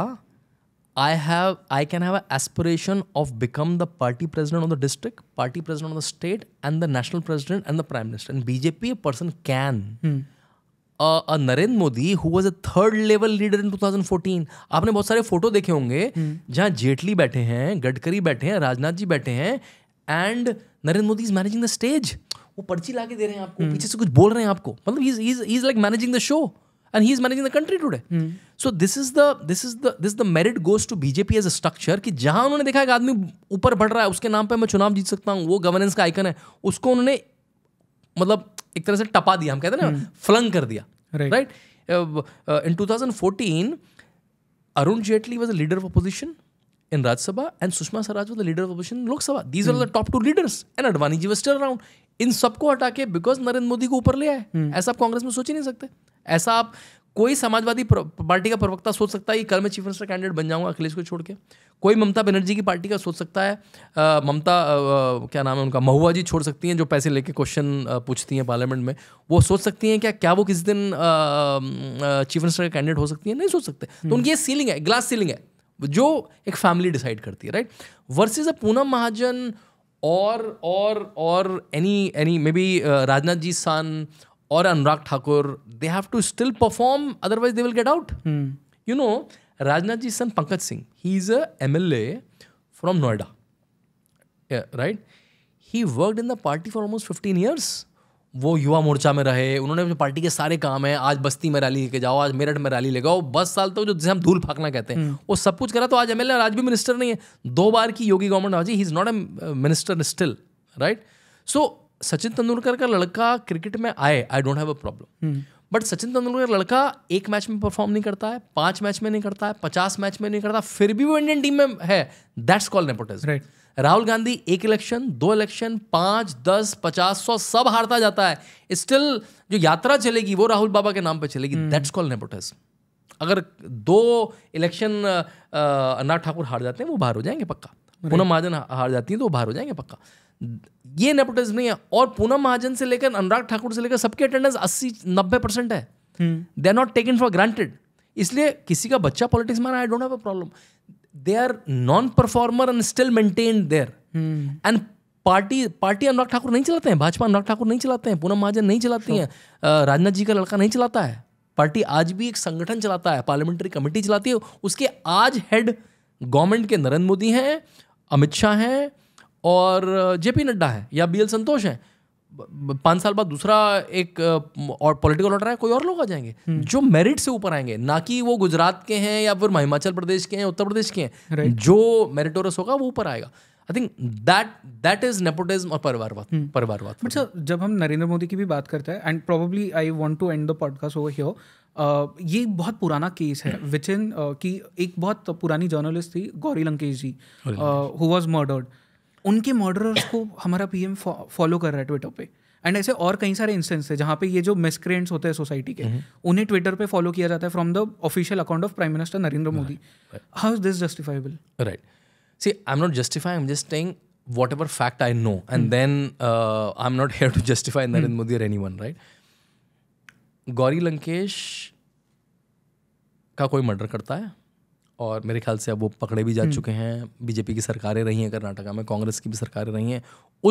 I have I can have an aspiration of become the party president of the district, party president of the state, and the national president and the prime minister. And BJP, a person can. Hmm. Uh, uh, Narendra Modi who was a third level leader in 2014 आपने बहुत सारे photo देखे होंगे जहाँ जेटली बैठे हैं गडकरी बैठे हैं राजनाथ जी बैठे हैं and Narendra Modi is managing the stage वो पर्ची ला के दे रहे हैं आपको पीछे से कुछ बोल रहे हैं आपको मतलब is like managing the show and he's managing the country today. Hmm. So this is the this is the this is the merit goes to BJP as a structure कि जहां उन्होंने देखा एक आदमी ऊपर बढ़ रहा है उसके नाम पे मैं चुनाव जीत सकता हूँ वो गवर्नेंस का आइकन है उसको उन्होंने मतलब एक तरह से टपा दिया हम कहते हैं ना फ्लंग कर दिया right in 2014 Arun Jaitley was a leader of opposition in Rajya Sabha and Sushma Swaraj was the leader of opposition in Lok Sabha. These mm. were the top two leaders, and Advani ji was still around. इन सबको हटा के because Narendra Modi को ऊपर ले आए हम्म। ऐसा आप कांग्रेस में सोच ही नहीं सकते ऐसा आप कोई समाजवादी पार्टी का प्रवक्ता सोच सकता है कि कल मैं चीफ मिनिस्टर कैंडिडेट बन जाऊंगा अखिलेश को छोड़ के कोई ममता बनर्जी की पार्टी का सोच सकता है ममता क्या नाम है उनका महुआ जी छोड़ सकती हैं जो पैसे लेके क्वेश्चन पूछती हैं पार्लियामेंट में वो सोच सकती हैं क्या क्या वो किस दिन चीफ मिनिस्टर का कैंडिडेट हो सकती है नहीं सोच सकते तो हम्म। उनकी ये सीलिंग है ग्लास सीलिंग है जो एक फैमिली डिसाइड करती है right versus a Poonam Mahajan or or or any any maybe uh, Rajnathji son or Anurag Thakur, they have to still perform, otherwise they will get out. Hmm. You know, Rajnathji's son Pankaj Singh, he's a MLA from Noida. Yeah, right? He worked in the party for almost 15 years वो युवा मोर्चा में रहे उन्होंने party के सारे काम है आज बस्ती में रैली लेके जाओ आज मेरठ में रैली ले जाओ बस साल तो जो जिसे हम धूल फाकना कहते हैं हम्म। वो सब कुछ करा तो आज एम एल आज भी मिनिस्टर नहीं है दो बार की योगी गवर्नमेंट हाजी he is not a minister still right so Sachin Tendulkar का लड़का क्रिकेट में आए I don't have a problem but Sachin Tendulkar लड़का एक मैच में परफॉर्म नहीं करता है पांच मैच में नहीं करता है पचास मैच में नहीं करता फिर भी वो इंडियन टीम में है that's call nepotism right Rahul Gandhi एक इलेक्शन दो इलेक्शन पाँच दस पचास सौ सब हारता जाता है स्टिल जो यात्रा चलेगी वो राहुल बाबा के नाम पर चलेगी दैट्स कॉल नेपोटिज्म अगर दो इलेक्शन अन्ना ठाकुर हार जाते हैं वो बाहर हो जाएंगे पक्का पूनम महाजन हार जाती है तो वो बाहर हो जाएंगे पक्का ये नेपोटिज्म नहीं है और पूनम महाजन से लेकर अनुराग ठाकुर से लेकर सबके अटेंडेंस अस्सी नब्बे परसेंट है they are not taken for granted इसलिए किसी का बच्चा पॉलिटिक्स में I don't have a problem they are non performer and still maintain there and party party Anurag Thakur नहीं चलाते हैं भाजपा अनुराग ठाकुर नहीं चलाते हैं पूनम महाजन नहीं चलाती sure. हैं राजनाथ जी का लड़का नहीं चलाता है पार्टी आज भी एक संगठन चलाता है पार्लियामेंट्री कमेटी चलाती है उसके आज हेड गवर्नमेंट के नरेंद्र मोदी हैं अमित शाह हैं और जेपी नड्डा है या बी एल संतोष हैं पांच साल बाद दूसरा एक और पॉलिटिकल ऑर्डर है कोई और लोग आ जाएंगे हम्म। जो मेरिट से ऊपर आएंगे ना कि वो गुजरात के हैं या फिर हिमाचल प्रदेश के हैं उत्तर प्रदेश के हैं जो मेरिटोरस होगा वो ऊपर आएगा I think that that is nepotism और परिवारवाद हम्म। परिवारवाद बट सर जब हम नरेंद्र मोदी की भी बात करते हैं and probably I want to end the podcast over here ये बहुत पुराना केस है विच इन की एक बहुत पुरानी जर्नलिस्ट थी Gauri Lankesh ji who was murdered उनके मर्डरर्स को हमारा पीएम फॉलो कर रहा है ट्विटर पे एंड ऐसे और कई सारे इंस्टेंस है जहाँ पे ये जो मिसक्रेंट्स होते हैं सोसाइटी के हम्म। उन्हें ट्विटर पे फॉलो किया जाता है from the official account of prime minister Narendra Modi how is this justifiable right see I am not justify I am just telling whatever fact I know and then I am not here to justify Narendra Modi और anyone right Gauri Lankesh का कोई murder करता है और मेरे ख्याल से अब वो पकड़े भी जा हम्म। चुके हैं बीजेपी की सरकारें रही हैं कर्नाटका में कांग्रेस की भी सरकारें रही हैं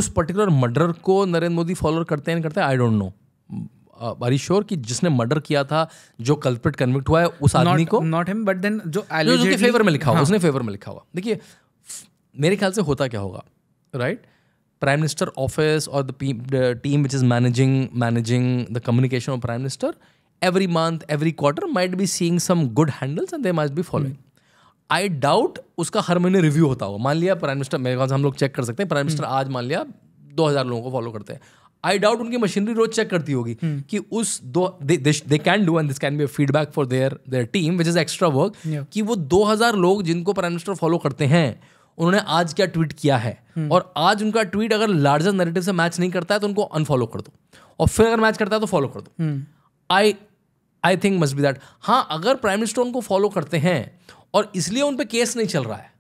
उस पर्टिकुलर मर्डर को नरेंद्र मोदी फॉलो करते हैं करते हैं I don't know are sure कि जिसने मर्डर किया था जो कल्प्रिट कन्विक्ट हुआ है उस आदमी को नॉट हिम बट देन जो उसके फेवर में लिखा हुआ हाँ। उसने फेवर में लिखा हुआ देखिए मेरे ख्याल से होता क्या होगा राइट प्राइम मिनिस्टर ऑफिस और the team which is managing managing the communication of prime minister every month every quarter might be seeing some good handles and they might be following I doubt उसका हर महीने review होता होगा मान लिया prime minister मेरे ख्याल हम लोग चेक कर सकते हैं प्राइम मिनिस्टर आज मान लिया दो हज़ार लोगों को फॉलो करते हैं आई डाउट उनकी मशीनरी रोज चेक करती होगी हम्म। कि उस दो they can do and this can be feedback for their their team which is extra work कि वो दो हजार लोग जिनको प्राइम मिनिस्टर फॉलो करते हैं उन्होंने आज क्या ट्वीट किया है हम्म। और आज उनका ट्वीट अगर लार्जर नेरेटिव से मैच नहीं करता है तो उनको अनफॉलो कर दो और फिर अगर मैच करता है तो फॉलो कर दो I I think must be that हाँ अगर प्राइम मिनिस्टर उनको फॉलो करते हैं और इसलिए उन पर केस नहीं चल रहा है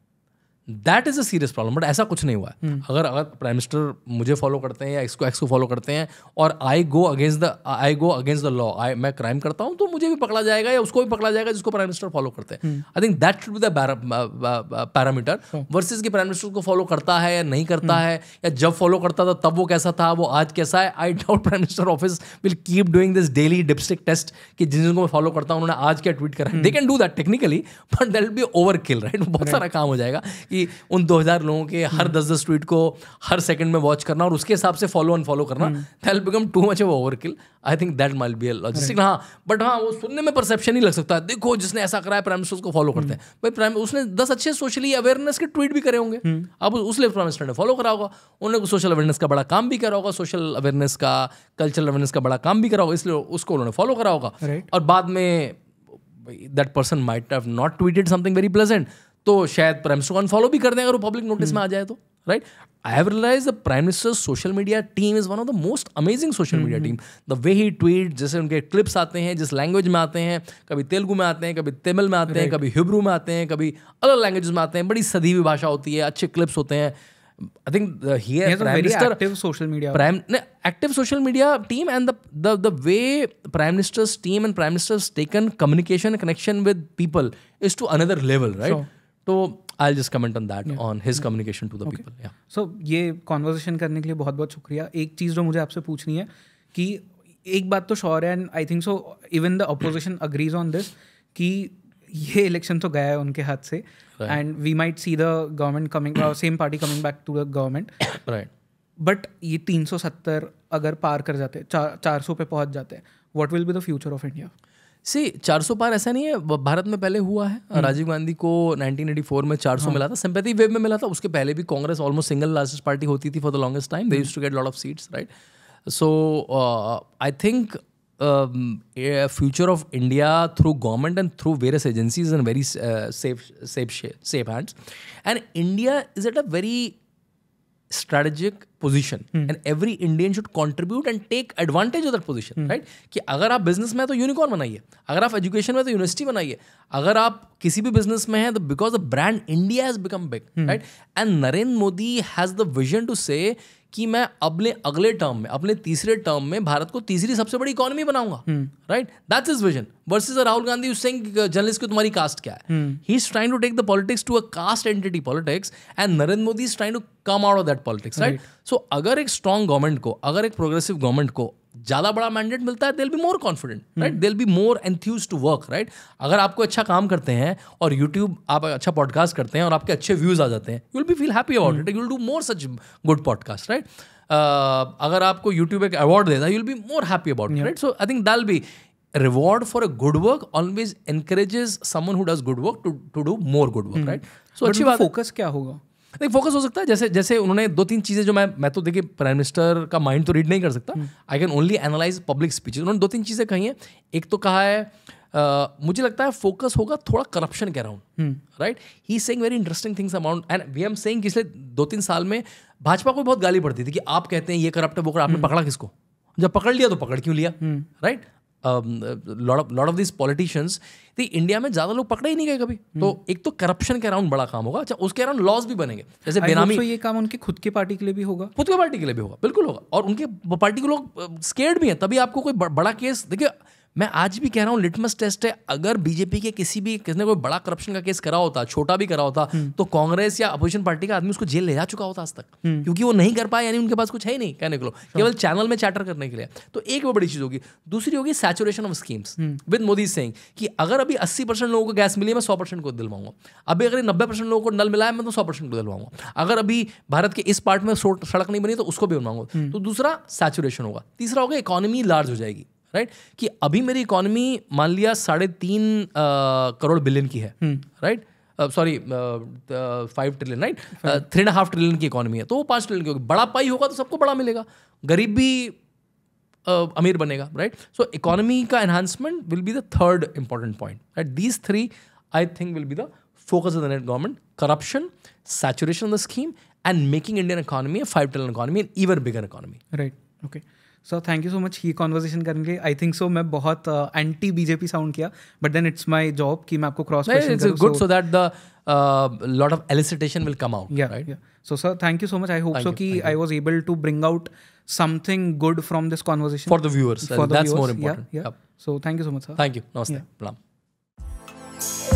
that is a serious problem but ऐसा कुछ नहीं हुआ है hmm. अगर अगर प्राइम मिनिस्टर मुझे फॉलो करते हैं या एक्स को एक्स को फॉलो करते हैं और I go against the I go against the law I मैं क्राइम करता हूँ तो मुझे भी पकड़ा जाएगा या उसको भी पकड़ा जाएगा जिसको प्राइम मिनिस्टर फॉलो करते हैं I think that should be the parameter versus की प्राइम मिनिस्टर को फॉलो करता है या नहीं करता hmm. है या जब फॉलो करता था तब वो कैसा था वो आज कैसा है I doubt prime minister office will keep doing this daily dipstick test कि जिन जिनको मैं फॉलो करता हूँ उन्होंने आज क्या ट्वीट करा they can do that technically but that be overkill right बहुत सारा काम हो जाएगा कि कि उन 2000 लोगों के हर हम्म। दस दस ट्वीट को हर सेकंड में वॉच करना और उसके हिसाब से फॉलो अनफॉलो करना that become too much of overkill I think that might be logistic हाँ बट हाँ वो सुनने में परसेप्शन ही लग सकता है देखो जिसने ऐसा करा है प्राइम मिनिस्टर उसको फॉलो करते हम्म। हैं भाई प्राइम उसने दस अच्छे सोशली अवेयरनेस के ट्वीट भी करे होंगे हम्म। अब उस लेवल प्राइम मिनिस्टर ने फॉलो करा होगा उन्होंने सोशल अवेयरनेस का बड़ा काम भी करा होगा सोशल अवेयरनेस का कल्चरल अवेयरनेस का बड़ा काम भी करा होगा इसलिए उसको उन्होंने फॉलो करा होगा और बाद में that person might have not tweeted something very pleasant तो शायद प्राइम मिनिस्टर को अनफॉलो भी कर दें अगर वो पब्लिक नोटिस में आ जाए तो right I have realize the prime minister social media team is one of the most amazing social media team the way he tweet जैसे उनके क्लिप्स आते हैं जिस लैंग्वेज में आते हैं कभी तेलुगु में आते हैं कभी तमिल में आते हैं कभी हिब्रू में आते हैं कभी अलग लैंग्वेज में आते हैं बड़ी सदीवी भाषा होती है अच्छे क्लिप्स होते हैं I think the, here yes, Prime Minister active social media Prime no, active social media team and the, the the way Prime Minister's team and Prime Minister's taken communication connection with people is to another level, right? Sure. तो I just comment on that on his communication to the people so ये conversation करने के लिए बहुत बहुत शुक्रिया एक चीज़ जो मुझे आपसे पूछनी है कि एक बात तो श्योर है and I think so even the opposition agrees on this कि ये इलेक्शन तो गया है उनके हाथ से and we might see the government coming same party coming back to the government right but ये 370 अगर पार कर जाते चार सौ पे पहुंच जाते हैं what will be the future of India see 400 पार ऐसा नहीं है भारत में पहले हुआ है हम्म। राजीव गांधी को 1984 में 400 हाँ. मिला था सिंपैथी वेव में मिला था उसके पहले भी Congress almost single largest party होती थी for the longest time they use to get lot of seats right so I think future of India through government and through various agencies and very safe safe safe hands and India is at a very strategic position and every Indian should contribute and take advantage of that position right कि अगर आप business में तो unicorn बनाइए अगर आप education में तो यूनिवर्सिटी बनाइए अगर आप किसी भी बिजनेस में हैं तो because the brand India has become big right and Narendra Modi has the vision to say कि मैं अपने अगले टर्म में अपने तीसरे टर्म में भारत को तीसरी सबसे बड़ी इकोनॉमी बनाऊंगा right that's is vision versus Rahul Gandhi उस जर्नलिस्ट की तुम्हारी कास्ट क्या है he is trying to take the politics to a caste entity politics and Narendra Modi is trying to come out of that politics right so अगर एक strong government को अगर एक प्रोग्रेसिव गवर्नमेंट को ज़्यादा बड़ा मैंडेट मिलता है they'll be more confident right they'll be more enthused to work right अगर आपको अच्छा काम करते हैं और यूट्यूब आप अच्छा पॉडकास्ट करते हैं और आपके अच्छे व्यूज़ आ जाते हैं you will be feel happy about it you will do more such good podcast right अगर आपको यूट्यूब एक अवार्ड देता है you will be more happy about it right so I think that'll be reward for a good work always encourages someone who does good work to to do more good work hmm. right so अच्छी बात focus क्या होगा नहीं focus हो सकता है जैसे जैसे उन्होंने दो तीन चीज़ें जो मैं मैं तो देखिए प्राइम मिनिस्टर का माइंड तो रीड नहीं कर सकता I can only analyse public speeches उन्होंने दो तीन चीज़ें कही हैं एक तो कहा है मुझे लगता है फोकस होगा थोड़ा करप्शन के around right he saying very interesting things amount and we am saying पिछले दो तीन साल में भाजपा को बहुत गाली पड़ती थी कि आप कहते हैं ये करप्ट है वो आपने हम्म। पकड़ा किसको जब पकड़ लिया तो पकड़ क्यों लिया राइट हम्म। लॉट ऑफ दिस पॉलिटिशियंस तो इंडिया में ज्यादा लोग पकड़े ही नहीं गए कभी hmm. तो एक तो करप्शन के अराउंड बड़ा काम होगा अच्छा उसके अराउंड लॉज भी बनेंगे जैसे बेनामी ये काम उनके खुद के पार्टी के लिए भी होगा खुद के पार्टी के लिए भी होगा बिल्कुल होगा और उनके पार्टी के लोग स्केर्ड uh, भी हैं तभी आपको कोई बड़ा केस देखिए मैं आज भी कह रहा हूँ लिटमस टेस्ट है अगर बीजेपी के किसी भी किसने कोई बड़ा करप्शन का केस करा होता छोटा भी करा होता हम्म। तो कांग्रेस या अपोजिशन पार्टी का आदमी उसको जेल ले जा चुका होता आज तक हम्म। क्योंकि वो नहीं कर पाए यानी उनके पास कुछ है ही नहीं कहने के लो केवल चैनल में चैटर करने के लिए तो एक वो बड़ी चीज होगी दूसरी होगी saturation of schemes with Modi Singh कि अगर अभी अस्सी परसेंट लोगों को गैस मिली है मैं सौ परसेंट को दिलवाऊंगा अभी अगर नब्बे परसेंट लोगों को नल मिला है मैं तो सौ परसेंट को दिलवाऊंगा अगर अभी भारत के इस पार्ट में सड़क नहीं बनी तो उसको भी बनवाऊंगा हम्म। तो दूसरा सैचुरेशन होगा तीसरा होगा इकोनॉमी लार्ज हो जाएगी राइट कि अभी मेरी इकोनॉमी मान लिया साढ़े तीन करोड़ बिलियन की है right sorry five trillion right three and half trillion की इकोनॉमी है तो वो पाँच ट्रिलियन की होगी बड़ा पाई होगा तो सबको बड़ा मिलेगा गरीब भी uh, अमीर बनेगा राइट सो इकोनॉमी का enhancement will be the third important point right these three I think will be the focus of the net government corruption saturation of the scheme, and making Indian economy a five trillion economy, an even bigger economy. Right. Okay. Sir thank you so much ये conversation करने के लिए I think so मैं बहुत anti BJP sound किया but then it's my job कि मैं आपको cross it's good so that the lot of elicitation will come out so sir thank you so much I hope so कि I was able to bring out something good from this conversation for दूर so thank you so much sir thank you नमस्ते प्रणाम